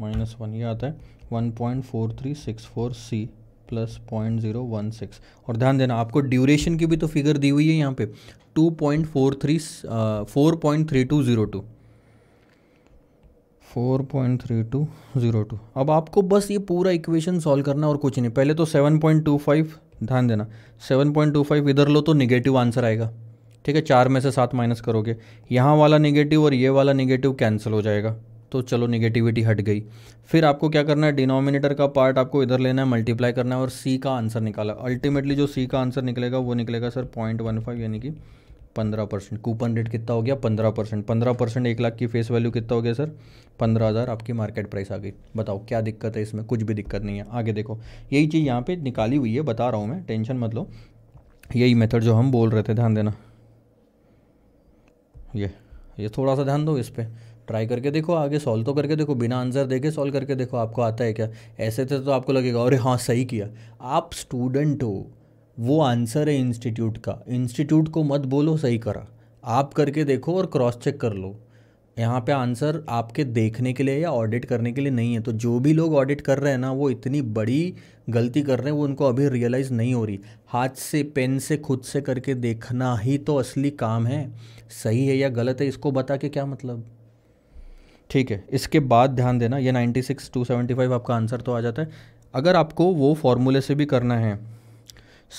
A: माइनस वन ये आता है one point four three six four C plus point zero one six और ध्यान देना आपको ड्यूरेशन की भी तो फिगर दी हुई है यहाँ पे two point four three four point three two zero two four point three two zero two अब आपको बस ये पूरा इक्वेशन सॉल्व करना और कुछ नहीं पहले तो सेवन पॉइंट टू फाइव ध्यान देना सेवन पॉइंट टू फाइव इधर लो तो निगेटिव आंसर आएगा ठीक है चार में से सात माइनस करोगे यहाँ वाला निगेटिव और ये वाला निगेटिव कैंसिल हो जाएगा तो चलो निगेटिविटी हट गई फिर आपको क्या करना है डिनोमिनेटर का पार्ट आपको इधर लेना है मल्टीप्लाई करना है और सी का आंसर निकाला अल्टीमेटली जो सी का आंसर निकलेगा वो निकलेगा सर पॉइंट वन फाइव यानी कि पंद्रह परसेंट कूपन रेट कितना हो गया पंद्रह परसेंट पंद्रह परसेंट एक लाख की फेस वैल्यू कितना हो गया सर पंद्रह हज़ार आपकी मार्केट प्राइस आ गई बताओ क्या दिक्कत है इसमें कुछ भी दिक्कत नहीं है आगे देखो यही चीज़ यहाँ पे निकाली हुई है बता रहा हूँ मैं टेंशन मत लो यही मेथड जो हम बोल रहे थे ध्यान देना ये ये थोड़ा सा ध्यान दो इस पर ट्राई करके देखो आगे सॉल्व तो करके देखो बिना आंसर देके सॉल्व करके देखो आपको आता है क्या ऐसे थे तो आपको लगेगा अरे हाँ सही किया आप स्टूडेंट हो वो आंसर है इंस्टीट्यूट का इंस्टीट्यूट को मत बोलो सही करा आप करके देखो और क्रॉस चेक कर लो यहाँ पे आंसर आपके देखने के लिए या ऑडिट करने के लिए नहीं है तो जो भी लोग ऑडिट कर रहे हैं ना वो इतनी बड़ी गलती कर रहे हैं वो उनको अभी रियलाइज़ नहीं हो रही हाथ से पेन से खुद से करके देखना ही तो असली काम है सही है या गलत है इसको बता के क्या मतलब ठीक है इसके बाद ध्यान देना ये ninety six two seventy five आपका आंसर तो आ जाता है अगर आपको वो फॉर्मूले से भी करना है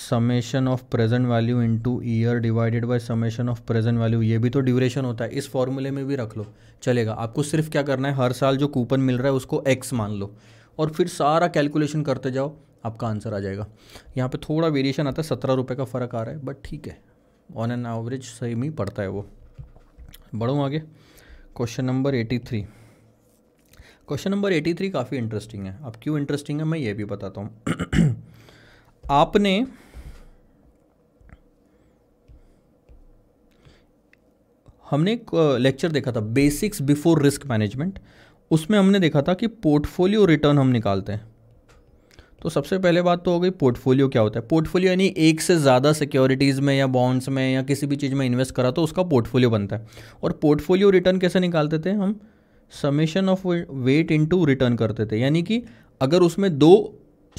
A: summation of present value into year divided by summation of present value ये भी तो ड्यूरेशन होता है इस फॉर्मूले में भी रख लो चलेगा आपको सिर्फ क्या करना है हर साल जो कूपन मिल रहा है उसको एक्स मान लो और फिर सारा कैलकुलेशन करते जाओ आपका आंसर आ जाएगा यहाँ पे थोड़ा वेरिएशन आता है सत्रह रुपये का फ़र्क आ रहा है बट ठीक है ऑन एन एवरेज सेम ही पड़ता है वो बढ़ो आगे question number eighty three question number eighty three काफ़ी इंटरेस्टिंग है अब क्यों इंटरेस्टिंग है मैं ये भी बताता हूँ आपने हमने एक लेक्चर देखा था बेसिक्स बिफोर रिस्क मैनेजमेंट उसमें हमने देखा था कि पोर्टफोलियो रिटर्न हम निकालते हैं तो सबसे पहले बात तो हो गई पोर्टफोलियो क्या होता है पोर्टफोलियो यानी एक से ज़्यादा सिक्योरिटीज़ में या बॉन्ड्स में या किसी भी चीज़ में इन्वेस्ट करा तो उसका पोर्टफोलियो बनता है और पोर्टफोलियो रिटर्न कैसे निकालते थे हम summation of weight into return करते थे यानी कि अगर उसमें दो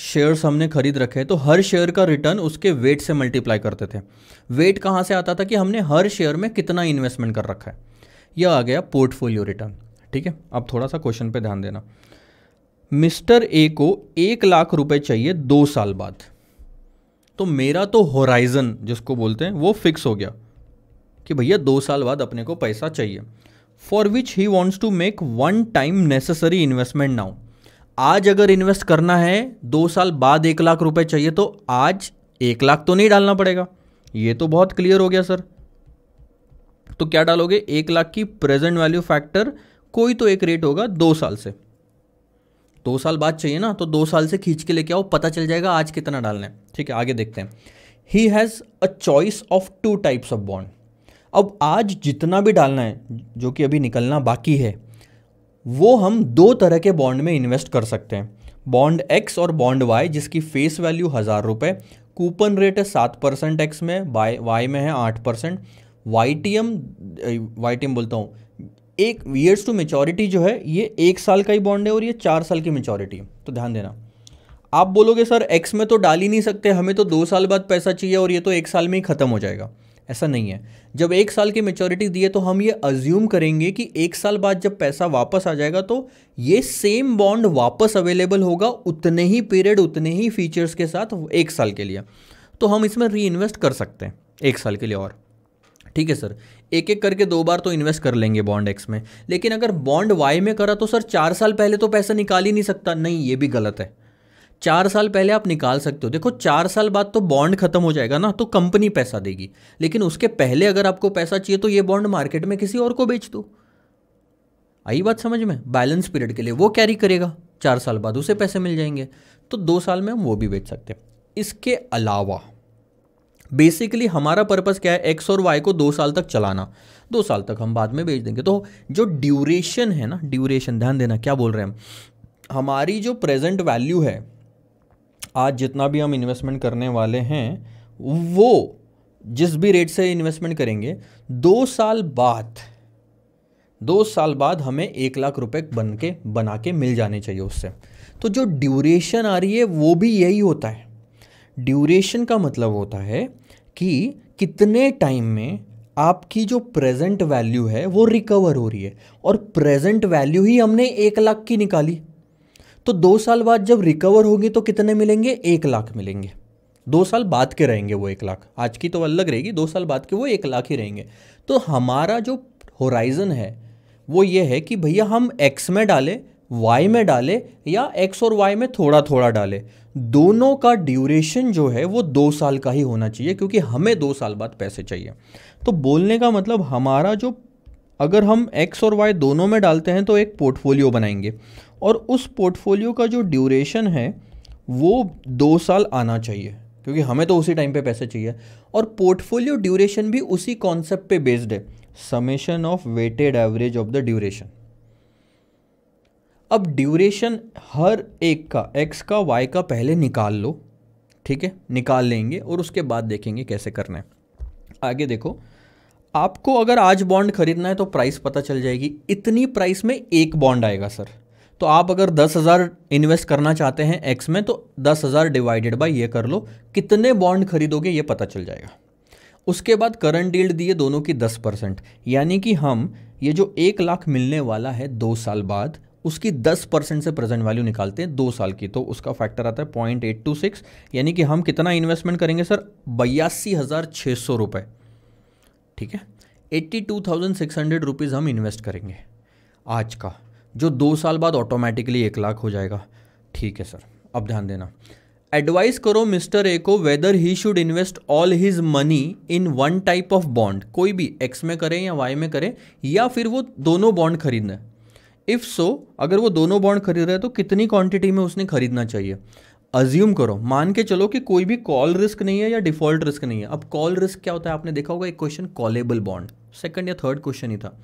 A: शेयर्स हमने खरीद रखे तो हर शेयर का रिटर्न उसके वेट से मल्टीप्लाई करते थे वेट कहाँ से आता था कि हमने हर शेयर में कितना इन्वेस्टमेंट कर रखा है यह आ गया पोर्टफोलियो रिटर्न ठीक है अब थोड़ा सा क्वेश्चन पे ध्यान देना मिस्टर ए को एक लाख रुपए चाहिए दो साल बाद तो मेरा तो होराइजन जिसको बोलते हैं वो फिक्स हो गया कि भैया दो साल बाद अपने को पैसा चाहिए for which he wants to make one time necessary investment now आज अगर इन्वेस्ट करना है दो साल बाद एक लाख रुपए चाहिए तो आज एक लाख तो नहीं डालना पड़ेगा ये तो बहुत क्लियर हो गया सर तो क्या डालोगे एक लाख की प्रेजेंट वैल्यू फैक्टर कोई तो एक रेट होगा दो साल से दो साल बाद चाहिए ना तो दो साल से खींच के लेके आओ पता चल जाएगा आज कितना डालना है ठीक है आगे देखते हैं he has a choice of two types of bond अब आज जितना भी डालना है जो कि अभी निकलना बाकी है वो हम दो तरह के बॉन्ड में इन्वेस्ट कर सकते हैं बॉन्ड एक्स और बॉन्ड वाई जिसकी फेस वैल्यू हज़ार रुपये कूपन रेट है सात परसेंट एक्स में बाई वाई में है आठ percent Y T M Y T M बोलता हूँ एक ईयर्स टू मेचोरिटी जो है ये एक साल का ही बॉन्ड है और ये चार साल की मेचोरिटी है तो ध्यान देना आप बोलोगे सर एक्स में तो डाल ही नहीं सकते हमें तो दो साल बाद पैसा चाहिए और ये तो एक साल में ही ख़त्म हो जाएगा ऐसा नहीं है जब एक साल की मेचोरिटी दी है तो हम ये अज्यूम करेंगे कि एक साल बाद जब पैसा वापस आ जाएगा तो ये सेम बॉन्ड वापस अवेलेबल होगा उतने ही पीरियड उतने ही फीचर्स के साथ एक साल के लिए तो हम इसमें री इन्वेस्ट कर सकते हैं एक साल के लिए और ठीक है सर एक एक करके दो बार तो इन्वेस्ट कर लेंगे बॉन्ड एक्स में लेकिन अगर बॉन्ड वाई में करा तो सर चार साल पहले तो पैसा निकाल ही नहीं सकता नहीं ये भी गलत है चार साल पहले आप निकाल सकते हो देखो चार साल बाद तो बॉन्ड खत्म हो जाएगा ना तो कंपनी पैसा देगी लेकिन उसके पहले अगर आपको पैसा चाहिए तो ये बॉन्ड मार्केट में किसी और को बेच दो आई बात समझ में बैलेंस पीरियड के लिए वो कैरी करेगा चार साल बाद उसे पैसे मिल जाएंगे तो दो साल में हम वो भी बेच सकते हैं इसके अलावा बेसिकली हमारा पर्पज क्या है एक्स और वाई को दो साल तक चलाना दो साल तक हम बाद में बेच देंगे तो जो ड्यूरेशन है ना ड्यूरेशन ध्यान देना क्या बोल रहे हैं हम हमारी जो प्रेजेंट वैल्यू है आज जितना भी हम इन्वेस्टमेंट करने वाले हैं वो जिस भी रेट से इन्वेस्टमेंट करेंगे दो साल बाद दो साल बाद हमें एक लाख रुपए बन के बना के मिल जाने चाहिए उससे तो जो ड्यूरेशन आ रही है वो भी यही होता है ड्यूरेशन का मतलब होता है कि कितने टाइम में आपकी जो प्रेजेंट वैल्यू है वो रिकवर हो रही है और प्रेजेंट वैल्यू ही हमने एक लाख की निकाली तो दो साल बाद जब रिकवर होगी तो कितने मिलेंगे एक लाख मिलेंगे दो साल बाद के रहेंगे वो एक लाख आज की तो अलग रहेगी दो साल बाद के वो एक लाख ही रहेंगे तो हमारा जो होराइज़न है वो ये है कि भैया हम एक्स में डालें वाई में डालें या एक्स और वाई में थोड़ा थोड़ा डालें दोनों का ड्यूरेशन जो है वो दो साल का ही होना चाहिए क्योंकि हमें दो साल बाद पैसे चाहिए तो बोलने का मतलब हमारा जो अगर हम एक्स और वाई दोनों में डालते हैं तो एक पोर्टफोलियो बनाएंगे और उस पोर्टफोलियो का जो ड्यूरेशन है वो दो साल आना चाहिए क्योंकि हमें तो उसी टाइम पे पैसे चाहिए और पोर्टफोलियो ड्यूरेशन भी उसी कॉन्सेप्ट पे बेस्ड है summation of weighted average of the duration अब ड्यूरेशन हर एक का एक्स का वाई का पहले निकाल लो ठीक है निकाल लेंगे और उसके बाद देखेंगे कैसे करना है आगे देखो आपको अगर आज बॉन्ड खरीदना है तो प्राइस पता चल जाएगी इतनी प्राइस में एक बॉन्ड आएगा सर तो आप अगर दस हज़ार इन्वेस्ट करना चाहते हैं एक्स में तो दस हज़ार डिवाइडेड बाई ये कर लो कितने बॉन्ड खरीदोगे ये पता चल जाएगा उसके बाद करंट डील दिए दोनों की दस परसेंट यानी कि हम ये जो एक लाख मिलने वाला है दो साल बाद उसकी दस परसेंट से प्रेजेंट वैल्यू निकालते हैं दो साल की तो उसका फैक्टर आता है पॉइंट एट टू सिक्स यानी कि हम कितना इन्वेस्टमेंट करेंगे सर बयासी हज़ार छः सौ रुपये ठीक है eighty two thousand six hundred rupees हम इन्वेस्ट करेंगे आज का जो दो साल बाद ऑटोमेटिकली एक लाख हो जाएगा ठीक है सर अब ध्यान देना एडवाइस करो मिस्टर ए को whether he should invest all his money in one type of bond कोई भी एक्स में करें या वाई में करें या फिर वो दोनों बॉन्ड खरीदें इफ़ सो so, अगर वो दोनों बॉन्ड खरीद रहे तो कितनी क्वांटिटी में उसने खरीदना चाहिए अज्यूम करो मान के चलो कि कोई भी कॉल रिस्क नहीं है या डिफॉल्ट रिस्क नहीं है अब कॉल रिस्क क्या होता है आपने देखा होगा एक क्वेश्चन कॉलेबल बॉन्ड सेकंड या थर्ड क्वेश्चन ही था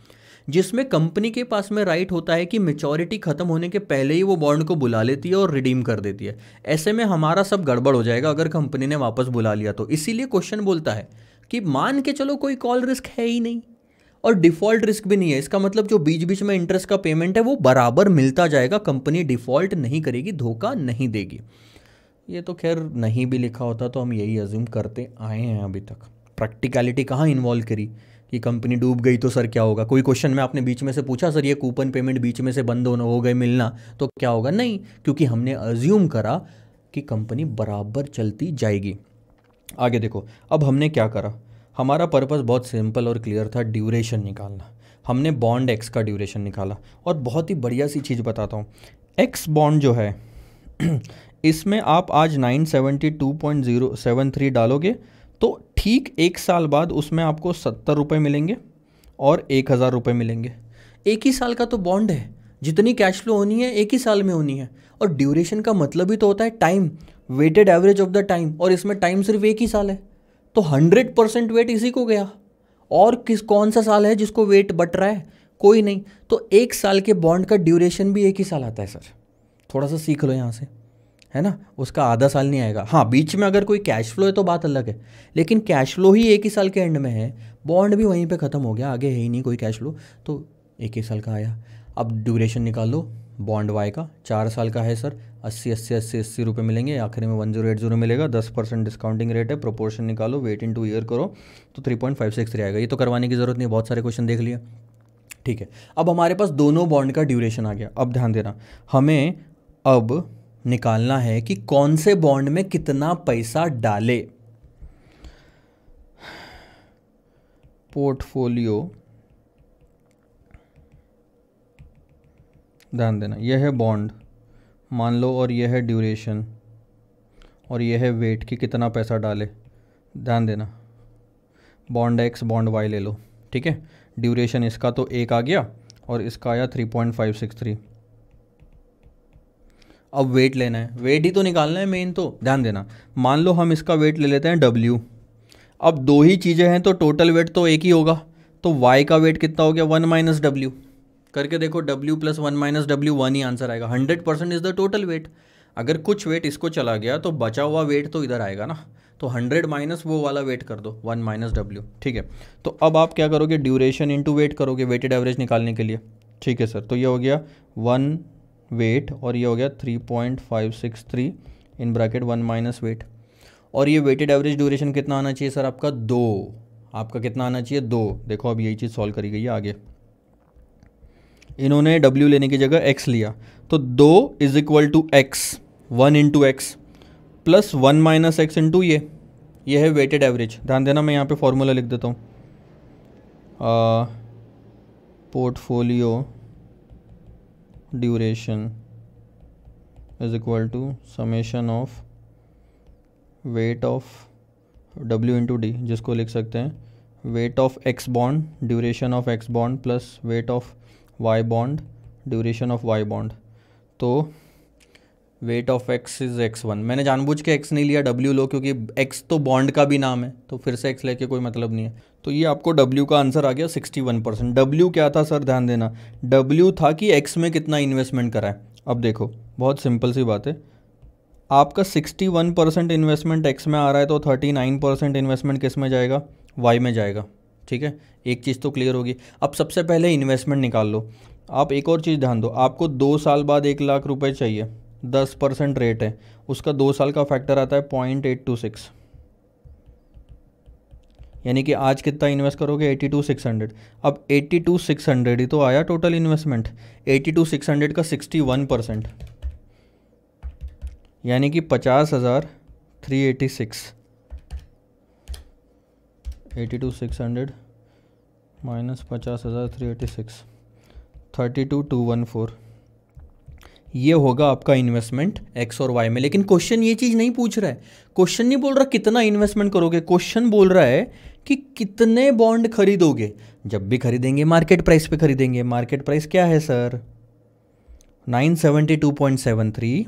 A: जिसमें कंपनी के पास में राइट होता है कि मेचोरिटी खत्म होने के पहले ही वो बॉन्ड को बुला लेती है और रिडीम कर देती है ऐसे में हमारा सब गड़बड़ हो जाएगा अगर कंपनी ने वापस बुला लिया तो इसीलिए क्वेश्चन बोलता है कि मान के चलो कोई कॉल रिस्क है ही नहीं और डिफ़ॉल्ट रिस्क भी नहीं है इसका मतलब जो बीच बीच में इंटरेस्ट का पेमेंट है वो बराबर मिलता जाएगा कंपनी डिफ़ॉल्ट नहीं करेगी धोखा नहीं देगी ये तो खैर नहीं भी लिखा होता तो हम यही अज्यूम करते आए हैं अभी तक प्रैक्टिकलिटी कहाँ इन्वॉल्व करी कि कंपनी डूब गई तो सर क्या होगा कोई क्वेश्चन में आपने बीच में से पूछा सर ये कूपन पेमेंट बीच में से बंद होना हो गए मिलना तो क्या होगा नहीं क्योंकि हमने अज्यूम करा कि कंपनी बराबर चलती जाएगी आगे देखो अब हमने क्या करा हमारा पर्पज़ बहुत सिंपल और क्लियर था ड्यूरेशन निकालना हमने बॉन्ड एक्स का ड्यूरेशन निकाला और बहुत ही बढ़िया सी चीज़ बताता हूँ एक्स बॉन्ड जो है इसमें आप आज 972.073 डालोगे तो ठीक एक साल बाद उसमें आपको सत्तर रुपये मिलेंगे और एक हज़ार रुपये मिलेंगे एक ही साल का तो बॉन्ड है जितनी कैश फ्लो होनी है एक ही साल में होनी है और ड्यूरेशन का मतलब ही तो होता है time weighted average of the time और इसमें टाइम सिर्फ एक ही साल है तो हंड्रेड परसेंट वेट इसी को गया और किस कौन सा साल है जिसको वेट बट रहा है कोई नहीं तो एक साल के बॉन्ड का ड्यूरेशन भी एक ही साल आता है सर थोड़ा सा सीख लो यहाँ से है ना उसका आधा साल नहीं आएगा हाँ बीच में अगर कोई कैश फ्लो है तो बात अलग है लेकिन कैश फ्लो ही एक ही साल के एंड में है बॉन्ड भी वहीं पे ख़त्म हो गया आगे है ही नहीं कोई कैश फ्लो तो एक ही साल का आया अब ड्यूरेशन निकाल लो बॉन्ड वाई का चार साल का है सर अस्सी अस्सी अस्सी अस्सी रुपये मिलेंगे आखिर में वन जीरो एट जीरो मिलेगा दस परसेंट डिस्काउंटिंग रेट है प्रोपोर्शन निकालो वेट इन टू ईयर करो तो three point five six three आएगा ये तो करवाने की ज़रूरत नहीं बहुत सारे क्वेश्चन देख लिए ठीक है अब हमारे पास दोनों बॉन्ड का ड्यूरेशन आ गया अब ध्यान देना हमें अब निकालना है कि कौन से बॉन्ड में कितना पैसा डाले पोर्टफोलियो ध्यान देना यह है बॉन्ड मान लो और यह है ड्यूरेशन और यह है वेट कि कितना पैसा डाले ध्यान देना बॉन्ड एक्स बॉन्ड वाई ले लो ठीक है ड्यूरेशन इसका तो एक आ गया और इसका आया three point five six three अब वेट लेना है वेट ही तो निकालना है मेन तो ध्यान देना मान लो हम इसका वेट ले लेते हैं डब्ल्यू अब दो ही चीज़ें हैं तो टोटल वेट तो एक ही होगा तो वाई का वेट कितना हो गया वन माइनस डब्ल्यू करके देखो W plus one minus W one ही आंसर आएगा hundred percent is the total weight अगर कुछ वेट इसको चला गया तो बचा हुआ वेट तो इधर आएगा ना तो हंड्रेड माइनस वो वाला वेट कर दो वन माइनस डब्ल्यू ठीक है तो अब आप क्या करोगे ड्यूरेशन इंटू वेट करोगे वेटेड एवरेज निकालने के लिए ठीक है सर तो ये हो गया वन वेट और ये हो गया three point five six three in bracket one minus weight और ये वेटेड एवरेज ड्यूरेशन कितना आना चाहिए सर आपका दो आपका कितना आना चाहिए दो देखो अब यही चीज़ सॉल्व करी गई है आगे इन्होंने डब्ल्यू लेने की जगह एक्स लिया तो दो is equal to X one into X plus one minus X into ये ये है वेटेड एवरेज ध्यान देना मैं यहाँ पे फॉर्मूला लिख देता हूँ portfolio duration is equal to summation of weight of W into D जिसको लिख सकते हैं weight of X bond duration of X bond plus weight of Y bond duration of Y bond तो weight of X is X one मैंने जानबूझ के x नहीं लिया डब्ल्यू लो क्योंकि एक्स तो बॉन्ड का भी नाम है तो फिर से एक्स लेके कोई मतलब नहीं है तो ये आपको डब्ल्यू का आंसर आ गया सिक्सटी वन परसेंट डब्ल्यू क्या था सर ध्यान देना डब्ल्यू था कि एक्स में कितना इन्वेस्टमेंट कराए अब देखो बहुत सिंपल सी बात है आपका sixty one percent investment X में आ रहा है तो थर्टी नाइन परसेंट इन्वेस्टमेंट किस में जाएगा वाई में जाएगा ठीक है एक चीज़ तो क्लियर होगी अब सबसे पहले इन्वेस्टमेंट निकाल लो आप एक और चीज़ ध्यान दो आपको दो साल बाद एक लाख रुपए चाहिए दस परसेंट रेट है उसका दो साल का फैक्टर आता है पॉइंट एट टू सिक्स यानी कि आज कितना इन्वेस्ट करोगे एटी टू सिक्स हंड्रेड अब एटी टू सिक्स हंड्रेड ही तो आया total investment eighty two six hundred का सिक्सटी वन परसेंट यानी कि पचास हज़ार three eighty six eighty two six hundred minus पचास हज़ार three eighty six thirty two two one four ये होगा आपका इन्वेस्टमेंट एक्स और वाई में लेकिन क्वेश्चन ये चीज़ नहीं पूछ रहा है क्वेश्चन नहीं बोल रहा कितना इन्वेस्टमेंट करोगे क्वेश्चन बोल रहा है कि कितने बॉन्ड खरीदोगे जब भी खरीदेंगे मार्केट प्राइस पे खरीदेंगे मार्केट प्राइस क्या है सर 972.73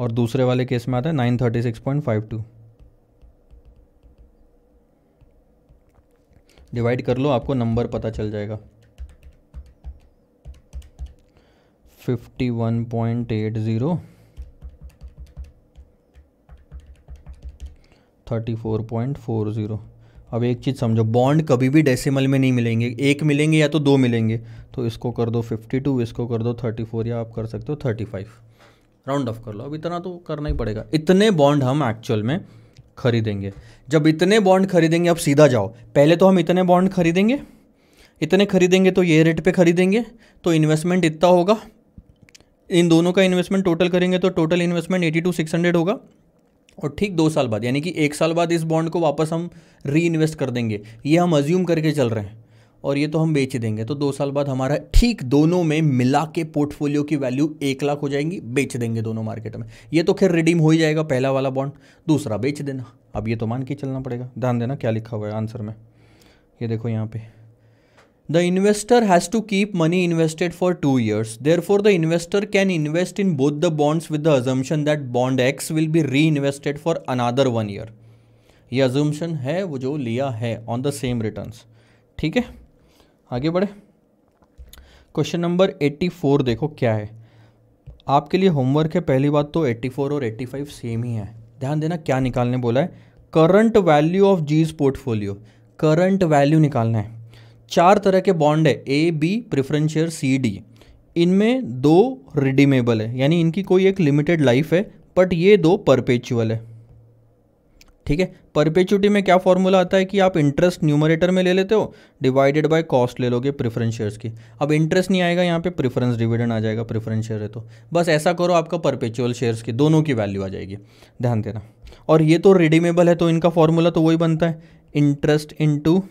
A: और दूसरे वाले केस में आता है 936.52 डिवाइड कर लो आपको नंबर पता चल जाएगा fifty one point eight zero thirty four point four zero अब एक चीज़ समझो बॉन्ड कभी भी डेसिमल में नहीं मिलेंगे एक मिलेंगे या तो दो मिलेंगे तो इसको कर दो फिफ्टी टू इसको कर दो थर्टी फोर या आप कर सकते हो थर्टी फाइव राउंड ऑफ कर लो अब इतना तो करना ही पड़ेगा इतने बॉन्ड हम एक्चुअल में खरीदेंगे जब इतने बॉन्ड खरीदेंगे अब सीधा जाओ पहले तो हम इतने बॉन्ड खरीदेंगे इतने खरीदेंगे तो ये रेट पे खरीदेंगे तो इन्वेस्टमेंट इतना होगा इन दोनों का इन्वेस्टमेंट टोटल करेंगे तो total investment eighty two six hundred होगा और ठीक दो साल बाद यानी कि एक साल बाद इस बॉन्ड को वापस हम री इन्वेस्ट कर देंगे ये हम अज्यूम करके चल रहे हैं और ये तो हम बेच देंगे तो दो साल बाद हमारा ठीक दोनों में मिला के पोर्टफोलियो की वैल्यू एक लाख हो जाएंगी बेच देंगे दोनों मार्केट में ये तो खैर रिडीम हो ही जाएगा पहला वाला बॉन्ड दूसरा बेच देना अब ये तो मान के चलना पड़ेगा ध्यान देना क्या लिखा हुआ है आंसर में ये देखो यहाँ पे the investor has to keep money invested for two years therefore the investor can invest in both the bonds with the assumption that bond X will be reinvested for another one year ये assumption है वो जो लिया है on the same return ठीक है आगे बढ़े क्वेश्चन नंबर एट्टी फोर देखो क्या है आपके लिए होमवर्क है पहली बात तो एट्टी फोर और एट्टी फाइव सेम ही है ध्यान देना क्या निकालने बोला है current value of these portfolio current value निकालना है चार तरह के बॉन्ड है A B preferential share C D इनमें दो रिडीमेबल है यानी इनकी कोई एक लिमिटेड लाइफ है बट ये दो परपेचुअल है ठीक है परपेचुटी में क्या फॉर्मूला आता है कि आप इंटरेस्ट न्यूमरेटर में ले लेते हो डिवाइडेड बाय कॉस्ट ले लोगे प्रिफरेंस शेयर्स की अब इंटरेस्ट नहीं आएगा यहाँ पे प्रिफरेंस डिविडेंड आ जाएगा प्रिफरेंस शेयर है तो बस ऐसा करो आपका परपेचुअल शेयर्स की दोनों की वैल्यू आ जाएगी ध्यान देना और ये तो रिडीमेबल है तो इनका फॉर्मूला तो वही बनता है interest into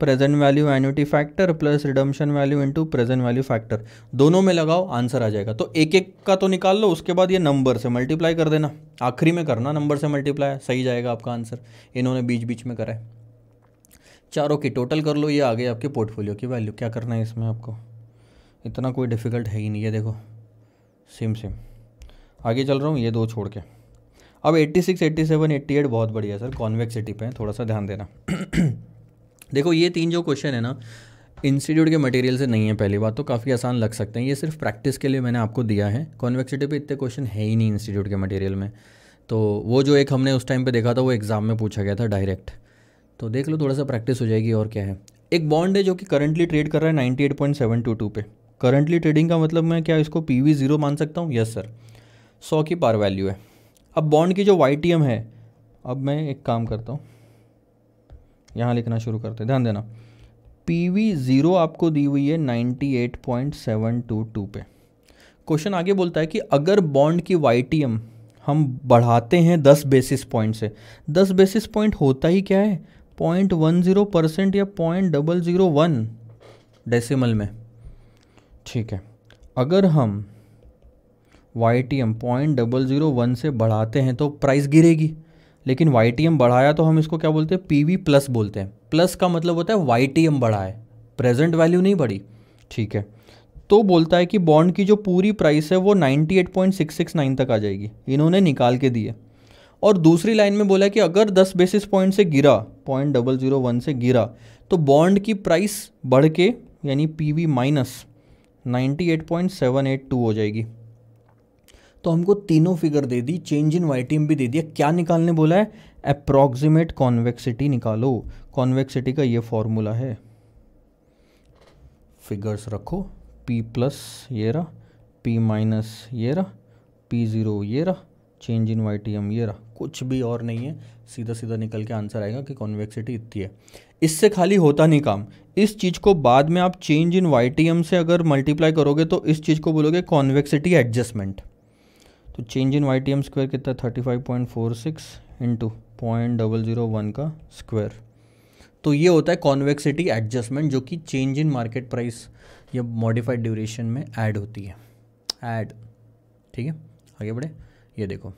A: present value annuity factor plus redemption value into present value factor दोनों में लगाओ आंसर आ जाएगा तो एक एक का तो निकाल लो उसके बाद ये नंबर से मल्टीप्लाई कर देना आखिरी में करना नंबर से मल्टीप्लाई सही जाएगा आपका आंसर इन्होंने बीच बीच में करा है चारों की टोटल कर लो ये आ गए आपके पोर्टफोलियो की वैल्यू क्या करना है इसमें आपको इतना कोई डिफ़िकल्ट है ही नहीं ये देखो सेम सेम आगे चल रहा हूँ ये दो छोड़ के अब 86, 87, 88 बहुत बढ़िया सर कॉन्वेक्सिटी पे थोड़ा सा ध्यान देना देखो ये तीन जो क्वेश्चन है ना इंस्टीट्यूट के मटेरियल से नहीं है पहली बात तो काफ़ी आसान लग सकते हैं ये सिर्फ प्रैक्टिस के लिए मैंने आपको दिया है कॉन्वेक्सिटी पे इतने क्वेश्चन है ही नहीं इंस्टीट्यूट के मटेरियल में तो वो जो एक हमने उस टाइम पे देखा था वो एग्ज़ाम में पूछा गया था डायरेक्ट तो देख लो थोड़ा सा प्रैक्टिस हो जाएगी और क्या है एक बॉन्ड है जो कि करंटली ट्रेड कर रहा है ninety eight point seven two two पे करंटली ट्रेडिंग का मतलब मैं क्या इसको पी वी ज़ीरो मान सकता हूँ यस सर सौ की पार वैल्यू है अब बॉन्ड की जो वाई टी एम है अब मैं एक काम करता हूँ यहाँ लिखना शुरू करते हैं ध्यान देना पी वी ज़ीरो आपको दी हुई है ninety eight point seven two two पे क्वेश्चन आगे बोलता है कि अगर बॉन्ड की वाई हम बढ़ाते हैं दस बेसिस पॉइंट से दस बेसिस पॉइंट होता ही क्या है पॉइंट वन ज़ीरो परसेंट या point double zero one decimal में ठीक है अगर हम Y T M point double zero one से बढ़ाते हैं तो प्राइस गिरेगी लेकिन वाई बढ़ाया तो हम इसको क्या बोलते हैं पी प्लस बोलते हैं प्लस का मतलब होता है वाई टी बढ़ाए प्रेजेंट वैल्यू नहीं बढ़ी ठीक है तो बोलता है कि बॉन्ड की जो पूरी प्राइस है वो 98.669 तक आ जाएगी इन्होंने निकाल के दिए और दूसरी लाइन में बोला कि अगर 10 बेसिस पॉइंट से गिरा पॉइंट डबल जीरो वन से गिरा तो बॉन्ड की प्राइस बढ़ के यानी P V minus ninety eight point seven eight two हो जाएगी तो हमको तीनों फिगर दे दी चेंज इन वाई टी भी दे दिया क्या निकालने बोला है अप्रॉक्सीमेट कॉन्वेक्सिटी निकालो कॉन्वेक्सिटी का ये फॉर्मूला है फिगर्स रखो पी प्लस ये रहा पी माइनस ये रहा पी ज़ीरो ये रहा change in Y T M ये रहा कुछ भी और नहीं है सीधा सीधा निकल के आंसर आएगा कि कॉन्वेक्सिटी इतनी है इससे खाली होता नहीं काम इस चीज़ को बाद में आप change in Y T M से अगर मल्टीप्लाई करोगे तो इस चीज़ को बोलोगे कॉन्वेक्सिटी एडजस्टमेंट तो change in Y T M square कितना thirty five point four six into point double zero one का स्क्वायर तो ये होता है कॉन्वेक्सिटी एडजस्टमेंट जो कि चेंज इन मार्केट प्राइस या मॉडिफाइड ड्यूरेशन में ऐड होती है ऐड ठीक है आगे बढ़े ये देखो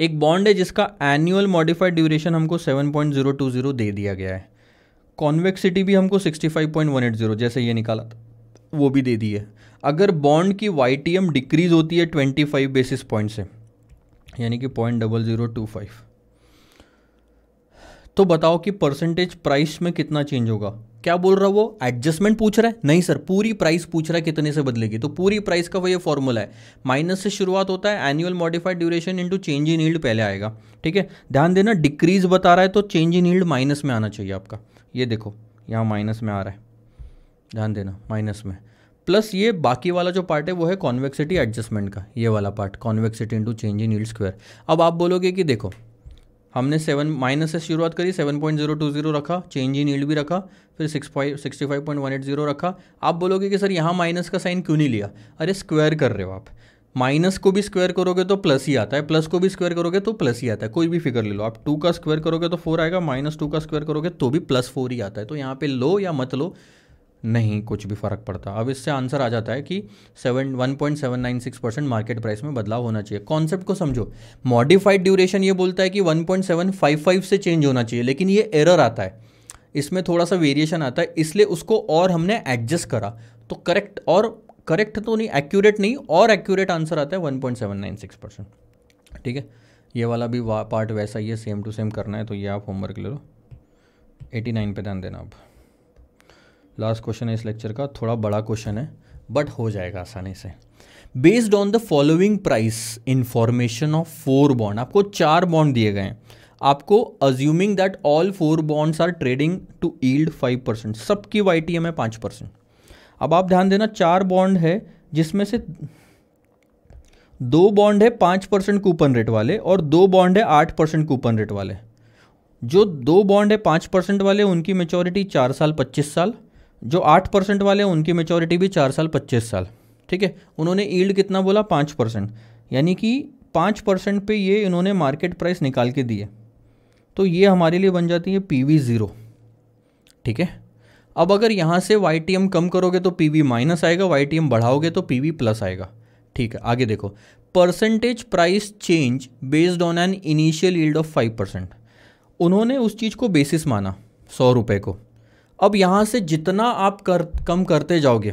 A: एक बॉन्ड है जिसका एनुअल मॉडिफाइड ड्यूरेशन हमको 7.020 दे दिया गया है कॉन्वेक्सिटी भी हमको 65.180 जैसे ये निकाला था वो भी दे दी है अगर बॉन्ड की वाई डिक्रीज होती है 25 बेसिस पॉइंट से यानी कि point double zero two five तो बताओ कि परसेंटेज प्राइस में कितना चेंज होगा क्या बोल रहा वो एडजस्टमेंट पूछ रहा है नहीं सर पूरी प्राइस पूछ रहा है कितने से बदलेगी तो पूरी प्राइस का वो ये फॉर्मूला है माइनस से शुरुआत होता है annual modified duration into change in yield पहले आएगा ठीक है ध्यान देना डिक्रीज बता रहा है तो चेंज इन ईल्ड माइनस में आना चाहिए आपका ये देखो यहाँ माइनस में आ रहा है ध्यान देना माइनस में प्लस ये बाकी वाला जो पार्ट है वो है कॉन्वेक्सिटी एडजस्टमेंट का ये वाला part convexity into change in yield square अब आप बोलोगे कि देखो हमने सेवन माइनस से शुरुआत करी seven point zero two zero रखा चेंज इन ईल्ड भी रखा फिर six five sixty five point one eight zero रखा आप बोलोगे कि सर यहाँ माइनस का साइन क्यों नहीं लिया अरे स्क्वायर कर रहे हो आप माइनस को भी स्क्वायर करोगे तो प्लस ही आता है प्लस को भी स्क्वायर करोगे तो प्लस ही आता है कोई भी फिगर ले लो आप टू का स्क्वायर करोगे तो फोर आएगा माइनस टू का स्क्वायर करोगे तो भी प्लस फोर ही आता है तो यहाँ पे लो या मत लो नहीं कुछ भी फ़र्क पड़ता अब इससे आंसर आ जाता है कि seven one point seven nine six percent market price में बदलाव होना चाहिए कॉन्सेप्ट को समझो मॉडिफाइड ड्यूरेशन ये बोलता है कि one point seven five five से चेंज होना चाहिए लेकिन ये एरर आता है इसमें थोड़ा सा वेरिएशन आता है इसलिए उसको और हमने एडजस्ट करा तो करेक्ट और करेक्ट तो नहीं एक्यूरेट नहीं और एक्यूरेट आंसर आता है one point seven nine six percent ठीक है ये वाला भी वा, पार्ट वैसा ही है सेम टू सेम करना है तो ये आप होमवर्क ले लो एटी नाइन पे ध्यान देना आप लास्ट क्वेश्चन है इस लेक्चर का थोड़ा बड़ा क्वेश्चन है बट हो जाएगा आसानी से based on the following price information of four bond आपको चार बॉन्ड दिए गए हैं आपको assuming that all four bonds are trading to yield five percent सबकी वाई टी एम है पाँच परसेंट अब आप ध्यान देना चार बॉन्ड है जिसमें से दो बॉन्ड है पाँच परसेंट कूपन रेट वाले और दो बॉन्ड है आठ परसेंट कूपन रेट वाले जो दो बॉन्ड है पाँच परसेंट वाले उनकी मेचोरिटी चार साल पच्चीस साल जो आठ परसेंट वाले हैं उनकी मेचोरिटी भी चार साल पच्चीस साल ठीक है उन्होंने ईल्ड कितना बोला पाँच परसेंट यानी कि पाँच परसेंट पर ये इन्होंने मार्केट प्राइस निकाल के दिए तो ये हमारे लिए बन जाती है पी वी ज़ीरो ठीक है अब अगर यहाँ से वाई टी एम कम करोगे तो पी वी माइनस आएगा वाई टी एम बढ़ाओगे तो पी वी प्लस आएगा ठीक है आगे देखो percentage price change based on an initial yield of five percent उन्होंने उस चीज़ को बेसिस माना सौ रुपये को अब यहाँ से जितना आप कर कम करते जाओगे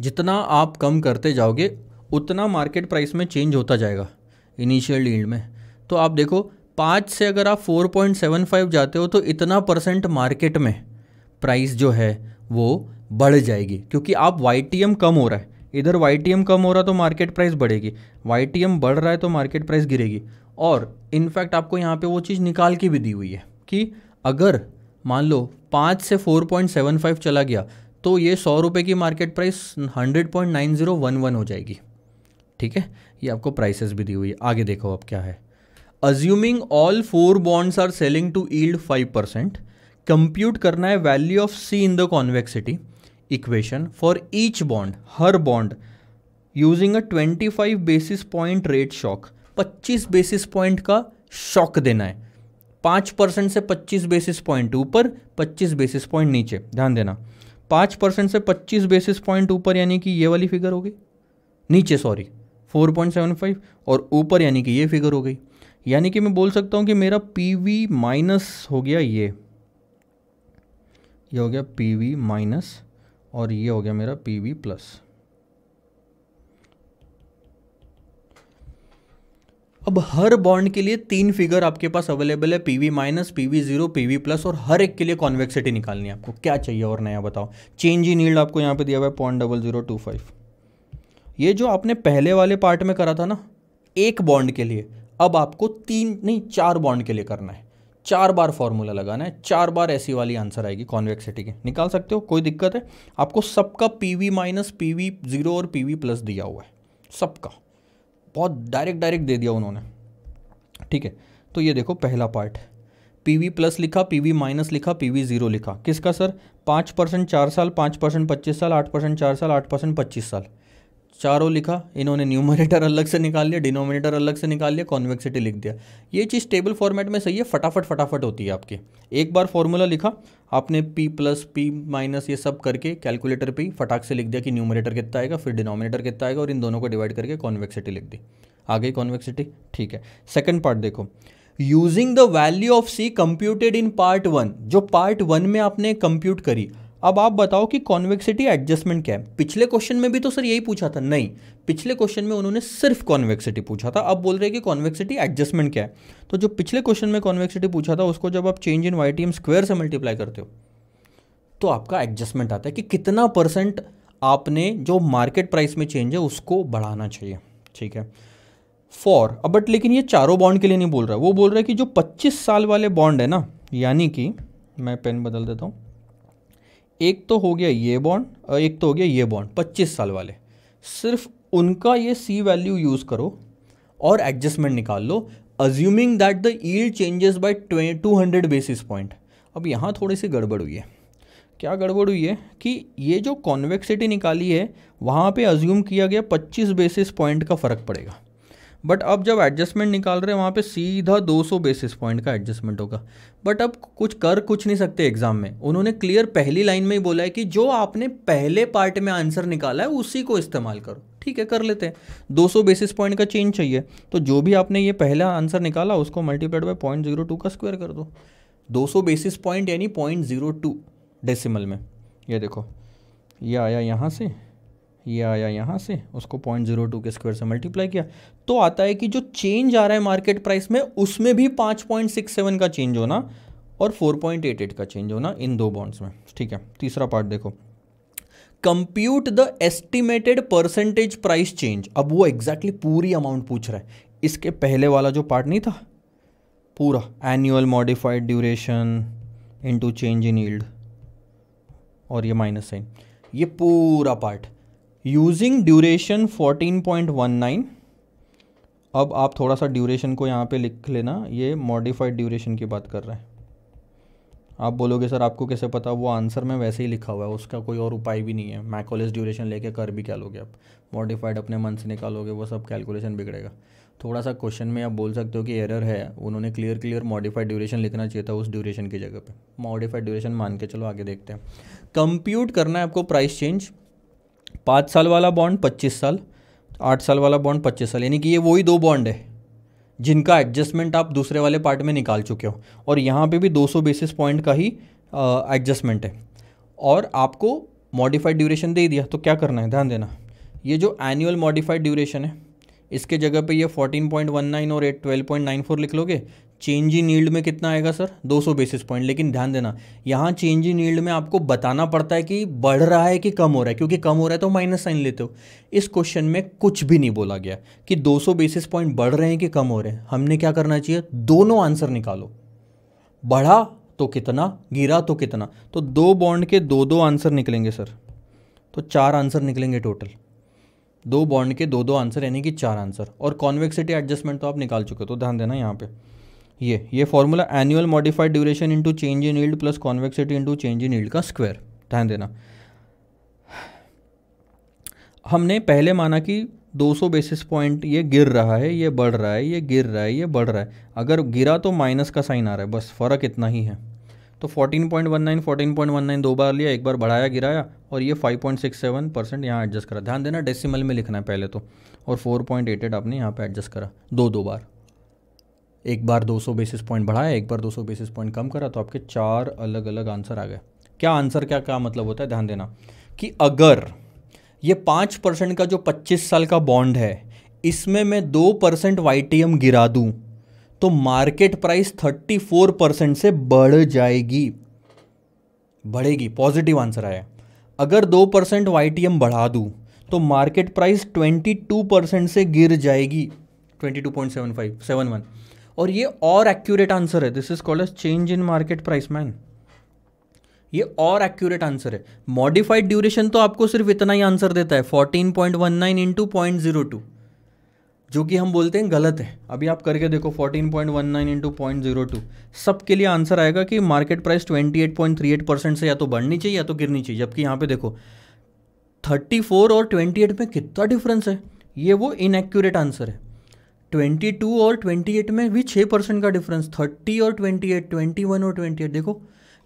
A: जितना आप कम करते जाओगे उतना मार्केट प्राइस में चेंज होता जाएगा इनिशियल डील्ड में तो आप देखो पाँच से अगर आप फोर पॉइंट सेवन फाइव जाते हो तो इतना परसेंट मार्केट में प्राइस जो है वो बढ़ जाएगी क्योंकि आप वाई कम हो रहा है इधर वाई कम हो रहा तो मार्केट प्राइस बढ़ेगी वाई बढ़ रहा है तो मार्केट प्राइस गिरेगी और इनफैक्ट आपको यहाँ पे वो चीज़ निकाल के भी दी हुई है कि अगर मान लो पाँच से फोर पॉइंट सेवन फाइव चला गया तो ये सौ रुपये की market price hundred point nine zero one one हो जाएगी ठीक है ये आपको प्राइसेस भी दी हुई है आगे देखो अब क्या है assuming all four bonds are selling to yield five percent compute करना है value of C in the convexity equation for each bond हर bond using a twenty five basis point rate shock पच्चीस बेसिस पॉइंट का shock देना है पाँच percent से पच्चीस बेसिस पॉइंट ऊपर पच्चीस बेसिस पॉइंट नीचे ध्यान देना पाँच परसेंट से पच्चीस बेसिस पॉइंट ऊपर यानी कि ये वाली फिगर हो गई नीचे sorry four point seven five और ऊपर यानी कि ये फिगर हो गई यानी कि मैं बोल सकता हूँ कि मेरा पी वी माइनस हो गया ये ये हो गया पी वी माइनस और ये हो गया मेरा पी वी प्लस अब हर बॉन्ड के लिए तीन फिगर आपके पास अवेलेबल है PV minus PV zero PV plus और हर एक के लिए कॉन्वेक्सिटी निकालनी है आपको क्या चाहिए और नया बताओ चेंज इन नील्ड आपको यहाँ पे दिया हुआ है point double zero two five ये जो आपने पहले वाले पार्ट में करा था ना एक बॉन्ड के लिए अब आपको तीन नहीं चार बॉन्ड के लिए करना है चार बार फॉर्मूला लगाना है चार बार ऐसी वाली आंसर आएगी कॉन्वेक्सिटी की निकाल सकते हो कोई दिक्कत है आपको सबका P V minus P V zero और पी वी प्लस दिया हुआ है सबका बहुत डायरेक्ट डायरेक्ट दे दिया उन्होंने ठीक है तो ये देखो पहला पार्ट पी वी प्लस लिखा पी वी माइनस लिखा पी वी ज़ीरो लिखा किसका सर पाँच परसेंट चार साल पाँच परसेंट पच्चीस साल आठ परसेंट चार साल आठ परसेंट पच्चीस साल चारों लिखा इन्होंने न्यूमरेटर अलग से निकाल लिया डिनोमिनेटर अलग से निकाल लिया कॉन्वेक्सिटी लिख दिया ये चीज़ टेबल फॉर्मेट में सही है फटाफट फटाफट होती है आपके एक बार फॉर्मूला लिखा आपने p प्लस पी माइनस ये सब करके कैलकुलेटर पे फटाक से लिख दिया कि न्यूमरेटर कितना आएगा फिर डिनोमिनेटर कितना आएगा और इन दोनों को डिवाइड करके कॉन्वेक्सिटी लिख दी आ गई कॉन्वेक्सिटी ठीक है सेकेंड पार्ट देखो using the value of C computed in part one जो पार्ट वन में आपने कंप्यूट करी अब आप बताओ कि कॉन्वेक्सिटी एडजस्टमेंट क्या है पिछले क्वेश्चन में भी तो सर यही पूछा था नहीं पिछले क्वेश्चन में उन्होंने सिर्फ कॉन्वेक्सिटी पूछा था अब बोल रहे हैं कि कॉन्वेक्सिटी एडजस्टमेंट क्या है तो जो पिछले क्वेश्चन में कॉन्वेक्सिटी पूछा था उसको जब आप change in Y T M square से मल्टीप्लाई करते हो तो आपका एडजस्टमेंट आता है कि कितना परसेंट आपने जो मार्केट प्राइस में चेंज है उसको बढ़ाना चाहिए ठीक है फॉर अब बट लेकिन ये चारों बॉन्ड के लिए नहीं बोल रहा है वो बोल रहा है कि जो 25 साल वाले बॉन्ड है ना यानी कि मैं पेन बदल देता हूँ एक तो हो गया ये बॉन्ड और एक तो हो गया ये बॉन्ड पच्चीस साल वाले सिर्फ उनका ये सी वैल्यू यूज़ करो और एडजस्टमेंट निकाल लो assuming that the yield changes by two hundred basis point अब यहाँ थोड़ी सी गड़बड़ हुई है क्या गड़बड़ हुई है कि ये जो कॉन्वेक्सिटी निकाली है वहाँ पे अज्यूम किया गया 25 बेसिस पॉइंट का फ़र्क पड़ेगा बट अब जब एडजस्टमेंट निकाल रहे हैं वहाँ पे सीधा 200 बेसिस पॉइंट का एडजस्टमेंट होगा बट अब कुछ कर कुछ नहीं सकते एग्जाम में उन्होंने क्लियर पहली लाइन में ही बोला है कि जो आपने पहले पार्ट में आंसर निकाला है उसी को इस्तेमाल करो ठीक है कर लेते हैं 200 बेसिस पॉइंट का चेंज चाहिए तो जो भी आपने ये पहला आंसर निकाला उसको multiplied by point zero two का स्क्वायर कर दो 200 बेसिस पॉइंट यानी पॉइंट जीरो टू डेसिमल में ये देखो ये आया यहाँ से ये आया यहाँ से उसको पॉइंट जीरो टू के स्क्वायर से मल्टीप्लाई किया तो आता है कि जो चेंज आ रहा है मार्केट प्राइस में उसमें भी पाँच पॉइंट सिक्स सेवन का चेंज होना और फोर पॉइंट एट एट का चेंज होना इन दो बॉन्ड्स में ठीक है तीसरा पार्ट देखो compute the estimated percentage price change अब वो एग्जैक्टली exactly पूरी अमाउंट पूछ रहा है इसके पहले वाला जो पार्ट नहीं था पूरा annual modified duration into change in yield और ये माइनस साइन ये पूरा पार्ट यूजिंग ड्यूरेशन 14.19 अब आप थोड़ा सा ड्यूरेशन को यहाँ पे लिख लेना ये मॉडिफाइड ड्यूरेशन की बात कर रहे हैं आप बोलोगे सर आपको कैसे पता वो आंसर में वैसे ही लिखा हुआ है उसका कोई और उपाय भी नहीं है मैकोलेस ड्यूरेशन लेके कर भी क्या लोगे आप मॉडिफाइड अपने मन से निकालोगे वो सब कैलकुलेशन बिगड़ेगा थोड़ा सा क्वेश्चन में आप बोल सकते हो कि एरर है उन्होंने क्लियर क्लियर मॉडिफाइड ड्यूरेशन लिखना चाहिए था उस ड्यूरेशन की जगह पे मॉडिफाइड ड्यूरेशन मान के चलो आगे देखते हैं कंप्यूट करना है आपको प्राइस चेंज पाँच साल वाला बॉन्ड पच्चीस साल आठ साल वाला बॉन्ड पच्चीस साल यानी कि ये वही दो बॉन्ड है जिनका एडजस्टमेंट आप दूसरे वाले पार्ट में निकाल चुके हो और यहाँ पे भी 200 बेसिस पॉइंट का ही एडजस्टमेंट है और आपको मॉडिफाइड ड्यूरेशन दे दिया तो क्या करना है ध्यान देना ये जो एनुअल मॉडिफाइड ड्यूरेशन है इसके जगह पे ये 14.19 और एट 12.94 लिख लोगे चेंज इन ईल्ड में कितना आएगा सर 200 बेसिस पॉइंट लेकिन ध्यान देना यहाँ चेंज इन ईल्ड में आपको बताना पड़ता है कि बढ़ रहा है कि कम हो रहा है क्योंकि कम हो रहा है तो माइनस साइन लेते हो इस क्वेश्चन में कुछ भी नहीं बोला गया कि 200 बेसिस पॉइंट बढ़ रहे हैं कि कम हो रहे हैं हमने क्या करना चाहिए दोनों आंसर निकालो बढ़ा तो कितना गिरा तो कितना तो दो बॉन्ड के दो दो आंसर निकलेंगे सर तो चार आंसर निकलेंगे टोटल दो बॉन्ड के दो दो आंसर यानी कि चार आंसर और कॉन्वेक्सिटी एडजस्टमेंट तो आप निकाल चुके हो तो ध्यान देना यहाँ पर ये ये formula annual modified duration into change in yield plus convexity into change in yield का स्क्वायर ध्यान देना हमने पहले माना कि 200 बेसिस पॉइंट ये गिर रहा है ये बढ़ रहा है ये गिर रहा है ये बढ़ रहा है अगर गिरा तो माइनस का साइन आ रहा है बस फ़र्क इतना ही है तो 14.19 14.19 दो बार लिया एक बार बढ़ाया गिराया और ये 5.67 परसेंट यहाँ एडजस्ट करा ध्यान देना डेसिमल में लिखना है पहले तो और 4.88 आपने यहाँ पे एडजस्ट करा दो दो बार एक बार 200 बेसिस पॉइंट बढ़ाया एक बार 200 बेसिस पॉइंट कम करा तो आपके चार अलग अलग आंसर आ गए क्या आंसर क्या क्या मतलब होता है ध्यान देना कि अगर ये पाँच परसेंट का जो पच्चीस साल का बॉन्ड है इसमें मैं दो परसेंट वाई गिरा दूँ तो market price thirty four percent से बढ़ जाएगी बढ़ेगी पॉजिटिव आंसर आया अगर दो परसेंट वाई बढ़ा दूँ तो market price twenty two percent से गिर जाएगी twenty two point seven five seven one और ये और एक्यूरेट आंसर है this is called as change in market price मैन ये और एक्यूरेट आंसर है मॉडिफाइड ड्यूरेशन तो आपको सिर्फ इतना ही आंसर देता है fourteen point one nine into point zero two जो कि हम बोलते हैं गलत है अभी आप करके देखो 14.19 point one nine into point zero two सबके लिए आंसर आएगा कि मार्केट प्राइस 28.38 परसेंट से या तो बढ़नी चाहिए या तो गिरनी चाहिए जबकि यहाँ पे देखो 34 और 28 में कितना डिफरेंस है ये वो इनएक्यूरेट आंसर है 22 और 28 में भी 6 परसेंट का डिफरेंस 30 और 28, 21 और 28 देखो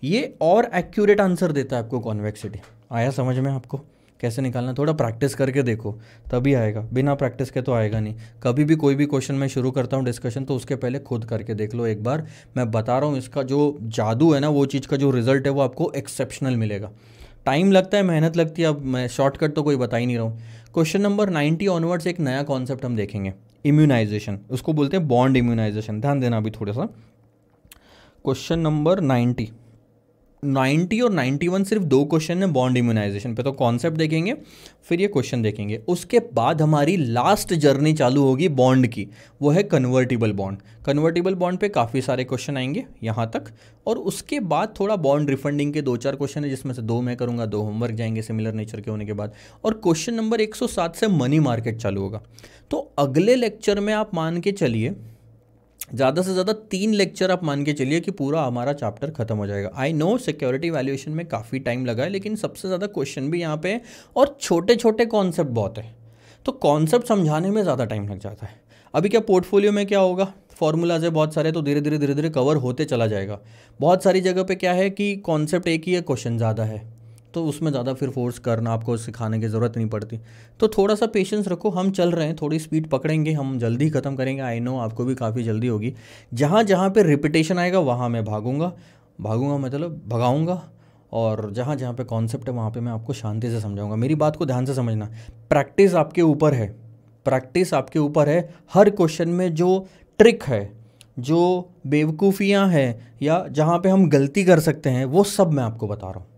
A: ये और एक्यूरेट आंसर देता है आपको कॉन्वेक्सिटी आया समझ में आपको कैसे निकालना थोड़ा प्रैक्टिस करके देखो तभी आएगा बिना प्रैक्टिस के तो आएगा नहीं कभी भी कोई भी क्वेश्चन मैं शुरू करता हूँ डिस्कशन तो उसके पहले खुद करके देख लो एक बार मैं बता रहा हूँ इसका जो जादू है ना वो चीज़ का जो रिजल्ट है वो आपको एक्सेप्शनल मिलेगा टाइम लगता है मेहनत लगती है अब मैं शॉर्टकट तो कोई बता ही नहीं रहा हूँ क्वेश्चन नंबर नाइन्टी ऑनवर्ड्स एक नया कॉन्सेप्ट हम देखेंगे इम्यूनाइजेशन उसको बोलते हैं बॉन्ड इम्यूनाइजेशन ध्यान देना अभी थोड़ा सा क्वेश्चन नंबर नाइन्टी 90 और 91 सिर्फ दो क्वेश्चन है बॉन्ड इम्यूनाइजेशन पे तो कॉन्सेप्ट देखेंगे फिर ये क्वेश्चन देखेंगे उसके बाद हमारी लास्ट जर्नी चालू होगी बॉन्ड की वो है कन्वर्टिबल बॉन्ड कन्वर्टिबल बॉन्ड पे काफ़ी सारे क्वेश्चन आएंगे यहाँ तक और उसके बाद थोड़ा बॉन्ड रिफंडिंग के दो चार क्वेश्चन है जिसमें से दो मैं करूँगा दो होमवर्क जाएंगे सिमिलर नेचर के होने के बाद और क्वेश्चन नंबर एक से मनी मार्केट चालू होगा तो अगले लेक्चर में आप मान के चलिए ज़्यादा से ज़्यादा तीन लेक्चर आप मान के चलिए कि पूरा हमारा चैप्टर खत्म हो जाएगा आई नो सिक्योरिटी वैल्यूएशन में काफ़ी टाइम लगा है लेकिन सबसे ज़्यादा क्वेश्चन भी यहाँ पे और छोटे छोटे कॉन्सेप्ट बहुत है तो कॉन्सेप्ट समझाने में ज़्यादा टाइम लग जाता है अभी क्या पोर्टफोलियो में क्या होगा फॉर्मूलाज है बहुत सारे तो धीरे धीरे धीरे धीरे कवर होते चला जाएगा बहुत सारी जगह पे क्या है कि कॉन्सेप्ट एक ही है क्वेश्चन ज़्यादा है तो उसमें ज़्यादा फिर फोर्स करना आपको सिखाने की ज़रूरत नहीं पड़ती तो थोड़ा सा पेशेंस रखो हम चल रहे हैं थोड़ी स्पीड पकड़ेंगे हम जल्दी ख़त्म करेंगे आई नो आपको भी काफ़ी जल्दी होगी जहाँ जहाँ पर रिपीटेशन आएगा वहाँ मैं भागूँगा भागूँगा मतलब भगाऊँगा और जहाँ जहाँ पे कॉन्सेप्ट है वहाँ पे मैं आपको शांति से समझाऊंगा मेरी बात को ध्यान से समझना प्रैक्टिस आपके ऊपर है प्रैक्टिस आपके ऊपर है हर क्वेश्चन में जो ट्रिक है जो बेवकूफ़ियाँ हैं या जहाँ पे हम गलती कर सकते हैं वो सब मैं आपको बता रहा हूँ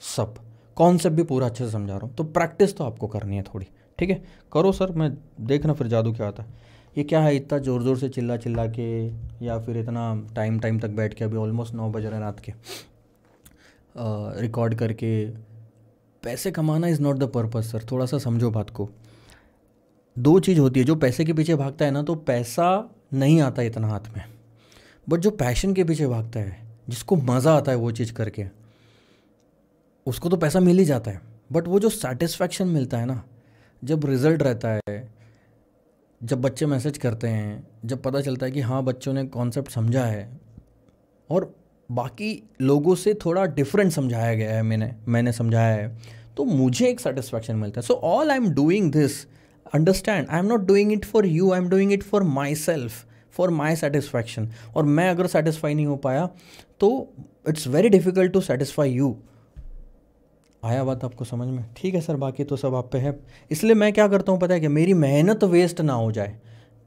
A: सब कॉन्सेप्ट भी पूरा अच्छे से समझा रहा हूँ तो प्रैक्टिस तो आपको करनी है थोड़ी ठीक है करो सर मैं देखना फिर जादू क्या आता है ये क्या है इतना ज़ोर ज़ोर से चिल्ला चिल्ला के या फिर इतना टाइम टाइम तक बैठ के अभी ऑलमोस्ट नौ बज रहे रात के रिकॉर्ड करके पैसे कमाना is not the purpose sir थोड़ा सा समझो बात को दो चीज़ होती है जो पैसे के पीछे भागता है ना तो पैसा नहीं आता इतना हाथ में बट जो पैशन के पीछे भागता है जिसको मज़ा आता है वो चीज़ करके उसको तो पैसा मिल ही जाता है बट वो जो सेटिस्फैक्शन मिलता है ना जब रिज़ल्ट रहता है जब बच्चे मैसेज करते हैं जब पता चलता है कि हाँ बच्चों ने कॉन्सेप्ट समझा है और बाकी लोगों से थोड़ा डिफरेंट समझाया गया है मैंने मैंने समझाया है तो मुझे एक सेटिस्फैक्शन मिलता है so all I am doing this understand I am not doing it for you I am doing it for my self for my satisfaction और मैं अगर सेटिस्फाई नहीं हो पाया तो it's very difficult to satisfy you आया बात आपको समझ में ठीक है सर बाकी तो सब आप पे है इसलिए मैं क्या करता हूँ पता है कि मेरी मेहनत वेस्ट ना हो जाए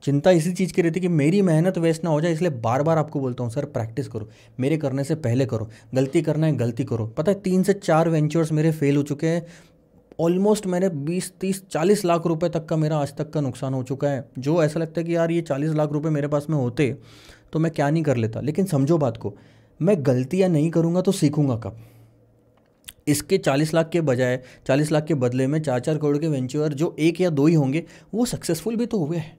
A: चिंता इसी चीज़ की रहती है कि मेरी मेहनत वेस्ट ना हो जाए इसलिए बार बार आपको बोलता हूँ सर प्रैक्टिस करो मेरे करने से पहले करो गलती करना है गलती करो पता है तीन से चार वेंचर्स मेरे फेल हो चुके हैं ऑलमोस्ट मैंने 20, 30, 40 लाख रुपए तक का मेरा आज तक का नुकसान हो चुका है जो ऐसा लगता है कि यार ये 40 लाख रुपए मेरे पास में होते तो मैं क्या नहीं कर लेता लेकिन समझो बात को मैं गलतियाँ नहीं करूँगा तो सीखूँगा कब इसके 40 लाख के बजाय 40 लाख के बदले में चार चार करोड़ के वेंचर जो एक या दो ही होंगे वो सक्सेसफुल भी तो हुए हैं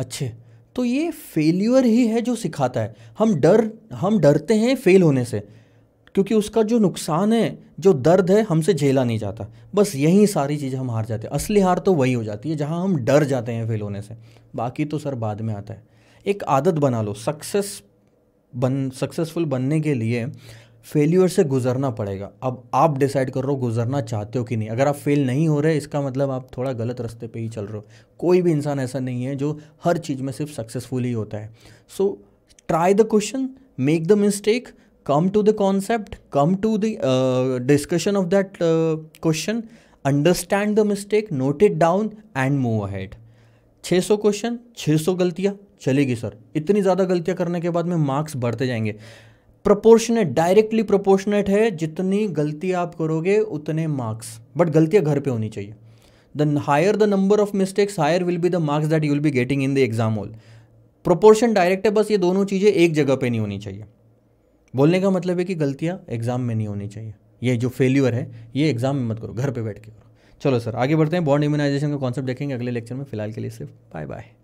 A: अच्छे तो ये फेल्यूर ही है जो सिखाता है हम डर हम डरते हैं फेल होने से क्योंकि उसका जो नुकसान है जो दर्द है हमसे झेला नहीं जाता बस यही सारी चीज़ें हम हार जाते हैं असली हार तो वही हो जाती है जहाँ हम डर जाते हैं फेल होने से बाकी तो सर बाद में आता है एक आदत बना लो सक्सेस बन सक्सेसफुल बनने के लिए फेल्यूर से गुजरना पड़ेगा अब आप डिसाइड कर रहे हो गुजरना चाहते हो कि नहीं अगर आप फेल नहीं हो रहे इसका मतलब आप थोड़ा गलत रास्ते पे ही चल रहे हो कोई भी इंसान ऐसा नहीं है जो हर चीज़ में सिर्फ सक्सेसफुल ही होता है so try the question make the mistake come to the concept come to the discussion of that question understand the mistake note it down and move and move 600 question 600 गलतियाँ चलेगी सर इतनी ज़्यादा गलतियाँ करने के बाद में मार्क्स बढ़ते जाएंगे प्रोपोर्शनेट डायरेक्टली प्रोपोर्शनेट है जितनी गलती आप करोगे उतने मार्क्स बट गलतियाँ घर पे होनी चाहिए the higher the number of mistakes higher will be the marks that you will be getting in the exam all proportion direct है बस ये दोनों चीज़ें एक जगह पे नहीं होनी चाहिए बोलने का मतलब है कि गलतियाँ एग्जाम में नहीं होनी चाहिए ये जो फेल्यूर है ये एग्जाम में मत करो घर पर बैठ के करो चलो सर आगे बढ़ते हैं बॉन्ड इम्यूनाइजेशन का कॉन्सेप्ट देखेंगे अगले लेक्चर में फिलहाल के लिए सिर्फ बाय बाय